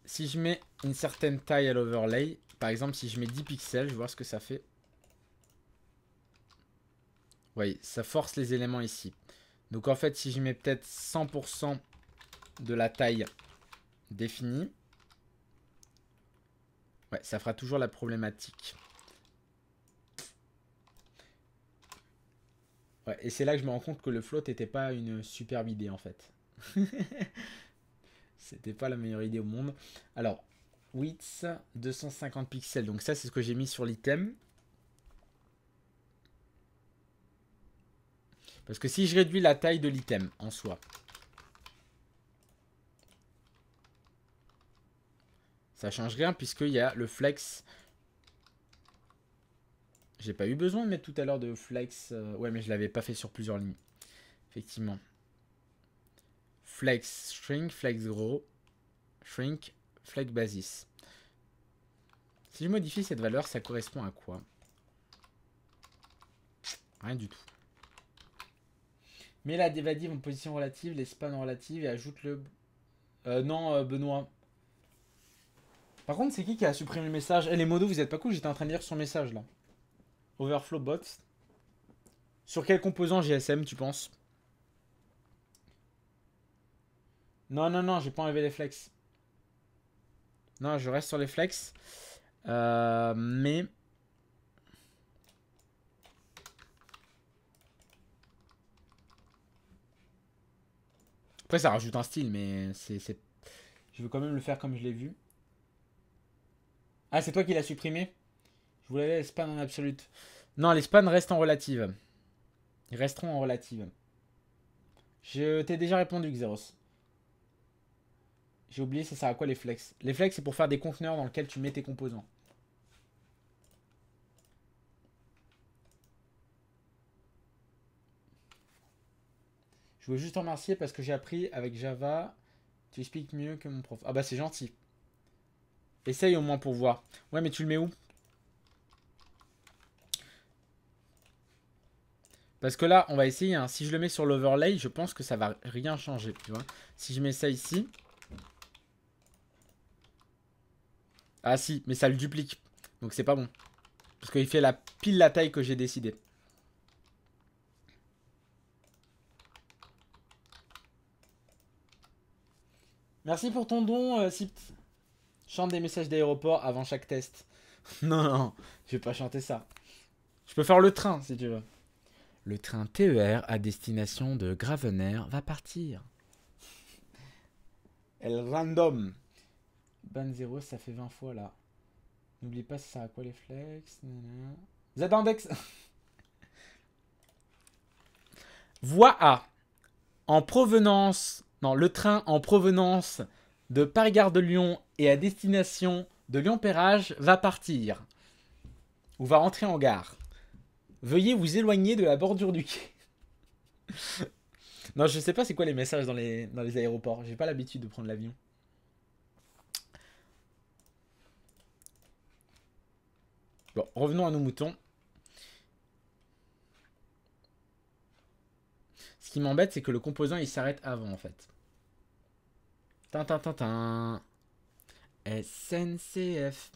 Si je mets une certaine taille à l'overlay, par exemple, si je mets 10 pixels, je vois ce que ça fait. Oui, ça force les éléments ici. Donc en fait, si je mets peut-être 100% de la taille définie, ouais, ça fera toujours la problématique. et c'est là que je me rends compte que le float n'était pas une superbe idée en fait. C'était pas la meilleure idée au monde. Alors, width 250 pixels. Donc ça, c'est ce que j'ai mis sur l'item. Parce que si je réduis la taille de l'item en soi, ça change rien puisqu'il y a le flex. J'ai pas eu besoin de mettre tout à l'heure de flex. Euh, ouais, mais je l'avais pas fait sur plusieurs lignes. Effectivement. Flex shrink, flex gros, shrink, flex basis. Si je modifie cette valeur, ça correspond à quoi Rien du tout. Mets la dévadive en position relative, les spans relative et ajoute le. Euh, non, euh, Benoît. Par contre, c'est qui qui a supprimé le message Eh, les modos, vous êtes pas cool, j'étais en train de lire son message là. Overflow bots. Sur quel composant GSM tu penses Non, non, non, j'ai pas enlevé les flex. Non, je reste sur les flex. Euh, mais Après, ça rajoute un style, mais c'est. Je veux quand même le faire comme je l'ai vu. Ah, c'est toi qui l'as supprimé Je voulais les spans en absolute. Non, les spans restent en relative. Ils resteront en relative. Je t'ai déjà répondu, Xeros. J'ai oublié, ça sert à quoi les flex Les flex, c'est pour faire des conteneurs dans lesquels tu mets tes composants. Je veux juste en remercier parce que j'ai appris avec Java. Tu expliques mieux que mon prof. Ah bah c'est gentil. Essaye au moins pour voir. Ouais mais tu le mets où Parce que là, on va essayer. Hein. Si je le mets sur l'overlay, je pense que ça va rien changer. Tu vois si je mets ça ici. Ah si, mais ça le duplique. Donc c'est pas bon. Parce qu'il fait la pile la taille que j'ai décidé. Merci pour ton don, euh, Chante des messages d'aéroport avant chaque test. non, non, je vais pas chanter ça. Je peux faire le train, si tu veux. Le train TER à destination de Gravener va partir. El random. Ban 0, ça fait 20 fois, là. N'oublie pas, ça à quoi les flex Z-index A. En provenance le train en provenance de Paris-Gare de Lyon et à destination de Lyon-Pérage va partir ou va rentrer en gare. Veuillez vous éloigner de la bordure du quai. non, je sais pas c'est quoi les messages dans les, dans les aéroports. J'ai pas l'habitude de prendre l'avion. Bon, revenons à nos moutons. Ce qui m'embête, c'est que le composant, il s'arrête avant, en fait. Tintin, SNCF.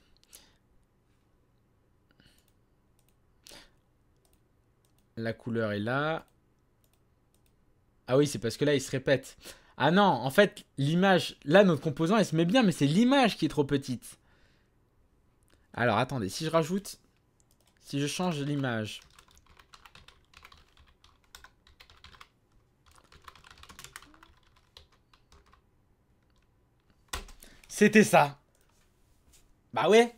La couleur est là. Ah oui, c'est parce que là, il se répète. Ah non, en fait, l'image... Là, notre composant, elle se met bien, mais c'est l'image qui est trop petite. Alors, attendez, si je rajoute... Si je change l'image... C'était ça. Bah ouais.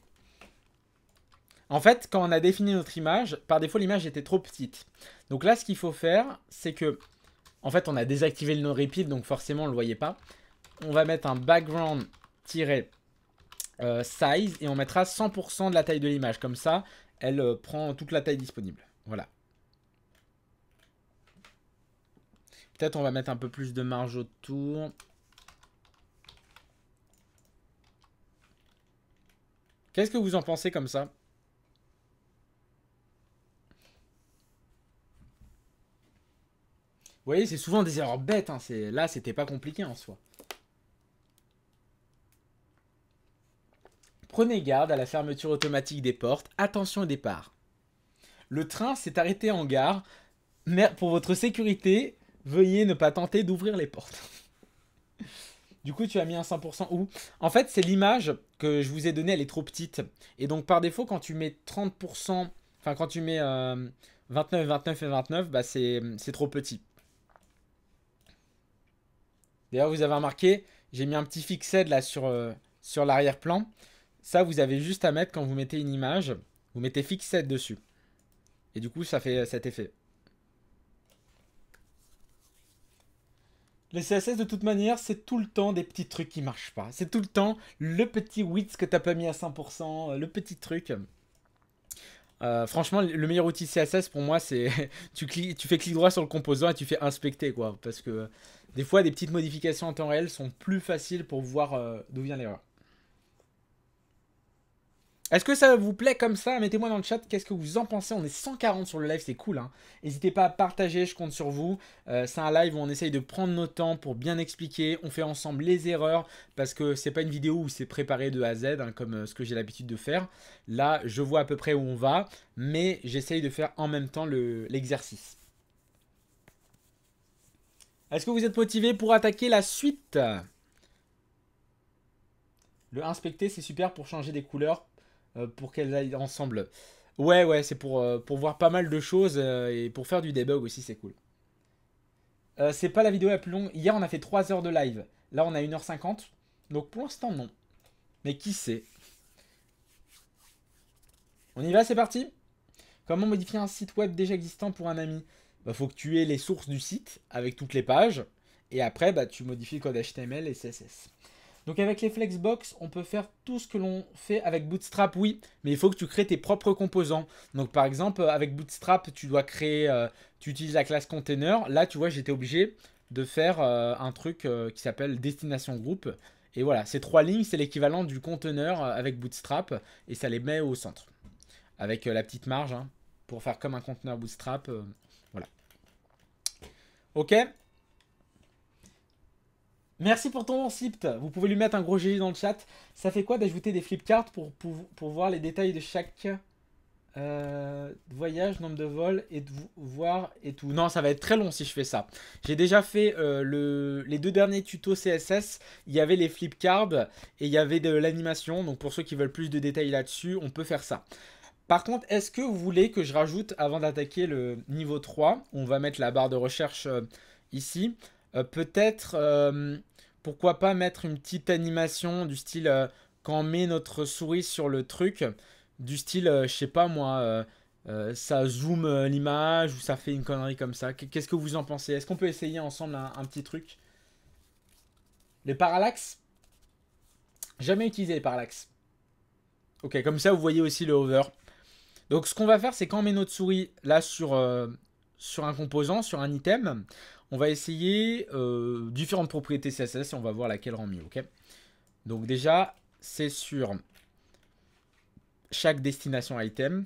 En fait, quand on a défini notre image, par défaut, l'image était trop petite. Donc là, ce qu'il faut faire, c'est que... En fait, on a désactivé le no repeat, donc forcément, on ne le voyait pas. On va mettre un background euh, size et on mettra 100% de la taille de l'image. Comme ça, elle euh, prend toute la taille disponible. Voilà. Peut-être on va mettre un peu plus de marge autour. Qu'est-ce que vous en pensez comme ça Vous voyez, c'est souvent des erreurs bêtes. Hein. Là, c'était pas compliqué en soi. Prenez garde à la fermeture automatique des portes. Attention au départ. Le train s'est arrêté en gare. Mais pour votre sécurité, veuillez ne pas tenter d'ouvrir les portes. Du coup, tu as mis un 100% ou En fait, c'est l'image que je vous ai donnée, elle est trop petite. Et donc, par défaut, quand tu mets 30%, enfin, quand tu mets 29, euh, 29 et 29, bah, c'est trop petit. D'ailleurs, vous avez remarqué, j'ai mis un petit fixed là sur, euh, sur l'arrière-plan. Ça, vous avez juste à mettre quand vous mettez une image, vous mettez fixed dessus. Et du coup, ça fait cet effet. Les CSS, de toute manière, c'est tout le temps des petits trucs qui marchent pas. C'est tout le temps le petit width que t'as pas mis à 100%, euh, le petit truc. Euh, franchement, le meilleur outil CSS pour moi, c'est tu, tu fais clic droit sur le composant et tu fais inspecter, quoi. Parce que des fois, des petites modifications en temps réel sont plus faciles pour voir euh, d'où vient l'erreur. Est-ce que ça vous plaît comme ça Mettez-moi dans le chat qu'est-ce que vous en pensez. On est 140 sur le live, c'est cool. Hein. N'hésitez pas à partager, je compte sur vous. Euh, c'est un live où on essaye de prendre nos temps pour bien expliquer. On fait ensemble les erreurs parce que c'est pas une vidéo où c'est préparé de A à Z hein, comme euh, ce que j'ai l'habitude de faire. Là, je vois à peu près où on va, mais j'essaye de faire en même temps l'exercice. Est-ce que vous êtes motivé pour attaquer la suite le inspecter, c'est super pour changer des couleurs euh, pour qu'elles aillent ensemble. Ouais, ouais, c'est pour, euh, voir pas mal de choses euh, et pour faire du debug aussi, c'est cool. c'est pas la vidéo la plus longue. Hier, on a fait 3 heures de live. Là, on a 1h50. Donc, pour l'instant, non. Mais qui sait On y va, c'est parti Comment modifier un site web déjà existant pour un ami bah, Faut que tu aies les sources du site avec toutes les pages. Et après, bah, tu modifies le code HTML et CSS. Donc avec les Flexbox, on peut faire tout ce que l'on fait avec Bootstrap, oui, mais il faut que tu crées tes propres composants. Donc par exemple, avec Bootstrap, tu dois créer, euh, tu utilises la classe container. Là, tu vois, j'étais obligé de faire euh, un truc euh, qui s'appelle destination group. Et voilà, ces trois lignes, c'est l'équivalent du Container avec Bootstrap, et ça les met au centre, avec la petite marge, hein, pour faire comme un Container Bootstrap. voilà. Ok, Merci pour ton sipt. Vous pouvez lui mettre un gros GG dans le chat. Ça fait quoi d'ajouter des flipcards pour, pour, pour, voir les détails de chaque euh, voyage, nombre de vols et de voir et tout Non, ça va être très long si je fais ça. J'ai déjà fait euh, le, les deux derniers tutos CSS. Il y avait les flip-cards et il y avait de l'animation. Donc pour ceux qui veulent plus de détails là-dessus, on peut faire ça. Par contre, est-ce que vous voulez que je rajoute, avant d'attaquer le niveau 3, on va mettre la barre de recherche euh, ici, peut-être pourquoi pas mettre une petite animation du style euh, quand on met notre souris sur le truc, du style, euh, je sais pas moi, euh, ça zoome l'image ou ça fait une connerie comme ça. Qu'est-ce que vous en pensez Est-ce qu'on peut essayer ensemble un, petit truc Les parallaxes Jamais utilisé les parallaxes. Ok, comme ça vous voyez aussi le hover. Donc ce qu'on va faire, c'est quand on met notre souris là sur, sur un composant, sur un item, on va essayer euh, différentes propriétés CSS et on va voir laquelle rend mieux, ok Donc déjà, c'est sur chaque destination item.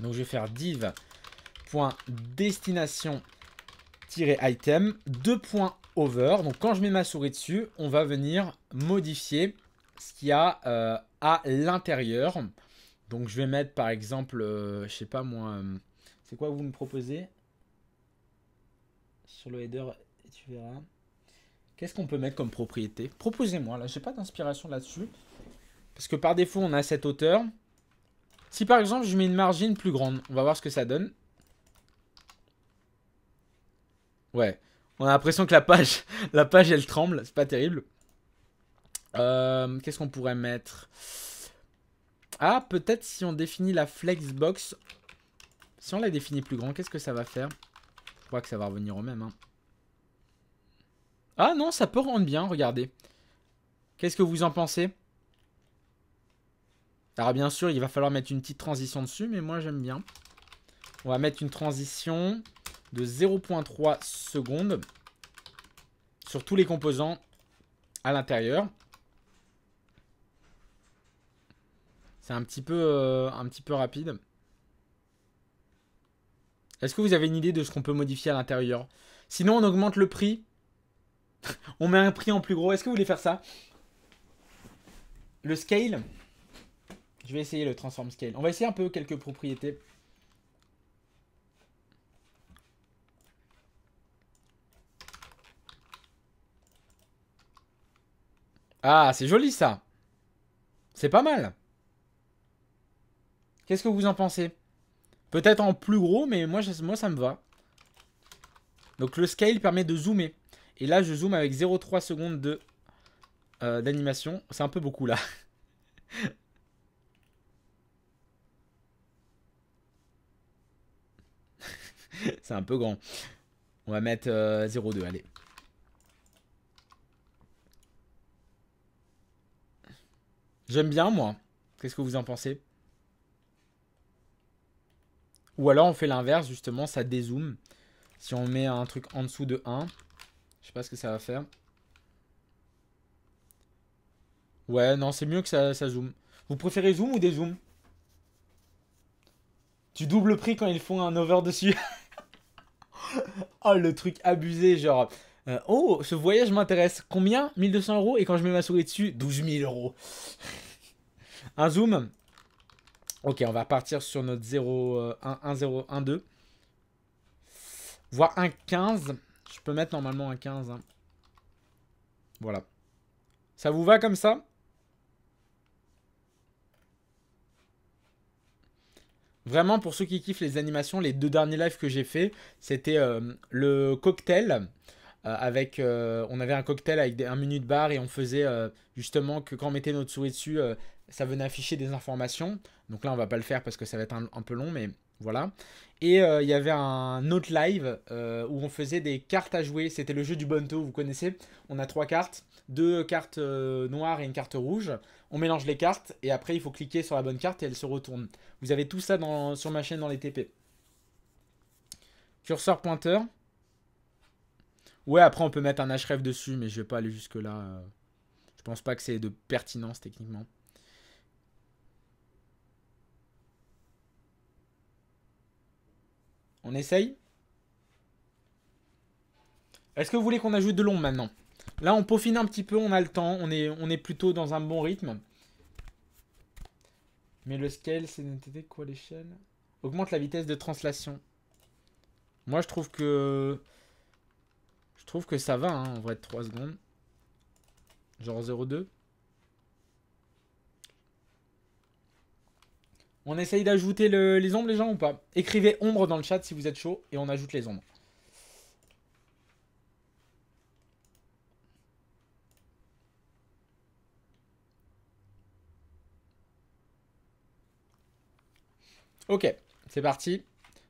Donc je vais faire div.destination-item, 2.over. Donc quand je mets ma souris dessus, on va venir modifier ce qu'il y a euh, à l'intérieur. Donc je vais mettre par exemple, je euh, je sais pas moi, c'est quoi vous me proposez sur le header et tu verras. Qu'est-ce qu'on peut mettre comme propriété Proposez-moi, là, j'ai pas d'inspiration là-dessus. Parce que par défaut, on a cette hauteur. Si par exemple, je mets une margine plus grande, on va voir ce que ça donne. Ouais, on a l'impression que la page, la page, elle tremble, c'est pas terrible. Euh, qu'est-ce qu'on pourrait mettre Ah, peut-être si on définit la flexbox. Si on la définit plus grand, qu'est-ce que ça va faire crois que ça va revenir au même. Hein. Ah non, ça peut rendre bien, regardez. Qu'est-ce que vous en pensez Alors bien sûr, il va falloir mettre une petite transition dessus, mais moi j'aime bien. On va mettre une transition de 0.3 secondes sur tous les composants à l'intérieur. C'est un euh, un petit peu rapide. Est-ce que vous avez une idée de ce qu'on peut modifier à l'intérieur Sinon, on augmente le prix. on met un prix en plus gros. Est-ce que vous voulez faire ça Le scale. Je vais essayer le transform scale. On va essayer un peu quelques propriétés. Ah, c'est joli ça. C'est pas mal. Qu'est-ce que vous en pensez Peut-être en plus gros, mais moi, ça me va. Donc le scale permet de zoomer. Et là, je zoome avec 0,3 secondes de euh, d'animation. C'est un peu beaucoup là. C'est un peu grand. On va mettre 0,2, euh, allez. J'aime bien, moi. Qu'est-ce que vous en pensez ou alors on fait l'inverse, justement, ça dézoome. Si on met un truc en dessous de 1, je sais pas ce que ça va faire. Ouais, non, c'est mieux que ça, ça zoome. Vous préférez zoom ou dézoom Tu doubles prix quand ils font un over dessus. oh, le truc abusé, genre... Euh, oh, ce voyage m'intéresse. Combien 1200 euros. Et quand je mets ma souris dessus, 12 000 euros. un zoom Ok, on va partir sur notre 0, 1, 1, 0, 1, 2. Voir un 15. Je peux mettre normalement un 15. Hein. Voilà. Ça vous va comme ça Vraiment, pour ceux qui kiffent les animations, les deux derniers lives que j'ai fait, c'était euh, le cocktail. Euh, avec, euh, on avait un cocktail avec un minute de bar et on faisait justement que quand on mettait notre souris dessus, ça venait afficher des informations. Donc là, on va pas le faire parce que ça va être un, peu long, mais voilà. Et euh, il y avait un autre live euh, où on faisait des cartes à jouer. C'était le jeu du Bonto, vous connaissez. On a trois cartes, deux cartes euh, noires et une carte rouge. On mélange les cartes et après il faut cliquer sur la bonne carte et elle se retourne. Vous avez tout ça dans, sur ma chaîne dans les TP. Curseur pointeur. Ouais, après on peut mettre un href dessus, mais je vais pas aller jusque là. Je pense pas que c'est de pertinence techniquement. On essaye Est-ce que vous voulez qu'on ajoute de long maintenant Là, on peaufine un petit peu, on a le temps. On est, on est plutôt dans un bon rythme. Mais le scale, c'est quoi l'échelle Augmente la vitesse de translation. Moi, je trouve que... Je trouve que ça va, hein, en vrai, de 3 secondes. Genre 0,2. On essaye d'ajouter les ombres, les gens, ou pas Écrivez ombre dans le chat si vous êtes chaud, et on ajoute les ombres. Ok, c'est parti.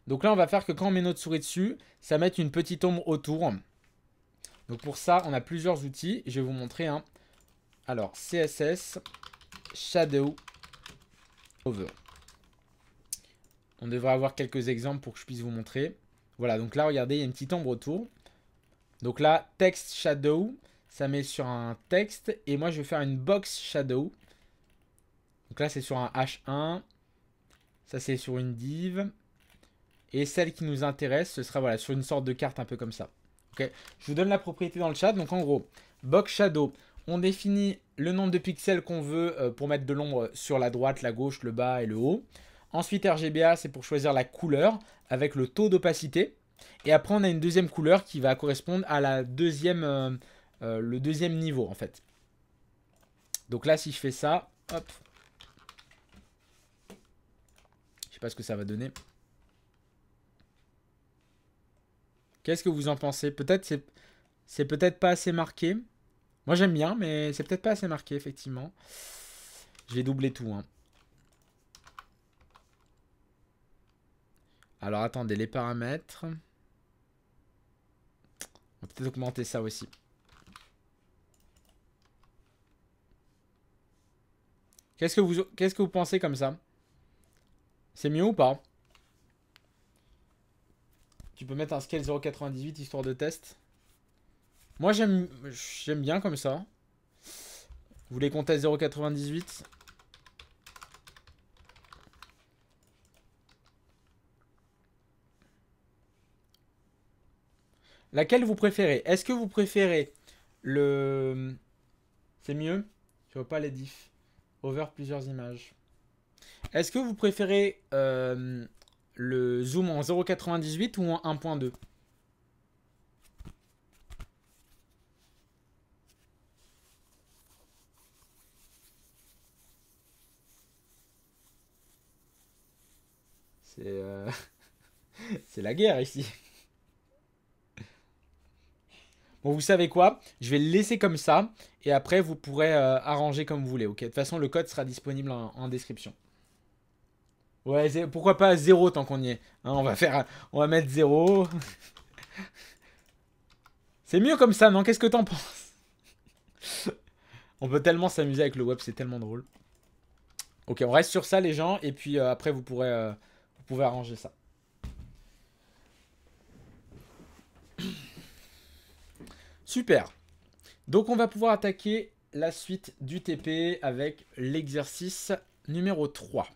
Donc là, on va faire que quand on met notre souris dessus, ça met une petite ombre autour. Donc pour ça, on a plusieurs outils. Je vais vous montrer un. Alors, CSS Shadow Over. On devrait avoir quelques exemples pour que je puisse vous montrer. Voilà, donc là, regardez, il y a une petite ombre autour. Donc là, text shadow, ça met sur un texte. Et moi, je vais faire une box shadow. Donc là, c'est sur un H1. Ça, c'est sur une div. Et celle qui nous intéresse, ce sera voilà, sur une sorte de carte un peu comme ça. Ok Je vous donne la propriété dans le chat. Donc en gros, box shadow, on définit le nombre de pixels qu'on veut euh, pour mettre de l'ombre sur la droite, la gauche, le bas et le haut. Ensuite, RGBA, c'est pour choisir la couleur avec le taux d'opacité. Et après, on a une deuxième couleur qui va correspondre à la deuxième, euh, euh, le deuxième niveau, en fait. Donc là, si je fais ça, hop. Je sais pas ce que ça va donner. Qu'est-ce que vous en pensez Peut-être c'est... C'est peut-être pas assez marqué. Moi, j'aime bien, mais c'est peut-être pas assez marqué, effectivement. Je vais doubler tout, hein. Alors attendez, les paramètres. On peut peut-être augmenter ça aussi. Qu'est-ce que vous qu'est-ce que vous pensez comme ça C'est mieux ou pas Tu peux mettre un scale 0.98 histoire de test. Moi j'aime j'aime bien comme ça. Vous voulez qu'on teste 0.98 Laquelle vous préférez Est-ce que vous préférez le... C'est mieux Je vois pas les diffs. Over plusieurs images. Est-ce que vous préférez euh, le zoom en 0,98 ou en 1.2 euh, C'est la guerre ici. Bon, vous savez quoi Je vais le laisser comme ça. Et après, vous pourrez euh, arranger comme vous voulez. ok de toute façon, le code sera disponible en, description. Ouais, pourquoi pas 0 tant qu'on y est. Hein? on va faire, on va mettre 0. c'est mieux comme ça, non Qu'est-ce que t'en penses On peut tellement s'amuser avec le web, c'est tellement drôle. Ok, on reste sur ça les gens, et puis euh, après vous pourrez, euh, vous pouvez arranger ça. Super. Donc on va pouvoir attaquer la suite du TP avec l'exercice numéro 3.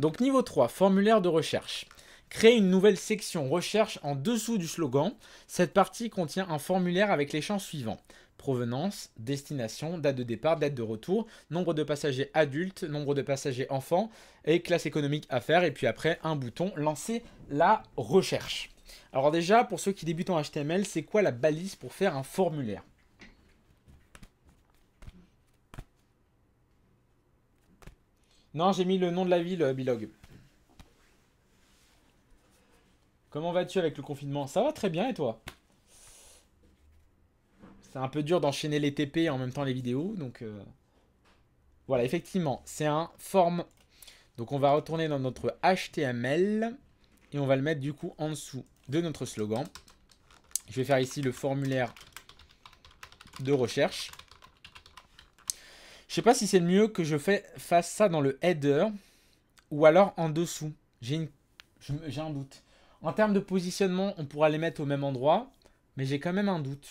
Donc niveau 3, formulaire de recherche. Créer une nouvelle section recherche en dessous du slogan. Cette partie contient un formulaire avec les champs suivants. Provenance, destination, date de départ, date de retour, nombre de passagers adultes, nombre de passagers enfants et classe économique à faire. Et puis après, un bouton lancer la recherche. Alors déjà, pour ceux qui débutent en HTML, c'est quoi la balise pour faire un formulaire Non, j'ai mis le nom de la ville, euh, Bilog. Comment vas-tu avec le confinement Ça va très bien et toi C'est un peu dur d'enchaîner les TP en même temps les vidéos, donc... Euh, voilà, effectivement, c'est un form. Donc on va retourner dans notre HTML et on va le mettre du coup en dessous de notre slogan. Je vais faire ici le formulaire de recherche. Je sais pas si c'est mieux que je fais, fasse ça dans le header ou alors en dessous. J'ai une... un doute. En termes de positionnement, on pourra les mettre au même endroit, mais j'ai quand même un doute.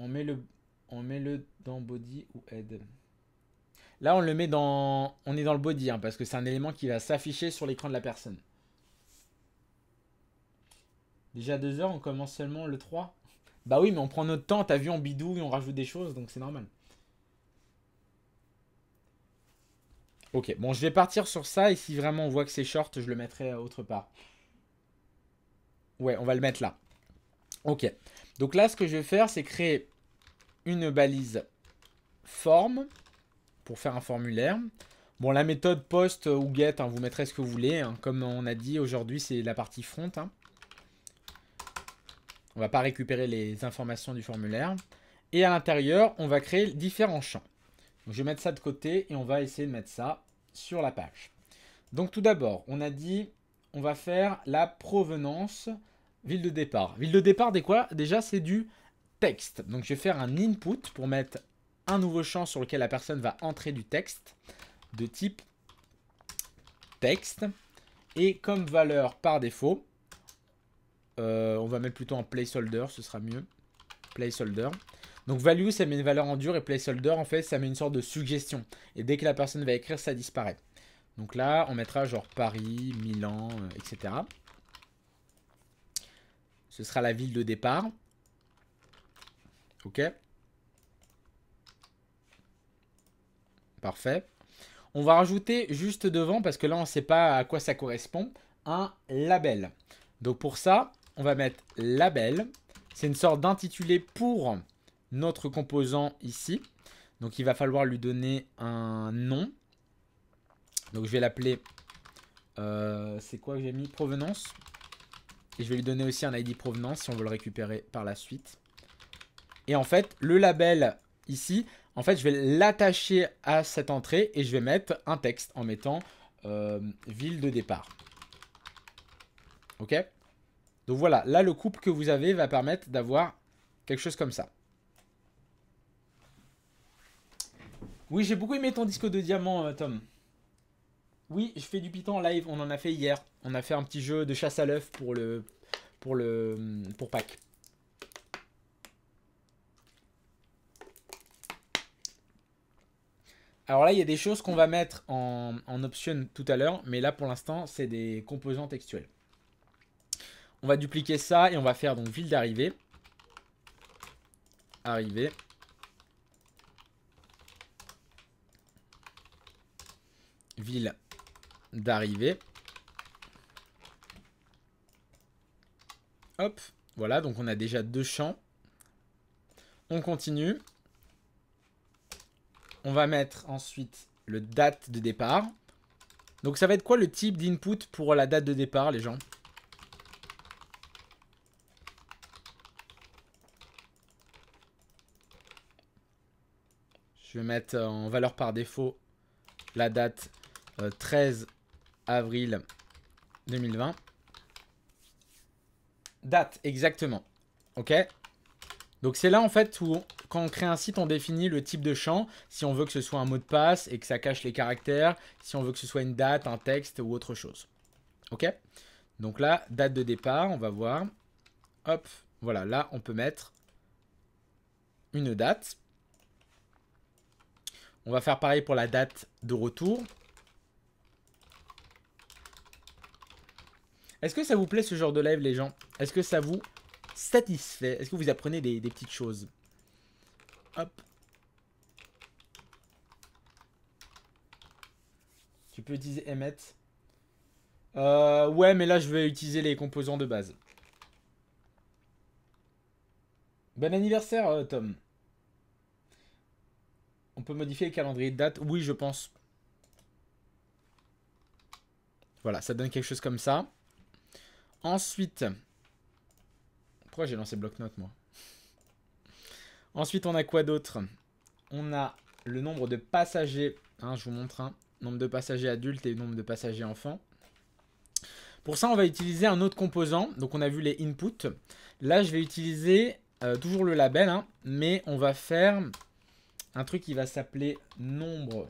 On met le, on met le dans body ou head. Là, on le met dans... On est dans le body, hein, parce que c'est un élément qui va s'afficher sur l'écran de la personne. Déjà 2 heures, on commence seulement le 3 Bah oui, mais on prend notre temps, t'as vu, on bidouille, on rajoute des choses, donc c'est normal. Ok, bon, je vais partir sur ça, et si vraiment on voit que c'est short, je le mettrai à autre part. Ouais, on va le mettre là. Ok, donc là, ce que je vais faire, c'est créer une balise forme pour faire un formulaire. Bon, la méthode post ou get, hein, vous mettrez ce que vous voulez. Hein. Comme on a dit, aujourd'hui, c'est la partie front. On hein. On va pas récupérer les informations du formulaire. Et à l'intérieur, on va créer différents champs. je vais mettre ça de côté et on va essayer de mettre ça sur la page. Donc tout d'abord, on a dit, on va faire la provenance ville de départ. Ville de départ, des quoi Déjà, c'est du texte. Donc je vais faire un input pour mettre un nouveau champ sur lequel la personne va entrer du texte de type texte. Et comme valeur par défaut, euh, on va mettre plutôt un placeholder, ce sera mieux. Placeholder. Donc value, ça met une valeur en dur et placeholder, en fait, ça met une sorte de suggestion. Et dès que la personne va écrire, ça disparaît. Donc là, on mettra genre Paris, Milan, euh, etc. Ce sera la ville de départ. Ok. Parfait. On va rajouter juste devant, parce que là, on ne sait pas à quoi ça correspond, un label. Donc pour ça, on va mettre label. C'est une sorte d'intitulé pour notre composant ici. Donc il va falloir lui donner un nom. Donc je vais l'appeler... Euh, c'est quoi que j'ai mis Provenance. Et je vais lui donner aussi un ID provenance si on veut le récupérer par la suite. Et en fait, le label ici, en fait, je vais l'attacher à cette entrée et je vais mettre un texte en mettant euh, ville de départ. Ok Donc voilà, là le couple que vous avez va permettre d'avoir quelque chose comme ça. Oui, j'ai beaucoup aimé ton disque de diamant, euh, Tom. Oui, je fais du Python live, on en a fait hier. On a fait un petit jeu de chasse à l'œuf pour le pour le pour Pâques. Alors là, il y a des choses qu'on va mettre en, option tout à l'heure, mais là pour l'instant, c'est des composants textuels. On va dupliquer ça et on va faire donc ville d'arrivée. Arrivée. Ville d'arrivée. Hop, voilà, donc on a déjà deux champs. On continue. On va mettre ensuite le date de départ. Donc ça va être quoi le type d'input pour la date de départ, les gens Je vais mettre euh, en valeur par défaut la date 13 euh, avril 2020. Date, exactement. Ok donc c'est là en fait où, quand on crée un site, on définit le type de champ, si on veut que ce soit un mot de passe et que ça cache les caractères, si on veut que ce soit une date, un texte ou autre chose. Ok Donc là, date de départ, on va voir. Hop, voilà, là on peut mettre une date. On va faire pareil pour la date de retour. Est-ce que ça vous plaît ce genre de live les gens Est-ce que ça vous satisfait Est-ce que vous apprenez des, petites choses Hop. Tu peux utiliser Emmet. Euh, ouais, mais là, je vais utiliser les composants de base. Bon anniversaire, euh, Tom. On peut modifier le calendrier de date Oui, je pense. Voilà, ça donne quelque chose comme ça. Ensuite, pourquoi j'ai lancé bloc-notes, moi Ensuite, on a quoi d'autre On a le nombre de passagers. Hein, je vous montre un. Hein, nombre de passagers adultes et nombre de passagers enfants. Pour ça, on va utiliser un autre composant. Donc, on a vu les inputs. Là, je vais utiliser euh, toujours le label, hein, mais on va faire un truc qui va s'appeler nombre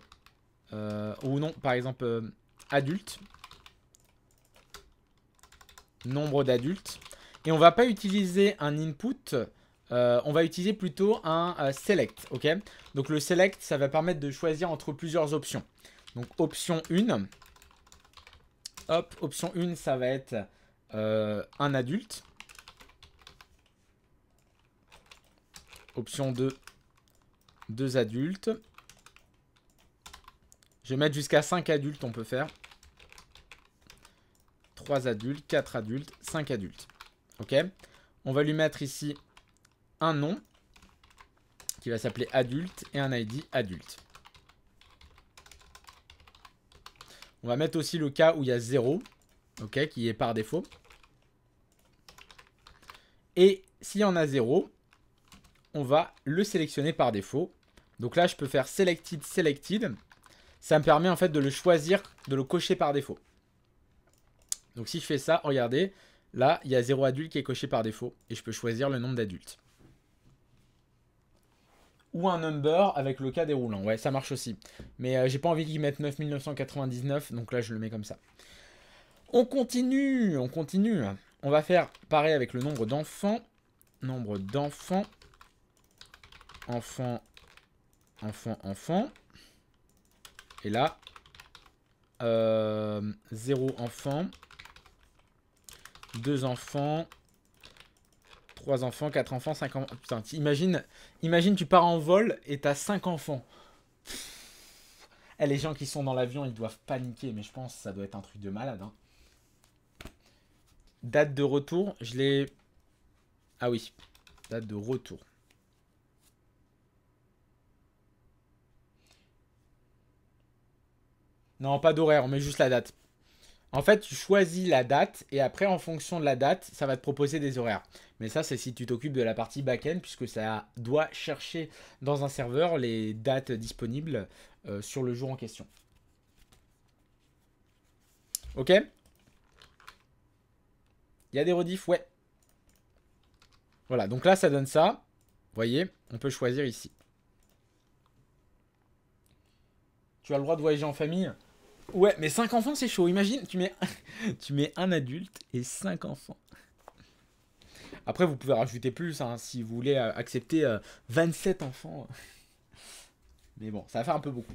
euh, ou non, par exemple, euh, adulte. Nombre d'adultes. Et on va pas utiliser un input, euh, on va utiliser plutôt un euh, select, ok Donc le select, ça va permettre de choisir entre plusieurs options. Donc option 1, hop, option 1, ça va être euh, un adulte. Option 2, deux adultes. Je vais mettre jusqu'à 5 adultes, on peut faire. 3 adultes, 4 adultes, 5 adultes. Ok On va lui mettre ici un nom qui va s'appeler adulte et un ID adulte. On va mettre aussi le cas où il y a 0, ok, qui est par défaut. Et s'il y en a 0, on va le sélectionner par défaut. Donc là, je peux faire selected, selected. Ça me permet en fait de le choisir, de le cocher par défaut. Donc si je fais ça, regardez, Là, il y a 0 adulte qui est coché par défaut et je peux choisir le nombre d'adultes. Ou un number avec le cas déroulant. Ouais, ça marche aussi. Mais euh, j'ai pas envie qu'il mette 9999, donc là je le mets comme ça. On continue, on continue. On va faire pareil avec le nombre d'enfants. Nombre d'enfants. Enfants, enfants, enfants. Et là, euh, 0 enfants, deux enfants, trois enfants, quatre enfants, cinq enfants. Putain, imagine, imagine tu pars en vol et t'as cinq enfants. Eh, les gens qui sont dans l'avion, ils doivent paniquer, mais je pense que ça doit être un truc de malade. Hein. Date de retour, je l'ai... Ah oui, date de retour. Non, pas d'horaire, on met juste la date. En fait, tu choisis la date et après, en fonction de la date, ça va te proposer des horaires. Mais ça, c'est si tu t'occupes de la partie back-end, puisque ça doit chercher dans un serveur les dates disponibles euh, sur le jour en question. Ok Il y a des rediffs Ouais. Voilà, donc là, ça donne ça. Vous voyez, on peut choisir ici. Tu as le droit de voyager en famille Ouais, mais 5 enfants, c'est chaud. Imagine, tu mets, tu mets un adulte et 5 enfants. Après, vous pouvez rajouter plus hein, si vous voulez euh, accepter 27 euh, enfants. Mais bon, ça va faire un peu beaucoup.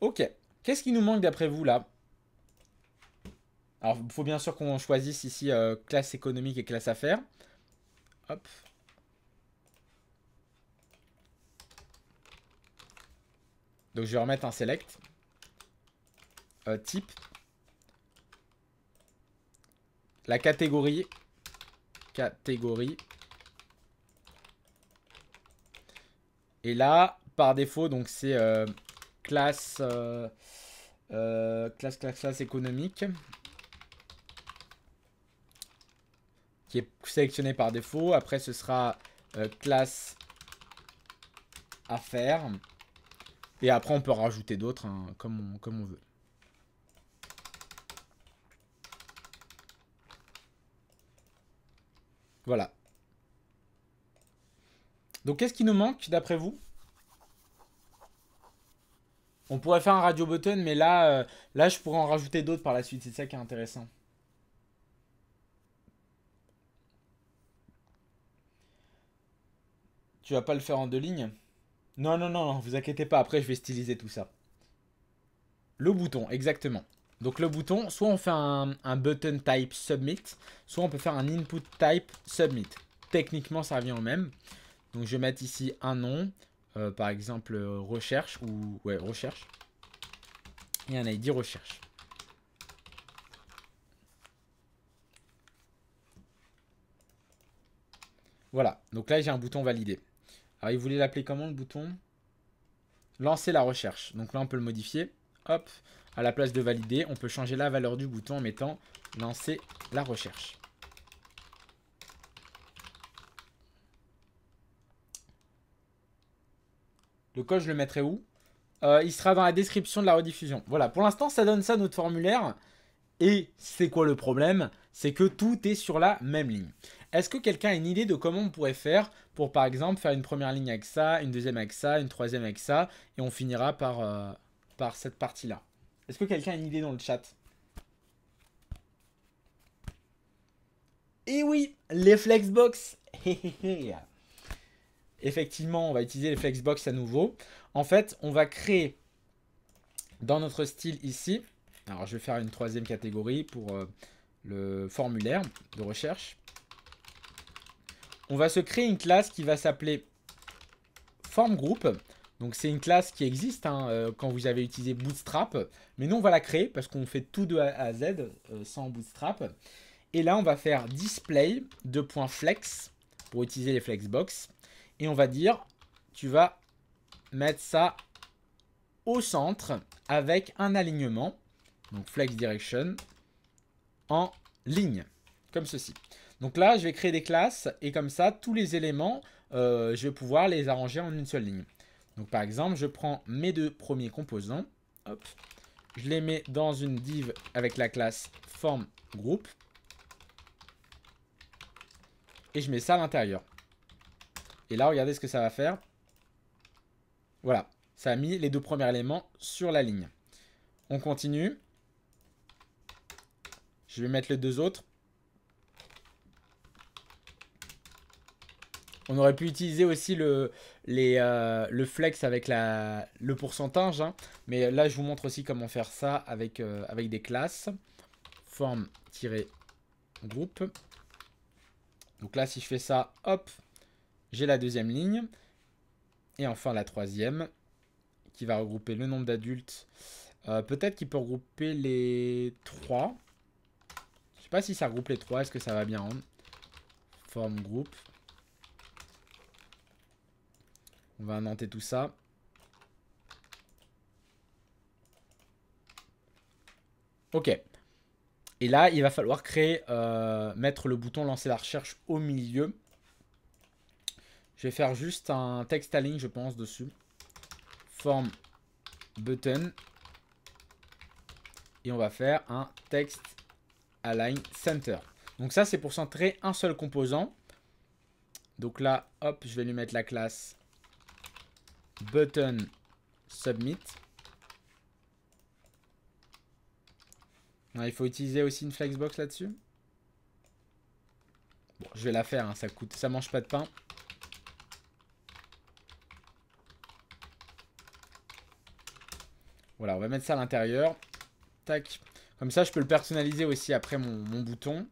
Ok. Qu'est-ce qui nous manque d'après vous là Alors, il faut bien sûr qu'on choisisse ici euh, classe économique et classe affaires. Hop. Donc, je vais remettre un select type, la catégorie, catégorie. Et là, par défaut, donc c'est euh, classe, euh, euh, classe, classe, classe économique. Qui est sélectionné par défaut. Après, ce sera classe affaires. Et après, on peut rajouter d'autres hein, comme, comme on veut. Voilà. Donc qu'est-ce qui nous manque d'après vous On pourrait faire un radio button, mais là, euh, là je pourrais en rajouter d'autres par la suite. C'est ça qui est intéressant. Tu vas pas le faire en deux lignes Non, non, non, non, vous inquiétez pas. Après, je vais styliser tout ça. Le bouton, exactement. Donc le bouton, soit on fait un, button type submit, soit on peut faire un input type submit. Techniquement, ça revient au même. Donc je vais mettre ici un nom, euh, par exemple euh, recherche ou ouais, recherche, et un ID recherche. Voilà, donc là j'ai un bouton validé. Alors il voulait l'appeler comment le bouton Lancer la recherche. Donc là on peut le modifier. Hop, à la place de valider, on peut changer la valeur du bouton en mettant lancer la recherche. Le code, je le mettrai où euh, Il sera dans la description de la rediffusion. Voilà, pour l'instant, ça donne ça, notre formulaire. Et c'est quoi le problème C'est que tout est sur la même ligne. Est-ce que quelqu'un a une idée de comment on pourrait faire pour, par exemple, faire une première ligne avec ça, une deuxième avec ça, une troisième avec ça, et on finira par, euh, par cette partie-là est-ce que quelqu'un a une idée dans le chat Et eh oui, les Flexbox Effectivement, on va utiliser les Flexbox à nouveau. En fait, on va créer dans notre style ici. Alors, je vais faire une troisième catégorie pour euh, le formulaire de recherche. On va se créer une classe qui va s'appeler FormGroup ». Donc c'est une classe qui existe hein, euh, quand vous avez utilisé Bootstrap. Mais nous, on va la créer parce qu'on fait tout de A à Z euh, sans Bootstrap. Et là, on va faire display de point flex pour utiliser les flexbox. Et on va dire, tu vas mettre ça au centre avec un alignement. Donc flex direction en ligne, comme ceci. Donc là, je vais créer des classes et comme ça, tous les éléments, euh, je vais pouvoir les arranger en une seule ligne. Donc par exemple, je prends mes deux premiers composants, je les mets dans une div avec la classe form group et je mets ça à l'intérieur. Et là, regardez ce que ça va faire. Voilà, ça a mis les deux premiers éléments sur la ligne. On continue. Je vais mettre les deux autres. On aurait pu utiliser aussi le, euh, le flex avec la, le pourcentage. Hein. Mais là, je vous montre aussi comment faire ça avec, euh, avec des classes. Forme-groupe. Donc là, si je fais ça, hop, j'ai la deuxième ligne. Et enfin la troisième, qui va regrouper le nombre d'adultes. Euh, peut-être qu'il peut regrouper les trois. Je sais pas si ça regroupe les trois, est-ce que ça va bien Form hein. Forme groupe. On va inventer tout ça. Ok. Et là, il va falloir créer, euh, mettre le bouton lancer la recherche au milieu. Je vais faire juste un text align, je pense, dessus. Form button. Et on va faire un text align center. Donc ça, c'est pour centrer un seul composant. Donc là, hop, je vais lui mettre la classe button submit. il faut utiliser aussi une flexbox là-dessus. Bon, je vais la faire, hein, ça coûte, ça mange pas de pain. Voilà, on va mettre ça à l'intérieur. Tac. Comme ça, je peux le personnaliser aussi après mon bouton.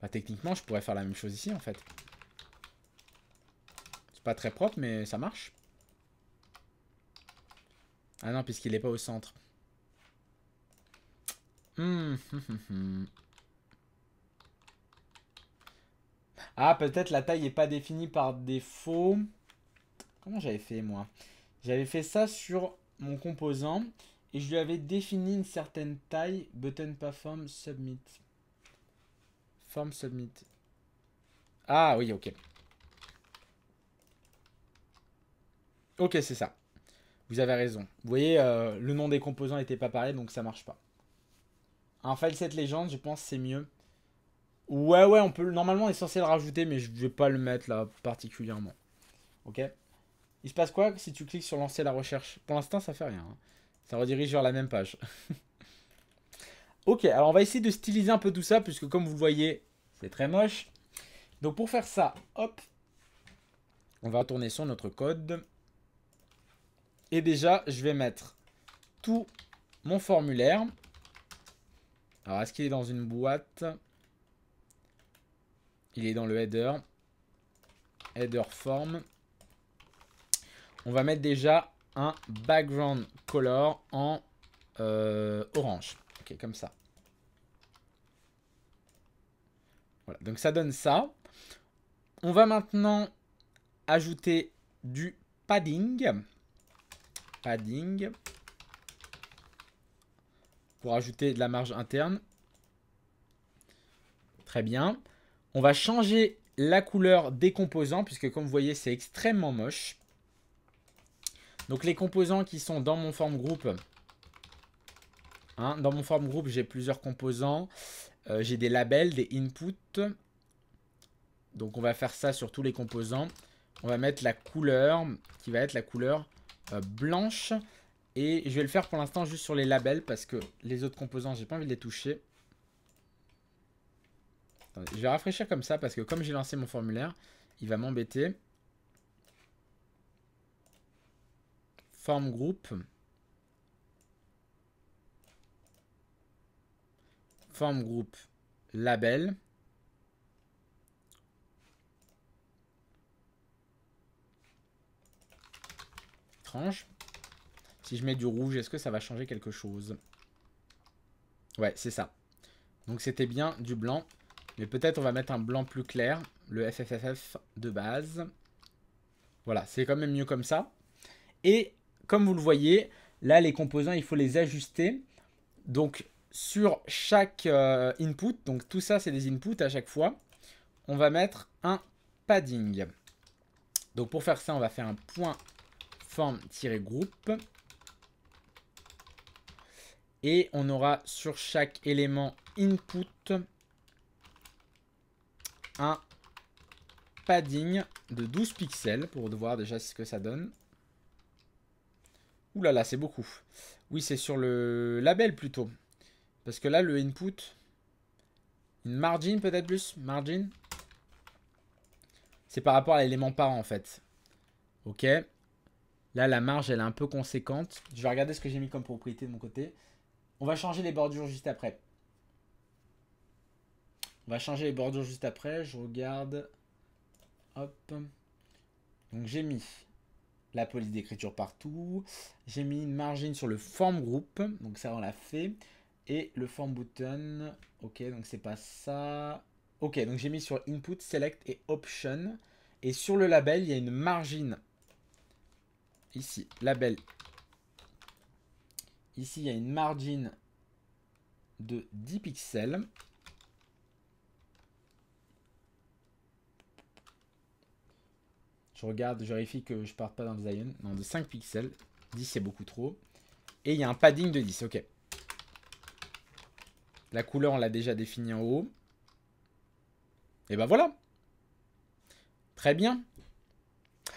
Bah, techniquement, je pourrais faire la même chose ici, en fait. C'est pas très propre, mais ça marche. Ah non, puisqu'il est pas au centre. Hmm, hmm, hmm, ah, peut-être la taille n'est pas définie par défaut. Comment j'avais fait, moi J'avais fait ça sur mon composant et je lui avais défini une certaine taille. Button perform submit. Form submit. Ah oui, ok. Ok, c'est ça. Vous avez raison. Vous voyez, euh, le nom des composants n'était pas pareil, donc ça marche pas. Un file légende, je pense, c'est mieux. Ouais, ouais, on peut. Normalement, on est censé le rajouter, mais je vais pas le mettre là particulièrement. Ok. Il se passe quoi si tu cliques sur lancer la recherche Pour l'instant, ça fait rien. Hein. Ça redirige vers la même page. Ok, alors on va essayer de styliser un peu tout ça, puisque comme vous voyez, c'est très moche. Donc pour faire ça, hop, on va retourner sur notre code. Et déjà, je vais mettre tout mon formulaire. Alors, est-ce qu'il est dans une boîte Il est dans le header. Header form. On va mettre déjà un background color en euh, orange comme ça. Voilà, donc ça donne ça. On va maintenant ajouter du padding. Padding. Pour ajouter de la marge interne. Très bien. On va changer la couleur des composants, puisque comme vous voyez, c'est extrêmement moche. Donc les composants qui sont dans mon form groupe Hein, dans mon form group, j'ai plusieurs composants. Euh, j'ai des labels, des inputs. Donc on va faire ça sur tous les composants. On va mettre la couleur, qui va être la couleur euh, blanche. Et je vais le faire pour l'instant juste sur les labels, parce que les autres composants, j'ai pas envie de les toucher. je vais rafraîchir comme ça, parce que comme j'ai lancé mon formulaire, il va m'embêter. Form group. forme groupe label. Tranche. Si je mets du rouge, est-ce que ça va changer quelque chose Ouais, c'est ça. Donc c'était bien du blanc. Mais peut-être on va mettre un blanc plus clair. Le FFFF de base. Voilà, c'est quand même mieux comme ça. Et comme vous le voyez, là les composants, il faut les ajuster. Donc sur chaque euh, input, donc tout ça c'est des inputs à chaque fois, on va mettre un padding. Donc pour faire ça, on va faire un point forme-groupe. Et on aura sur chaque élément input un padding de 12 pixels pour voir déjà ce que ça donne. Ouh là là, c'est beaucoup. Oui, c'est sur le label plutôt. Parce que là, le input... Une margin peut-être plus Margin C'est par rapport à l'élément parent en fait. Ok. Là, la marge, elle est un peu conséquente. Je vais regarder ce que j'ai mis comme propriété de mon côté. On va changer les bordures juste après. On va changer les bordures juste après. Je regarde. Hop. Donc j'ai mis la police d'écriture partout. J'ai mis une margin sur le form group. Donc ça, on l'a fait. Et le form button, ok, donc c'est pas ça. Ok, donc j'ai mis sur input, select et option. Et sur le label, il y a une margine. Ici, label. Ici, il y a une margine de 10 pixels. Je regarde, je vérifie que je parte pas dans Zion. Non, de 5 pixels. 10, c'est beaucoup trop. Et il y a un padding de 10, ok. La couleur, on l'a déjà définie en haut. Et ben voilà. Très bien.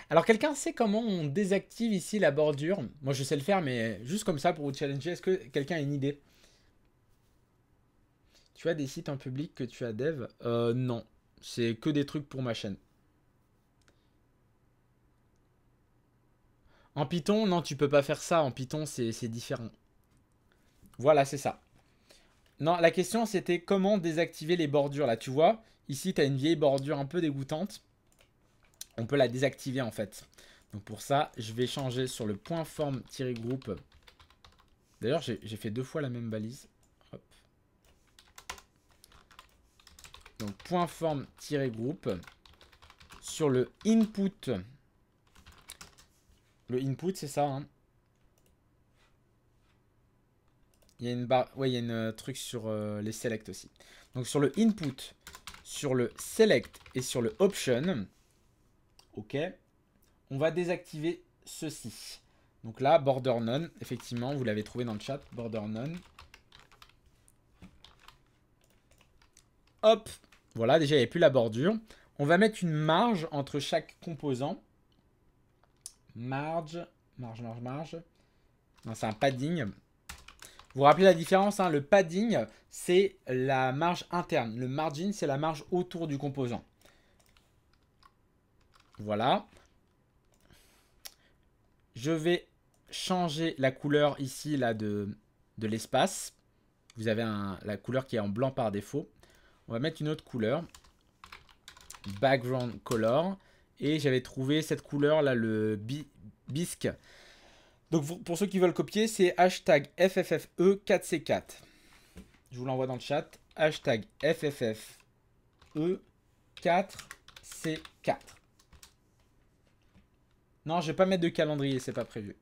Alors quelqu'un sait comment on désactive ici la bordure Moi je sais le faire, mais juste comme ça pour vous challenger, est-ce que quelqu'un a une idée Tu as des sites en public que tu as dev euh, Non, c'est que des trucs pour ma chaîne. En Python, non, tu peux pas faire ça. En Python, c'est différent. Voilà, c'est ça. Non, la question c'était comment désactiver les bordures. Là, tu vois, ici, tu as une vieille bordure un peu dégoûtante. On peut la désactiver en fait. Donc pour ça, je vais changer sur le point forme-groupe. D'ailleurs, j'ai fait deux fois la même balise. Donc point forme-groupe. Sur le input. Le input, c'est ça. Hein. Il y a une barre, ouais, il y a euh, truc sur euh, les select aussi. Donc sur le input, sur le select et sur le option, ok, on va désactiver ceci. Donc là, border none, effectivement, vous l'avez trouvé dans le chat, border none. Hop, voilà, déjà il n'y avait plus la bordure. On va mettre une marge entre chaque composant. Marge, marge, marge, marge. Non, c'est un padding. Vous vous rappelez la différence, hein, le padding, c'est la marge interne. Le margin, c'est la marge autour du composant. Voilà. Je vais changer la couleur ici là, de, de l'espace. Vous avez la couleur qui est en blanc par défaut. On va mettre une autre couleur. Background color. Et j'avais trouvé cette couleur là, le bisque. Donc pour ceux qui veulent copier, c'est hashtag FFFE4C4. Je vous l'envoie dans le chat. Hashtag FFFE4C4. Non, je ne vais pas mettre de calendrier, c'est pas prévu.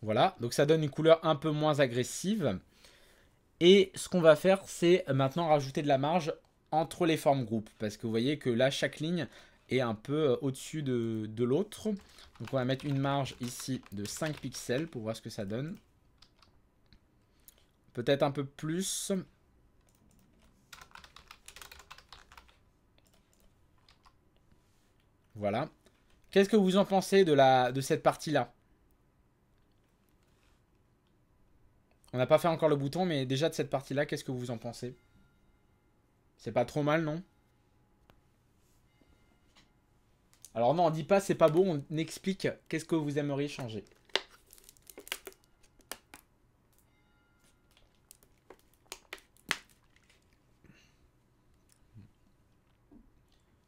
Voilà, donc ça donne une couleur un peu moins agressive. Et ce qu'on va faire, c'est maintenant rajouter de la marge entre les formes groupes. Parce que vous voyez que là, chaque ligne un peu euh, au-dessus de, de l'autre. Donc on va mettre une marge ici de 5 pixels pour voir ce que ça donne. Peut-être un peu plus. Voilà. Qu'est-ce que vous en pensez de, la, de cette partie-là On n'a pas fait encore le bouton, mais déjà de cette partie-là, qu'est-ce que vous en pensez C'est pas trop mal, non Alors non, on dit pas c'est pas beau, on explique qu'est-ce que vous aimeriez changer.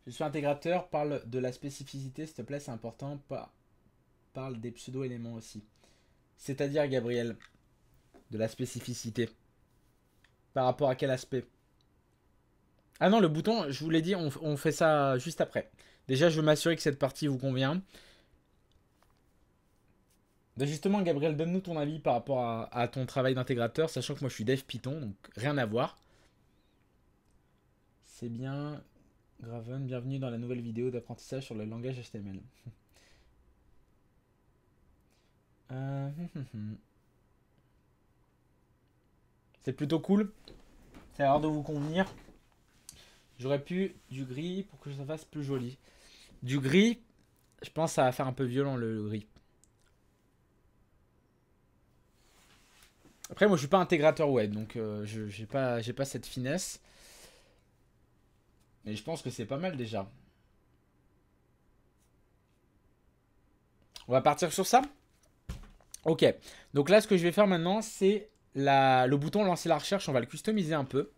Je suis intégrateur, parle de la spécificité, s'il te plaît, c'est important. parle des pseudo-éléments aussi. C'est-à-dire, Gabriel, de la spécificité. Par rapport à quel aspect Ah non, le bouton, je vous l'ai dit, on fait ça juste après. Déjà, je veux m'assurer que cette partie vous convient. Ben, justement, Gabriel, donne-nous ton avis par rapport à, ton travail d'intégrateur, sachant que moi je suis dev Python, donc rien à voir. C'est bien, Graven, bienvenue dans la nouvelle vidéo d'apprentissage sur le langage HTML. Euh, c'est plutôt cool. Ça a l'air de vous convenir. J'aurais pu du gris pour que ça fasse plus joli. Du gris, je pense que ça va faire un peu violent le, gris. Après, moi, je suis pas intégrateur web, donc euh, je j'ai pas, cette finesse. Mais je pense que c'est pas mal déjà. On va partir sur ça Ok. Donc là, ce que je vais faire maintenant, c'est le bouton lancer la recherche. On va le customiser un peu.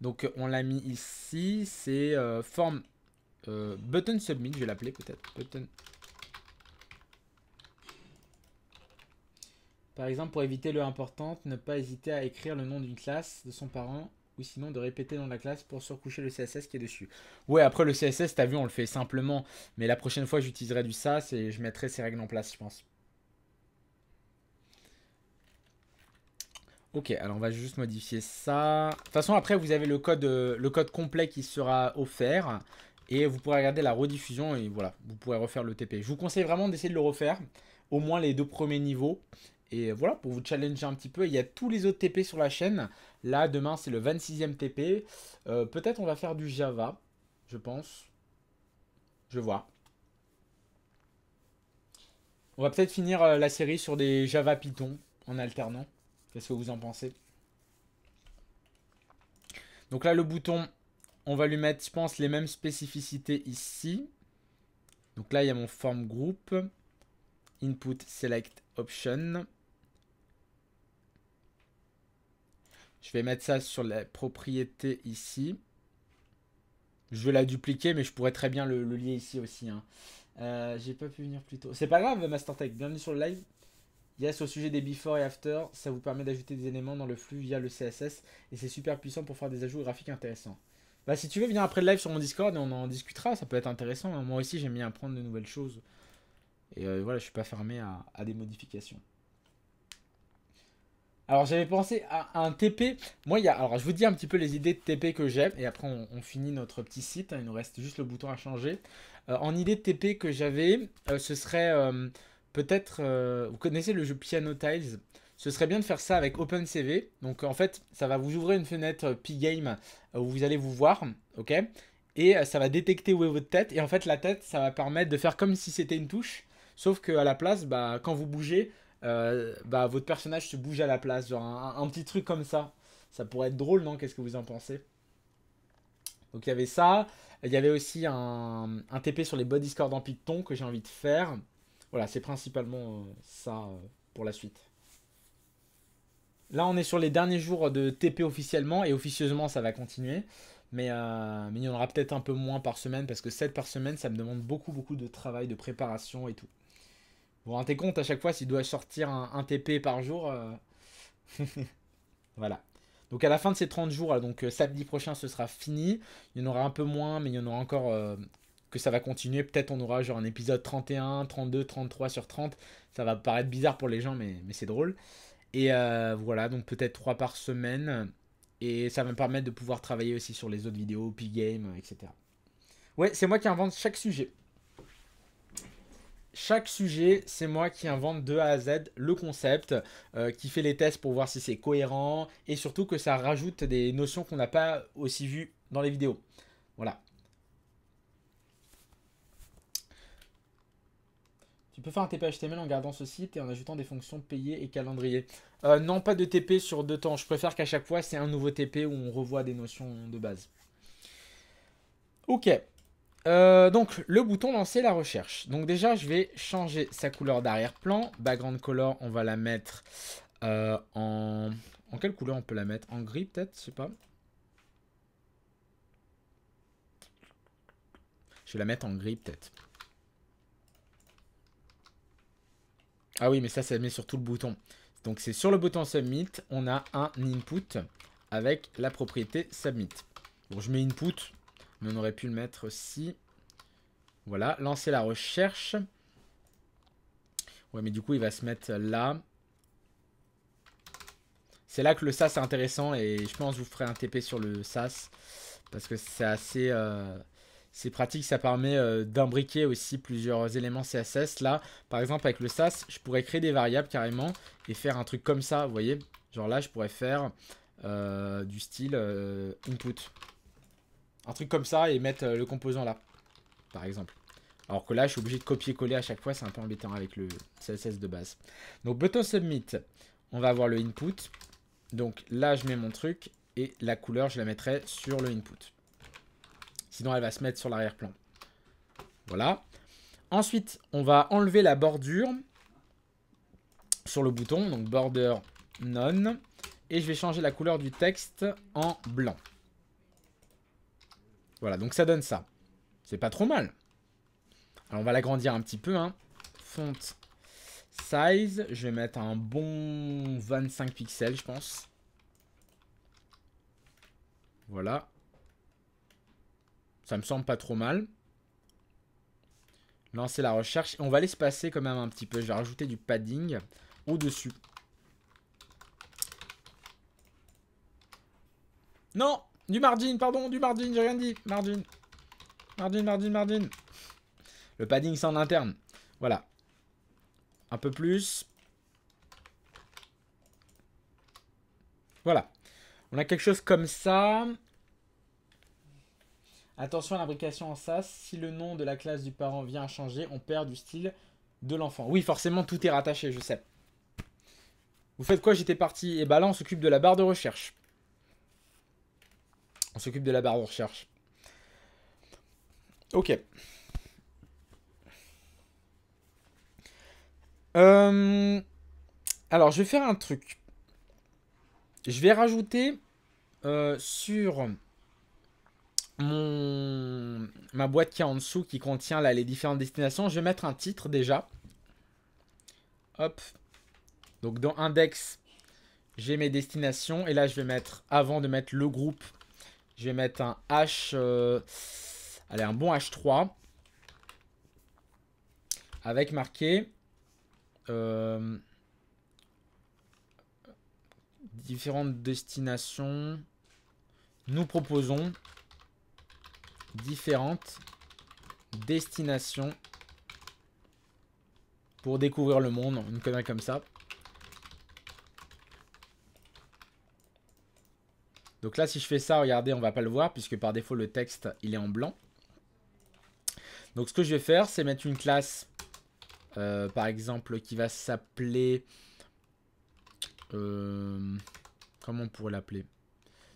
Donc on l'a mis ici. C'est euh, forme euh, button submit, je vais l'appeler peut-être. Button. Par exemple, pour éviter le importante, ne pas hésiter à écrire le nom d'une classe, de son parent, ou sinon de répéter dans la classe pour surcoucher le CSS qui est dessus. Ouais, après le CSS, t'as vu, on le fait simplement. Mais la prochaine fois, j'utiliserai du SAS et je mettrai ces règles en place, je pense. Ok, alors on va juste modifier ça. De toute façon, après, vous avez le code, euh, le code complet qui sera offert. Et vous pourrez regarder la rediffusion et voilà, vous pourrez refaire le TP. Je vous conseille vraiment d'essayer de le refaire, au moins les deux premiers niveaux. Et voilà, pour vous challenger un petit peu, il y a tous les autres TP sur la chaîne. Là, demain, c'est le 26e TP. Euh, peut-être on va faire du Java, je pense. Je vois. On va peut-être finir euh, la série sur des Java Python en alternant. Qu'est-ce que vous en pensez Donc là, le bouton on va lui mettre, je pense, les mêmes spécificités ici. Donc là, il y a mon form group. Input select option. Je vais mettre ça sur la propriété ici. Je vais la dupliquer, mais je pourrais très bien le, lier ici aussi. Hein. Euh, j'ai pas pu venir plus tôt. C'est pas grave, MasterTech. Bienvenue sur le live. Yes, au sujet des before et after, ça vous permet d'ajouter des éléments dans le flux via le CSS. Et c'est super puissant pour faire des ajouts graphiques intéressants. Bah, si tu veux, viens après le live sur mon Discord et on en discutera, ça peut être intéressant. Hein. Moi aussi, j'aime bien apprendre de nouvelles choses. Et euh, voilà, je suis pas fermé à, des modifications. Alors, j'avais pensé à un TP. Moi, il y a. Alors, je vous dis un petit peu les idées de TP que j'ai. Et après, on, finit notre petit site. Hein. Il nous reste juste le bouton à changer. Euh, en idée de TP que j'avais, euh, ce serait peut-être. vous connaissez le jeu Piano Tiles ce serait bien de faire ça avec OpenCV. Donc en fait, ça va vous ouvrir une fenêtre euh, P-Game euh, où vous allez vous voir, ok Et euh, ça va détecter où est votre tête. Et en fait, la tête, ça va permettre de faire comme si c'était une touche. Sauf qu'à la place, bah, quand vous bougez, bah, votre personnage se bouge à la place. Genre un, petit truc comme ça. Ça pourrait être drôle, non Qu'est-ce que vous en pensez donc il y avait ça, il y avait aussi un, TP sur les body Discord en Python que j'ai envie de faire. Voilà, c'est principalement ça pour la suite. Là, on est sur les derniers jours de TP officiellement et officieusement, ça va continuer. Mais, euh, mais il y en aura peut-être un peu moins par semaine parce que 7 par semaine, ça me demande beaucoup, beaucoup de travail, de préparation et tout. Vous vous rendez compte à chaque fois s'il doit sortir un, TP par jour euh, Voilà. Donc à la fin de ces 30 jours, donc euh, samedi prochain, ce sera fini. Il y en aura un peu moins, mais il y en aura encore que ça va continuer. Peut-être on aura genre un épisode 31, 32, 33 sur 30. Ça va paraître bizarre pour les gens, mais, mais c'est drôle. Et euh, voilà, donc peut-être trois par semaine. Et ça va me permettre de pouvoir travailler aussi sur les autres vidéos, P-Game, etc. Ouais, c'est moi qui invente chaque sujet. Chaque sujet, c'est moi qui invente de A à Z le concept, euh, qui fait les tests pour voir si c'est cohérent, et surtout que ça rajoute des notions qu'on n'a pas aussi vues dans les vidéos. Voilà. On peut faire un TP HTML en gardant ce site et en ajoutant des fonctions payées et calendrier. Euh, non, pas de TP sur deux temps. Je préfère qu'à chaque fois, c'est un nouveau TP où on revoit des notions de base. Ok. Euh, donc, le bouton lancer la recherche. Donc déjà, je vais changer sa couleur d'arrière-plan. Background color, on va la mettre euh, en... En quelle couleur on peut la mettre En gris peut-être Je sais pas. Je vais la mettre en gris peut-être. Ah oui, mais ça, ça met sur tout le bouton. Donc c'est sur le bouton submit, on a un input avec la propriété submit. Bon, je mets input, mais on aurait pu le mettre si. Voilà, lancer la recherche. Ouais, mais du coup, il va se mettre là. C'est là que le SAS est intéressant et je pense que vous ferez un TP sur le SAS parce que c'est assez... Euh, c'est pratique, ça permet euh, d'imbriquer aussi plusieurs éléments CSS. Là, par exemple, avec le SAS, je pourrais créer des variables carrément et faire un truc comme ça, vous voyez Genre là, je pourrais faire euh, du style euh, input. Un truc comme ça et mettre le composant là, par exemple. Alors que là, je suis obligé de copier-coller à chaque fois, c'est un peu embêtant avec le CSS de base. Donc, button submit, on va avoir le input. Donc là, je mets mon truc et la couleur, je la mettrai sur le input. Sinon, elle va se mettre sur l'arrière-plan. Voilà. Ensuite, on va enlever la bordure sur le bouton, donc border none. Et je vais changer la couleur du texte en blanc. Voilà, donc ça donne ça. C'est pas trop mal. Alors, on va l'agrandir un petit peu. Hein. Font size, je vais mettre un bon 25 pixels, je pense. Voilà. Ça me semble pas trop mal. Lancer la recherche. On va laisser passer quand même un petit peu. Je vais rajouter du padding au-dessus. Non Du margin, pardon, du margin, j'ai rien dit. Margin. Margin, margin, margin. Le padding, c'est en interne. Voilà. Un peu plus. Voilà. On a quelque chose comme ça. Attention à l'imbrication en SAS, si le nom de la classe du parent vient à changer, on perd du style de l'enfant. Oui, forcément, tout est rattaché, je sais. Vous faites quoi J'étais parti. Et eh bah ben là, on s'occupe de la barre de recherche. On s'occupe de la barre de recherche. Ok. Euh, alors, je vais faire un truc. Je vais rajouter euh, sur mon, ma boîte qui est en dessous, qui contient là, les différentes destinations, je vais mettre un titre déjà. Hop. Donc dans index, j'ai mes destinations. Et là, je vais mettre, avant de mettre le groupe, je vais mettre un H... Euh, allez, un bon H3. Avec marqué... Euh, différentes destinations. Nous proposons différentes destinations pour découvrir le monde, une connerie comme ça. Donc là, si je fais ça, regardez, on va pas le voir puisque par défaut, le texte, il est en blanc. Donc ce que je vais faire, c'est mettre une classe, euh, par exemple, qui va s'appeler... Euh, comment on pourrait l'appeler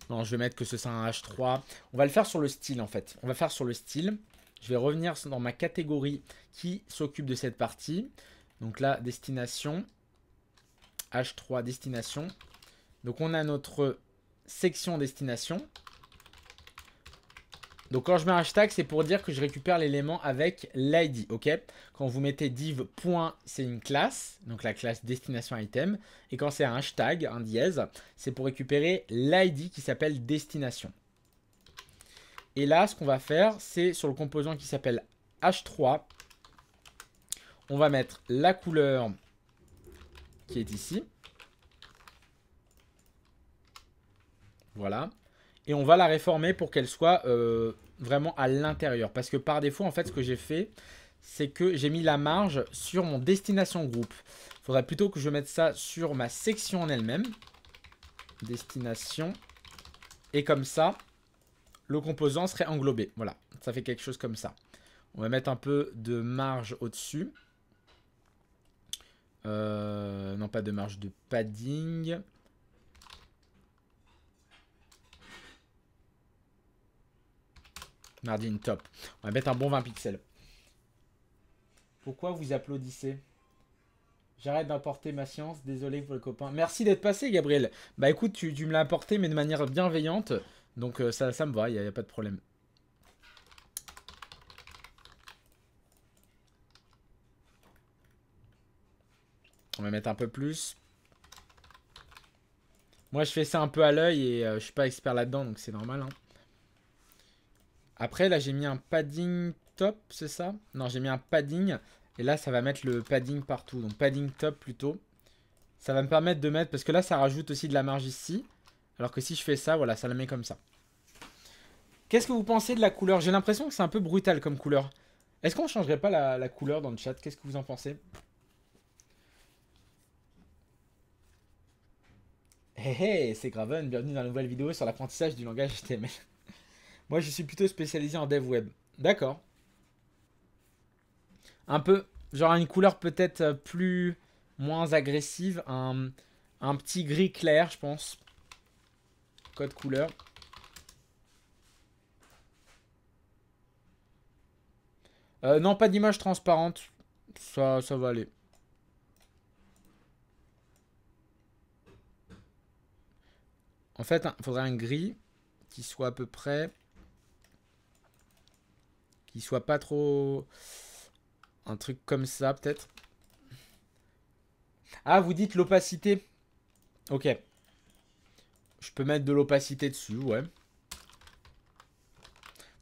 non, je vais mettre que ce soit un H3. On va le faire sur le style, en fait. On va faire sur le style. Je vais revenir dans ma catégorie qui s'occupe de cette partie. Donc là, destination. H3, destination. Donc on a notre section destination. Donc quand je mets un hashtag, c'est pour dire que je récupère l'élément avec l'ID, ok Quand vous mettez div c'est une classe, donc la classe destination item. Et quand c'est un hashtag, un dièse, c'est pour récupérer l'ID qui s'appelle destination. Et là, ce qu'on va faire, c'est sur le composant qui s'appelle h3, on va mettre la couleur qui est ici. Voilà et on va la réformer pour qu'elle soit euh, vraiment à l'intérieur. Parce que par défaut, en fait, ce que j'ai fait, c'est que j'ai mis la marge sur mon destination groupe. Il faudrait plutôt que je mette ça sur ma section en elle-même. Destination. Et comme ça, le composant serait englobé. Voilà, ça fait quelque chose comme ça. On va mettre un peu de marge au-dessus. Euh, non, pas de marge de padding. Mardine, top. On va mettre un bon 20 pixels. Pourquoi vous applaudissez J'arrête d'importer ma science, désolé pour le copain. Merci d'être passé, Gabriel. Bah écoute, tu, me l'as apporté, mais de manière bienveillante. Donc euh, ça, ça me va, il n'y a, pas de problème. On va mettre un peu plus. Moi, je fais ça un peu à l'œil et euh, je suis pas expert là-dedans, donc c'est normal. Hein. Après, là, j'ai mis un padding top, c'est ça Non, j'ai mis un padding. Et là, ça va mettre le padding partout. Donc, padding top plutôt. Ça va me permettre de mettre... Parce que là, ça rajoute aussi de la marge ici. Alors que si je fais ça, voilà, ça la met comme ça. Qu'est-ce que vous pensez de la couleur J'ai l'impression que c'est un peu brutal comme couleur. Est-ce qu'on ne changerait pas la, couleur dans le chat Qu'est-ce que vous en pensez Hé eh, hé, eh, c'est Graven, bienvenue dans la nouvelle vidéo sur l'apprentissage du langage HTML. Moi, je suis plutôt spécialisé en dev web. D'accord. Un peu, genre une couleur peut-être plus, moins agressive. Un, petit gris clair, je pense. Code couleur. Euh, non, pas d'image transparente. Ça, ça va aller. En fait, il hein, faudrait un gris qui soit à peu près... Qu'il soit pas trop... Un truc comme ça, peut-être. Ah, vous dites l'opacité. Ok. Je peux mettre de l'opacité dessus, ouais.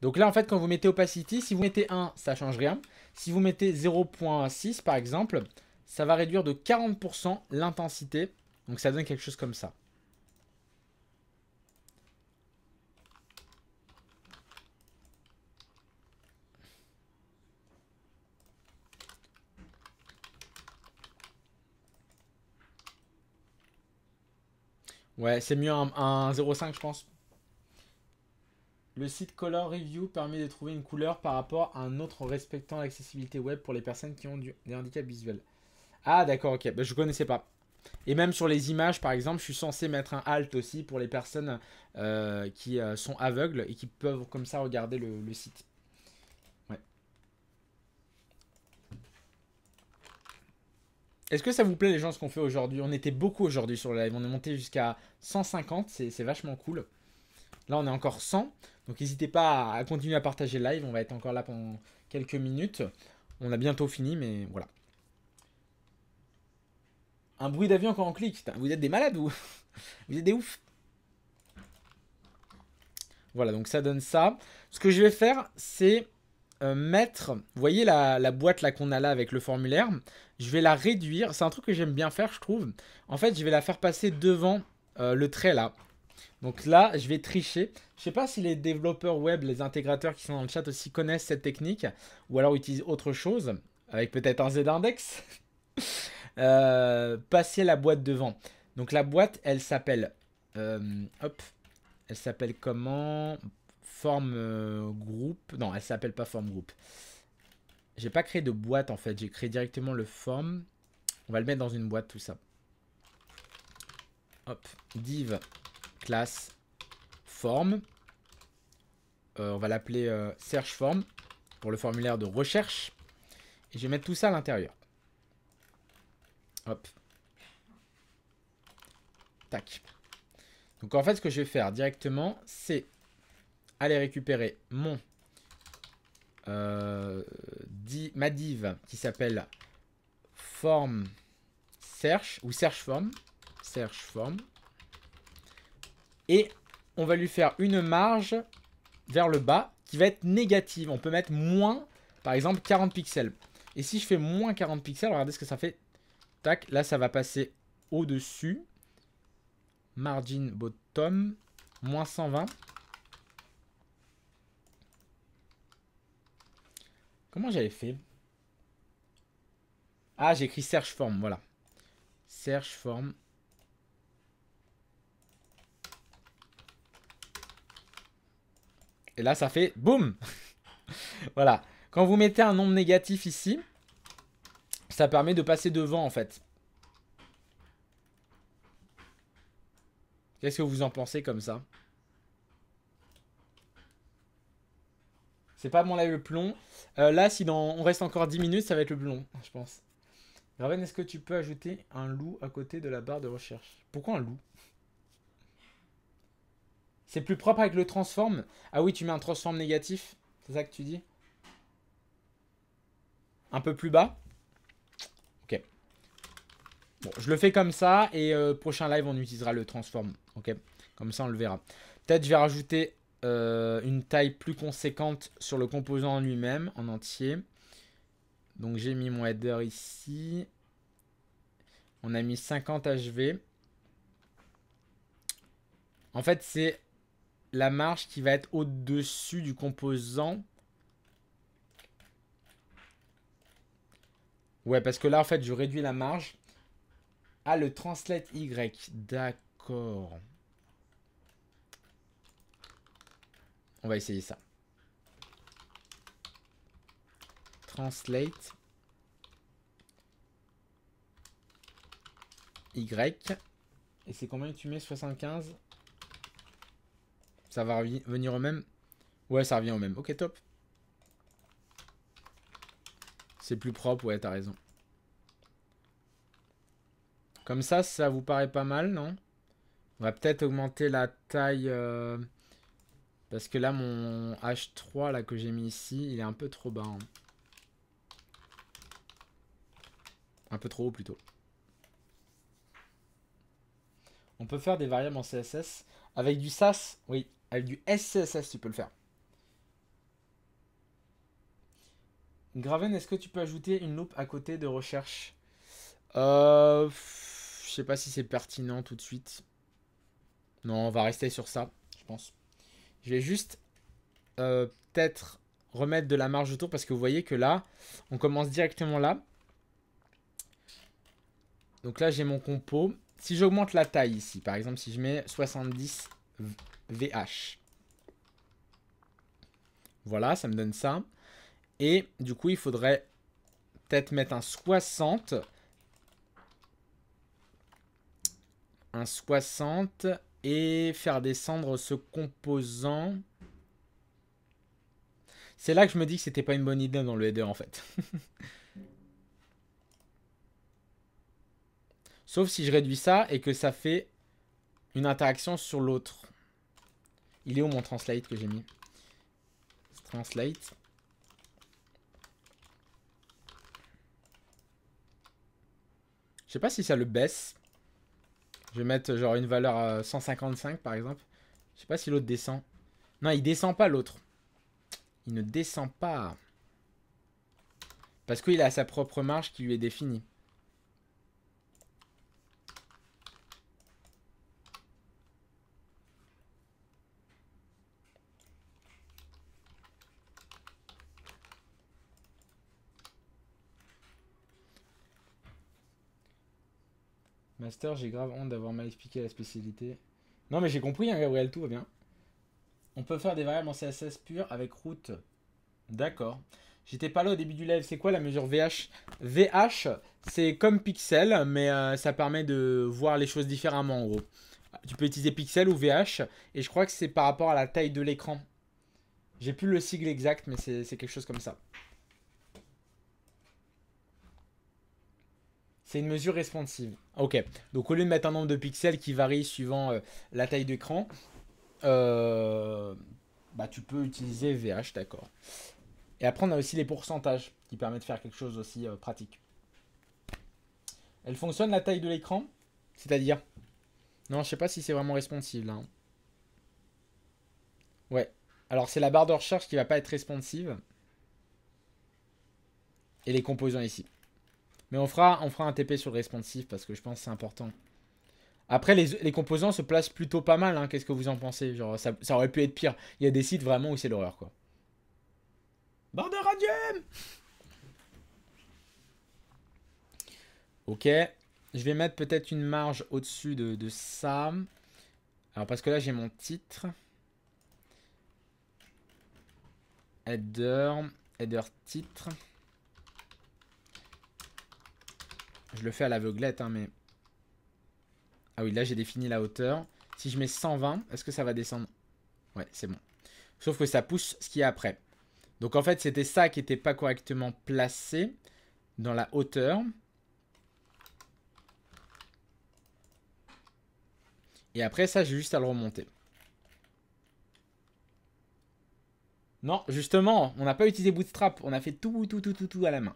Donc là, en fait, quand vous mettez opacity, si vous mettez 1, ça change rien. Si vous mettez 0.6, par exemple, ça va réduire de 40% l'intensité. Donc ça donne quelque chose comme ça. Ouais, c'est mieux un, 0,5, je pense. Le site Color Review permet de trouver une couleur par rapport à un autre respectant l'accessibilité web pour les personnes qui ont des handicaps visuels. Ah, d'accord, ok. Je ben, je connaissais pas. Et même sur les images, par exemple, je suis censé mettre un alt aussi pour les personnes euh, qui euh, sont aveugles et qui peuvent comme ça regarder le site. Est-ce que ça vous plaît les gens ce qu'on fait aujourd'hui On était beaucoup aujourd'hui sur le live, on est monté jusqu'à 150, c'est vachement cool. Là on est encore 100, donc n'hésitez pas à continuer à partager le live, on va être encore là pendant quelques minutes. On a bientôt fini mais voilà. Un bruit d'avion quand on clique, vous êtes des malades ou Vous êtes des oufs Voilà donc ça donne ça. Ce que je vais faire c'est... Euh, mettre, vous voyez la, la boîte là qu'on a là avec le formulaire, je vais la réduire. C'est un truc que j'aime bien faire, je trouve. En fait, je vais la faire passer devant euh, le trait là. Donc là, je vais tricher. Je sais pas si les développeurs web, les intégrateurs qui sont dans le chat aussi connaissent cette technique ou alors utilisent autre chose avec peut-être un Z-index. Euh, passer la boîte devant. Donc la boîte, elle s'appelle euh, hop, elle s'appelle comment Forme groupe. Non, elle s'appelle pas forme groupe. J'ai pas créé de boîte en fait, j'ai créé directement le form. On va le mettre dans une boîte tout ça. Hop, div classe form. Euh, on va l'appeler euh, search form pour le formulaire de recherche. Et je vais mettre tout ça à l'intérieur. Hop. Tac. Donc en fait, ce que je vais faire directement, c'est aller récupérer mon euh, ma div qui s'appelle form search ou search form. Search form. Et on va lui faire une marge vers le bas qui va être négative. On peut mettre moins, par exemple, 40 pixels. Et si je fais moins 40 pixels, regardez ce que ça fait. Tac, là, ça va passer au-dessus. Margin bottom, moins 120. Comment j'avais fait Ah, j'ai écrit search form, voilà. Search form. Et là, ça fait boum Voilà. Quand vous mettez un nombre négatif ici, ça permet de passer devant, en fait. Qu'est-ce que vous en pensez comme ça C'est pas mon live le plomb. Euh, là, si on reste encore 10 minutes, ça va être le plomb, je pense. Raven, est-ce que tu peux ajouter un loup à côté de la barre de recherche Pourquoi un loup C'est plus propre avec le transform Ah oui, tu mets un transform négatif C'est ça que tu dis Un peu plus bas Ok. Bon, je le fais comme ça et euh, prochain live, on utilisera le transform. Ok Comme ça, on le verra. Peut-être je vais rajouter euh, une taille plus conséquente sur le composant en lui-même, en entier. Donc j'ai mis mon header ici. On a mis 50 HV. En fait, c'est la marge qui va être au-dessus du composant. Ouais, parce que là, en fait, je réduis la marge. à ah, le translate Y. D'accord. On va essayer ça. Translate. Y. Et c'est combien tu mets 75 Ça va revenir au même Ouais, ça revient au même. Ok, top. C'est plus propre, ouais, t'as raison. Comme ça, ça vous paraît pas mal, non On va peut-être augmenter la taille... Euh, parce que là, mon H3 là, que j'ai mis ici, il est un peu trop bas. Hein. Un peu trop haut plutôt. On peut faire des variables en CSS. Avec du SAS, oui. Avec du SCSS, tu peux le faire. Graven, est-ce que tu peux ajouter une loupe à côté de recherche euh, Je sais pas si c'est pertinent tout de suite. Non, on va rester sur ça, je pense. Je vais juste euh, peut-être remettre de la marge autour parce que vous voyez que là, on commence directement là. Donc là, j'ai mon compo. Si j'augmente la taille ici, par exemple, si je mets 70 VH. Voilà, ça me donne ça. Et du coup, il faudrait peut-être mettre un 60. Un 60 et faire descendre ce composant. C'est là que je me dis que c'était pas une bonne idée dans le header en fait. Sauf si je réduis ça et que ça fait une interaction sur l'autre. Il est où mon translate que j'ai mis Translate. Je sais pas si ça le baisse. Je vais mettre genre une valeur 155 par exemple. Je sais pas si l'autre descend. Non, il descend pas l'autre. Il ne descend pas. Parce qu'il a sa propre marge qui lui est définie. Master, j'ai grave honte d'avoir mal expliqué la spécialité. Non, mais j'ai compris, hein, Gabriel, tout va bien. On peut faire des variables en CSS pur avec route. D'accord. J'étais pas là au début du live. C'est quoi la mesure VH VH, c'est comme pixel, mais euh, ça permet de voir les choses différemment, en gros. Tu peux utiliser pixel ou VH, et je crois que c'est par rapport à la taille de l'écran. J'ai plus le sigle exact, mais c'est quelque chose comme ça. C'est une mesure responsive. Ok, donc au lieu de mettre un nombre de pixels qui varie suivant euh, la taille d'écran, euh, bah, tu peux utiliser VH, d'accord. Et après, on a aussi les pourcentages qui permettent de faire quelque chose aussi euh, pratique. Elle fonctionne la taille de l'écran, c'est-à-dire... Non, je sais pas si c'est vraiment responsive là. Hein. Ouais. Alors c'est la barre de recherche qui va pas être responsive. Et les composants ici. Mais on fera, on fera un TP sur le responsive parce que je pense que c'est important. Après, les, composants se placent plutôt pas mal. Hein. Qu'est-ce que vous en pensez Genre, ça, aurait pu être pire. Il y a des sites vraiment où c'est l'horreur, quoi. BORDER radium Ok. Je vais mettre peut-être une marge au-dessus de, de, ça. Alors, parce que là, j'ai mon titre. Header. Header titre. Je le fais à l'aveuglette, hein, mais... Ah oui, là, j'ai défini la hauteur. Si je mets 120, est-ce que ça va descendre Ouais, c'est bon. Sauf que ça pousse ce qu'il y a après. Donc, en fait, c'était ça qui n'était pas correctement placé dans la hauteur. Et après, ça, j'ai juste à le remonter. Non, justement, on n'a pas utilisé Bootstrap. On a fait tout, tout, tout, tout, tout à la main.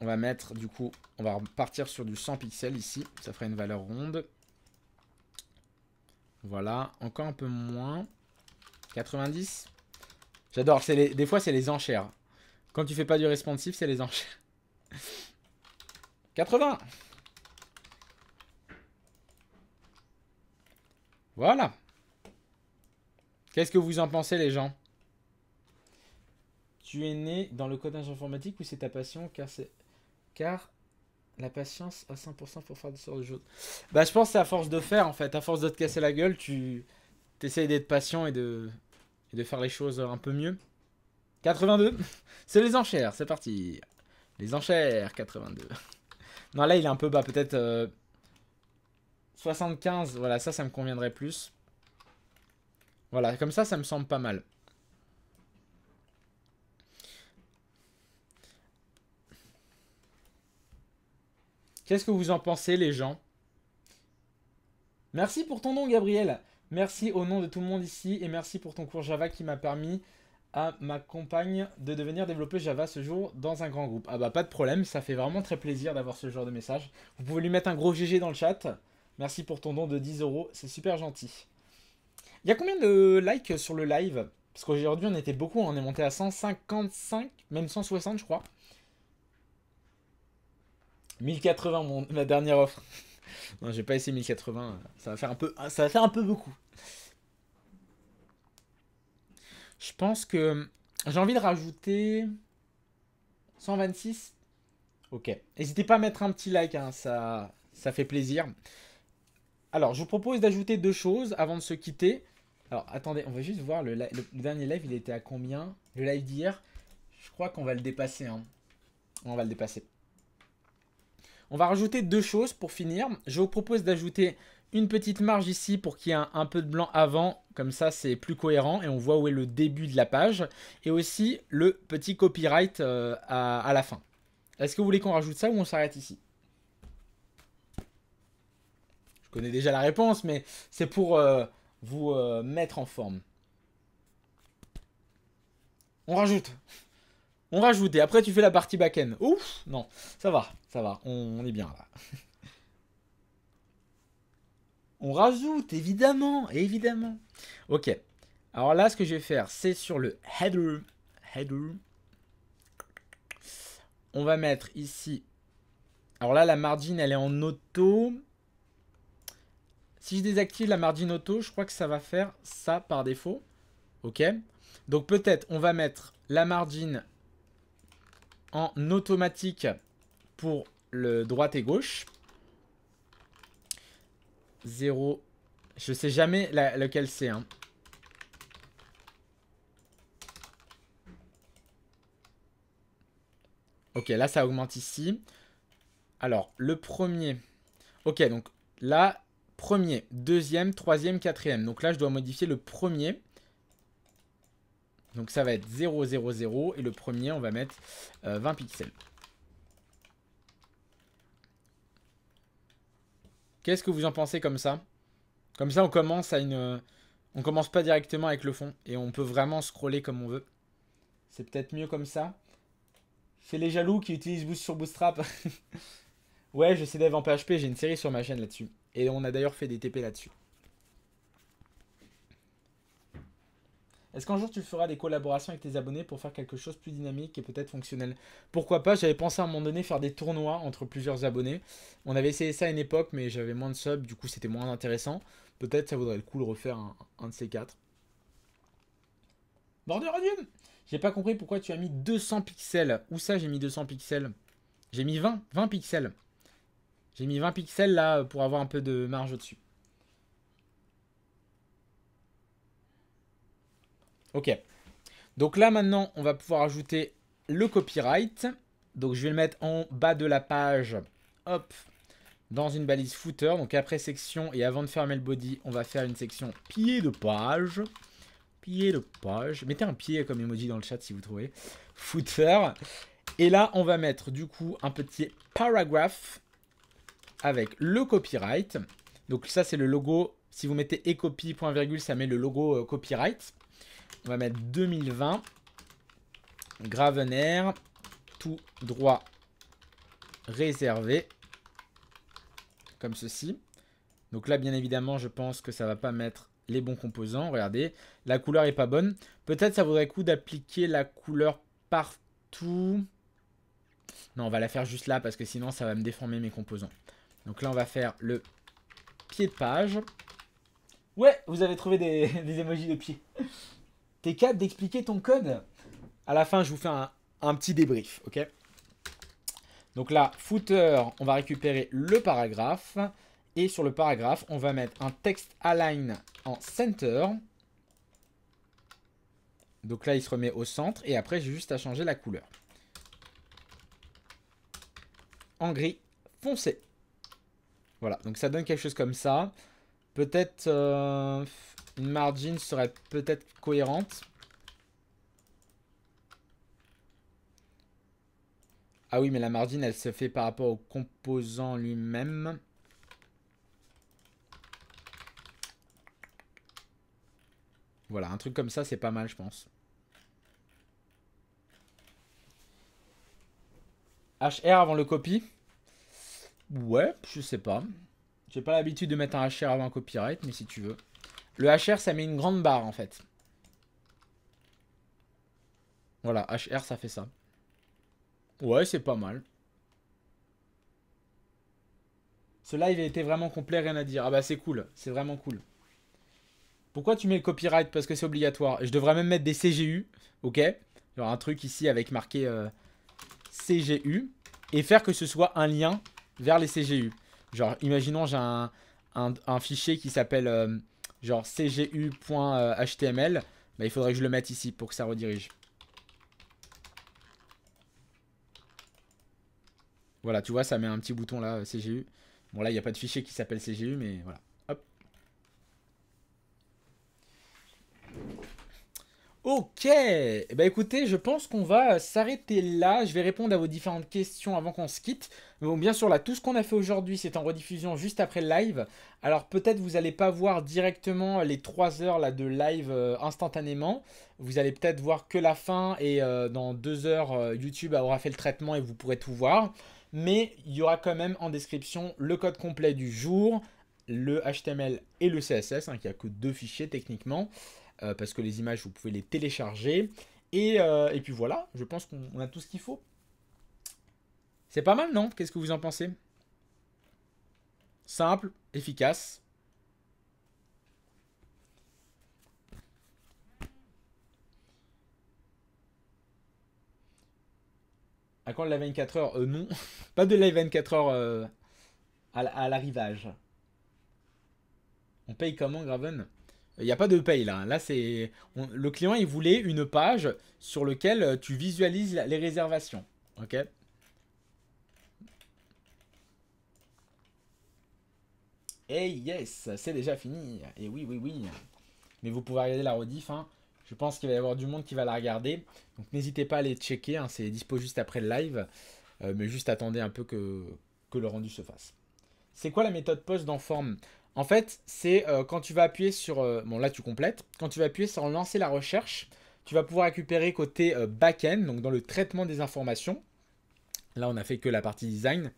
On va mettre, du coup, on va partir sur du 100 pixels ici. Ça ferait une valeur ronde. Voilà, encore un peu moins. 90. J'adore, des fois c'est les enchères. Quand tu fais pas du responsive, c'est les enchères. 80 Voilà. Qu'est-ce que vous en pensez les gens Tu es né dans le codage informatique ou c'est ta passion car c'est car la patience à 100% pour faire des sortes de choses. Bah, je pense que c'est à force de faire en fait. À force de te casser la gueule, tu t'essayes d'être patient et de... de faire les choses un peu mieux. 82 C'est les enchères, c'est parti Les enchères, 82. Non, là il est un peu bas, peut-être 75, euh, voilà, ça, ça me conviendrait plus. Voilà, comme ça, ça me semble pas mal. Qu'est-ce que vous en pensez, les gens Merci pour ton don, Gabriel. Merci au nom de tout le monde ici et merci pour ton cours Java qui m'a permis à ma compagne de devenir développeuse Java ce jour dans un grand groupe. Ah bah pas de problème, ça fait vraiment très plaisir d'avoir ce genre de message. Vous pouvez lui mettre un gros GG dans le chat. Merci pour ton don de 10 euros, c'est super gentil. Il y a combien de likes sur le live Parce qu'aujourd'hui on était beaucoup, hein. on est monté à 155, même 160 je crois. 1080 ma dernière offre. non, j'ai pas essayé 1080, ça va faire un peu ça va faire un peu beaucoup. Je pense que j'ai envie de rajouter 126. OK. N'hésitez pas à mettre un petit like hein, ça ça fait plaisir. Alors, je vous propose d'ajouter deux choses avant de se quitter. Alors, attendez, on va juste voir le, dernier live, il était à combien Le live d'hier, je crois qu'on va le dépasser. Hein. On va le dépasser. On va rajouter deux choses pour finir. Je vous propose d'ajouter une petite marge ici pour qu'il y ait un, peu de blanc avant, comme ça c'est plus cohérent et on voit où est le début de la page, et aussi le petit copyright euh, à, la fin. Est-ce que vous voulez qu'on rajoute ça ou on s'arrête ici Je connais déjà la réponse, mais c'est pour euh, vous euh, mettre en forme. On rajoute on rajoute et après tu fais la partie back-end. Ouf Non, ça va, ça va, on, est bien là. on rajoute, évidemment, évidemment. Ok. Alors là, ce que je vais faire, c'est sur le header. Header. On va mettre ici. Alors là, la margin, elle est en auto. Si je désactive la margin auto, je crois que ça va faire ça par défaut. Ok. Donc peut-être on va mettre la margin en automatique pour le droite et gauche. 0. Je sais jamais lequel c'est. Hein. Ok, là ça augmente ici. Alors, le premier. Ok, donc là, premier, deuxième, troisième, quatrième. Donc là, je dois modifier le premier. Donc ça va être 0, 0, 0. Et le premier, on va mettre 20 euh, pixels. Qu'est-ce que vous en pensez comme ça Comme ça, on commence à une... Euh, on commence pas directement avec le fond. Et on peut vraiment scroller comme on veut. C'est peut-être mieux comme ça. C'est les jaloux qui utilisent Boost sur Bootstrap. ouais, je sais dev en PHP. J'ai une série sur ma chaîne là-dessus. Et on a d'ailleurs fait des TP là-dessus. Est-ce qu'un jour tu feras des collaborations avec tes abonnés pour faire quelque chose de plus dynamique et peut-être fonctionnel Pourquoi pas J'avais pensé à un moment donné faire des tournois entre plusieurs abonnés. On avait essayé ça à une époque, mais j'avais moins de subs, du coup c'était moins intéressant. Peut-être ça vaudrait le coup de refaire un, de ces quatre. Bordure J'ai pas compris pourquoi tu as mis 200 pixels. Où ça j'ai mis 200 pixels J'ai mis 20, 20 pixels. J'ai mis 20 pixels là pour avoir un peu de marge au-dessus. Ok. Donc là, maintenant, on va pouvoir ajouter le copyright. Donc je vais le mettre en bas de la page. Hop. Dans une balise footer. Donc après section et avant de fermer le body, on va faire une section pied de page. Pied de page. Mettez un pied comme emoji dans le chat si vous trouvez. Footer. Et là, on va mettre du coup un petit paragraphe avec le copyright. Donc ça, c'est le logo. Si vous mettez ecopy point virgule, ça met le logo euh, copyright. On va mettre 2020. Gravener, tout droit réservé. Comme ceci. Donc là, bien évidemment, je pense que ça va pas mettre les bons composants. Regardez, la couleur est pas bonne. Peut-être ça vaudrait coup d'appliquer la couleur partout. Non, on va la faire juste là parce que sinon ça va me déformer mes composants. Donc là, on va faire le pied de page. Ouais, vous avez trouvé des, des emojis de pied t'es capable d'expliquer ton code. À la fin, je vous fais un, petit débrief, ok Donc là, footer, on va récupérer le paragraphe. Et sur le paragraphe, on va mettre un texte align en center. Donc là, il se remet au centre. Et après, j'ai juste à changer la couleur. En gris foncé. Voilà, donc ça donne quelque chose comme ça. Peut-être... Euh, une margin serait peut-être cohérente. Ah oui, mais la margin, elle se fait par rapport au composant lui-même. Voilà, un truc comme ça, c'est pas mal, je pense. HR avant le copy Ouais, je sais pas. J'ai pas l'habitude de mettre un HR avant un copyright, mais si tu veux. Le HR, ça met une grande barre, en fait. Voilà, HR, ça fait ça. Ouais, c'est pas mal. Ce live a été vraiment complet, rien à dire. Ah bah c'est cool, c'est vraiment cool. Pourquoi tu mets le copyright Parce que c'est obligatoire. Je devrais même mettre des CGU, ok Genre un truc ici avec marqué euh, CGU. Et faire que ce soit un lien vers les CGU. Genre, imaginons j'ai un, fichier qui s'appelle... Euh, genre cgu.html, bah, il faudrait que je le mette ici pour que ça redirige. Voilà, tu vois, ça met un petit bouton là, euh, CGU. Bon là, il n'y a pas de fichier qui s'appelle CGU, mais voilà. Ok, eh ben, écoutez, je pense qu'on va s'arrêter là. Je vais répondre à vos différentes questions avant qu'on se quitte. Bon, bien sûr, là, tout ce qu'on a fait aujourd'hui, c'est en rediffusion juste après le live. Alors peut-être vous n'allez pas voir directement les 3 heures là, de live euh, instantanément. Vous allez peut-être voir que la fin et euh, dans deux heures, euh, YouTube aura fait le traitement et vous pourrez tout voir. Mais il y aura quand même en description le code complet du jour, le HTML et le CSS, hein, qui a que deux fichiers techniquement. Euh, parce que les images, vous pouvez les télécharger. Et, euh, puis voilà, je pense qu'on a tout ce qu'il faut. C'est pas mal, non Qu'est-ce que vous en pensez Simple, efficace. À quand le live 24 heures euh, Non, pas de live 24 heures à, l'arrivage. On paye comment, Graven il n'y a pas de paye là. Là, c'est le client, il voulait une page sur laquelle euh, tu visualises les réservations. Ok. Et eh, yes, c'est déjà fini. Et eh oui, oui, oui. Mais vous pouvez regarder la rediff. Hein. Je pense qu'il va y avoir du monde qui va la regarder. Donc n'hésitez pas à aller checker. Hein. C'est dispo juste après le live. Euh, mais juste attendez un peu que, que le rendu se fasse. C'est quoi la méthode post dans Forme en fait, c'est euh, quand tu vas appuyer sur... Euh, bon, là, tu complètes. Quand tu vas appuyer sur lancer la recherche, tu vas pouvoir récupérer côté backend, euh, back-end, donc dans le traitement des informations. Là, on n'a fait que la partie design.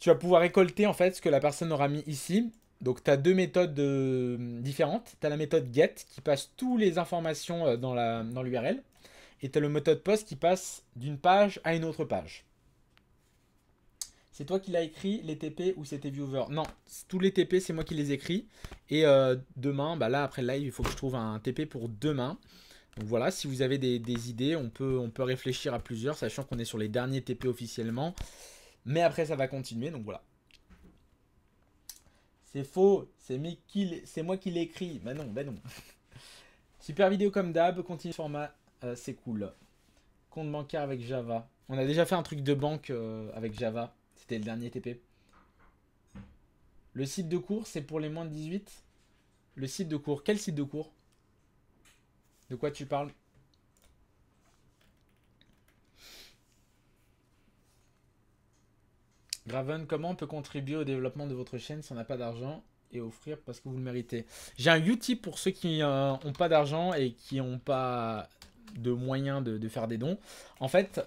Tu vas pouvoir récolter, en fait, ce que la personne aura mis ici. Donc, tu as deux méthodes différentes. Tu as la méthode get qui passe toutes les informations dans l'URL. Dans et tu as le méthode post qui passe d'une page à une autre page c'est toi qui l'as écrit, les TP ou c'était viewer Non, tous les TP, c'est moi qui les écris. Et euh, demain, bah là, après le live, il faut que je trouve un TP pour demain. Donc voilà, si vous avez des, idées, on peut, on peut réfléchir à plusieurs, sachant qu'on est sur les derniers TP officiellement. Mais après, ça va continuer, donc voilà. C'est faux, c'est moi qui l'écris. Bah non, bah non. Super vidéo comme d'hab, continue format, euh, c'est cool. Compte bancaire avec Java. On a déjà fait un truc de banque euh, avec Java le dernier TP. Le site de cours, c'est pour les moins de 18 Le site de cours, quel site de cours De quoi tu parles Graven, comment on peut contribuer au développement de votre chaîne si on n'a pas d'argent et offrir parce que vous le méritez J'ai un Utip pour ceux qui euh, ont pas d'argent et qui n'ont pas de moyens de, faire des dons. En fait,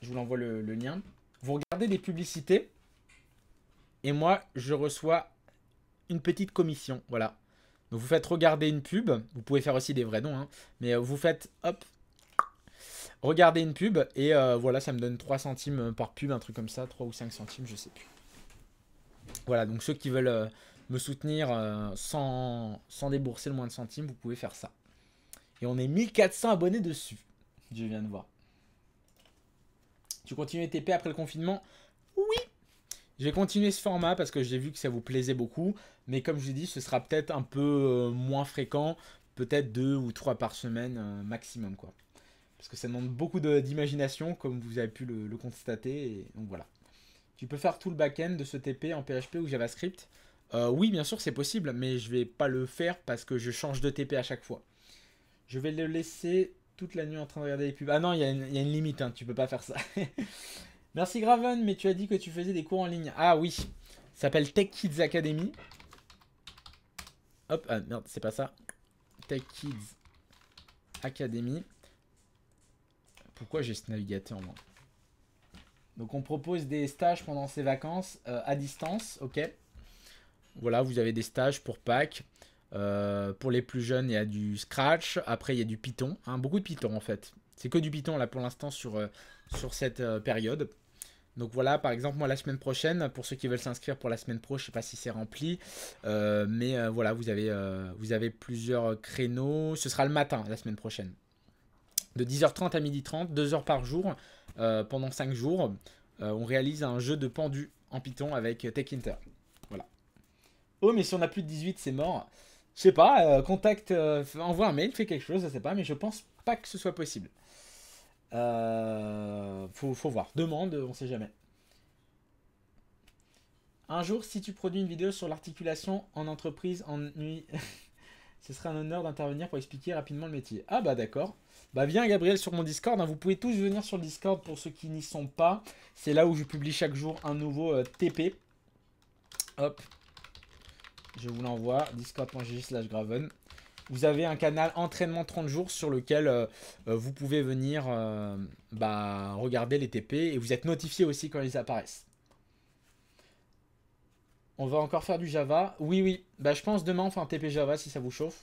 je vous l'envoie le lien. Vous regardez des publicités et moi, je reçois une petite commission. Voilà. Donc vous faites regarder une pub. Vous pouvez faire aussi des vrais dons, hein, mais euh, vous faites, hop, regarder une pub. Et euh, voilà, ça me donne 3 centimes euh, par pub, un truc comme ça. 3 ou 5 centimes, je sais plus. Voilà, donc ceux qui veulent me soutenir sans, sans débourser le moins de centimes, vous pouvez faire ça. Et on est 1400 abonnés dessus. Je viens de voir. Tu continues TP après le confinement Oui Je vais continuer ce format parce que j'ai vu que ça vous plaisait beaucoup. Mais comme je l'ai dit, ce sera peut-être un peu euh, moins fréquent. Peut-être deux ou trois par semaine euh, maximum, quoi. Parce que ça demande beaucoup d'imagination, comme vous avez pu le, constater. donc voilà. Tu peux faire tout le back-end de ce TP en PHP ou JavaScript euh, Oui, bien sûr, c'est possible, mais je vais pas le faire parce que je change de TP à chaque fois. Je vais le laisser toute la nuit en train de regarder les pubs. Ah non, il y, a une limite, hein, tu peux pas faire ça. Merci Graven, mais tu as dit que tu faisais des cours en ligne. Ah oui, ça s'appelle Tech Kids Academy. Hop, ah merde, c'est pas ça. Tech Kids Academy. Pourquoi j'ai ce navigateur moi Donc on propose des stages pendant ces vacances euh, à distance, ok. Voilà, vous avez des stages pour Pâques. Euh, pour les plus jeunes, il y a du Scratch. Après, il y a du Python. Hein, beaucoup de Python en fait. C'est que du Python là pour l'instant sur, euh, sur cette euh, période. Donc voilà, par exemple, moi la semaine prochaine, pour ceux qui veulent s'inscrire pour la semaine pro, je ne sais pas si c'est rempli, mais voilà, vous avez, vous avez plusieurs créneaux. Ce sera le matin la semaine prochaine. De 10h30 à 12h30, 2 heures par jour, pendant 5 jours, on réalise un jeu de pendu en Python avec Tech Inter. Voilà. Oh, mais si on a plus de 18, c'est mort. Je sais pas, euh, contacte, euh, envoie un mail, fais quelque chose, je sais pas, mais je pense pas que ce soit possible. Euh, faut, voir. Demande, on ne sait jamais. Un jour, si tu produis une vidéo sur l'articulation en entreprise en nuit, ce serait un honneur d'intervenir pour expliquer rapidement le métier. Ah bah d'accord. Bah viens Gabriel sur mon Discord. Hein. Vous pouvez tous venir sur le Discord pour ceux qui n'y sont pas. C'est là où je publie chaque jour un nouveau TP. Hop, je vous l'envoie, discord.gg slash graven. Vous avez un canal entraînement 30 jours sur lequel euh, euh, vous pouvez venir euh, bah, regarder les TP et vous êtes notifié aussi quand ils apparaissent. On va encore faire du Java. Oui, oui. Bah, je pense demain on fait un TP Java si ça vous chauffe.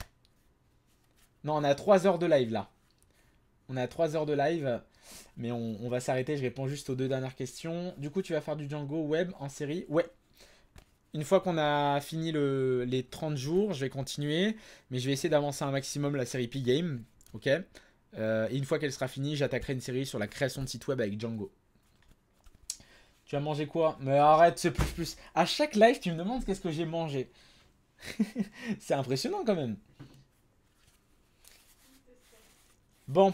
Non, on a 3 heures de live là. On a 3 heures de live. Mais on, on va s'arrêter. Je réponds juste aux deux dernières questions. Du coup, tu vas faire du Django web en série Ouais, une fois qu'on a fini les 30 jours, je vais continuer, mais je vais essayer d'avancer un maximum la série P-Game, ok euh, Et une fois qu'elle sera finie, j'attaquerai une série sur la création de site web avec Django. Tu as mangé quoi Mais arrête, c'est plus plus. À chaque live, tu me demandes qu'est-ce que j'ai mangé. c'est impressionnant quand même. Bon.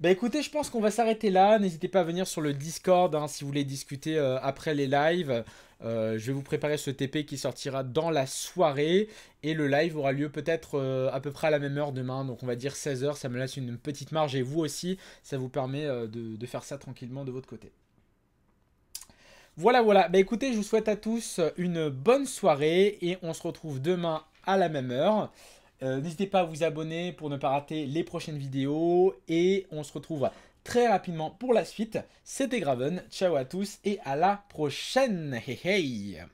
Bah écoutez, je pense qu'on va s'arrêter là. N'hésitez pas à venir sur le Discord hein, si vous voulez discuter euh, après les lives. Euh, je vais vous préparer ce TP qui sortira dans la soirée. Et le live aura lieu peut-être euh, à peu près à la même heure demain. Donc on va dire 16h. Ça me laisse une petite marge. Et vous aussi, ça vous permet euh, de, faire ça tranquillement de votre côté. Voilà, voilà. Bah écoutez, je vous souhaite à tous une bonne soirée et on se retrouve demain à la même heure. N'hésitez pas à vous abonner pour ne pas rater les prochaines vidéos et on se retrouve très rapidement pour la suite. C'était Graven, ciao à tous et à la prochaine. Hey hey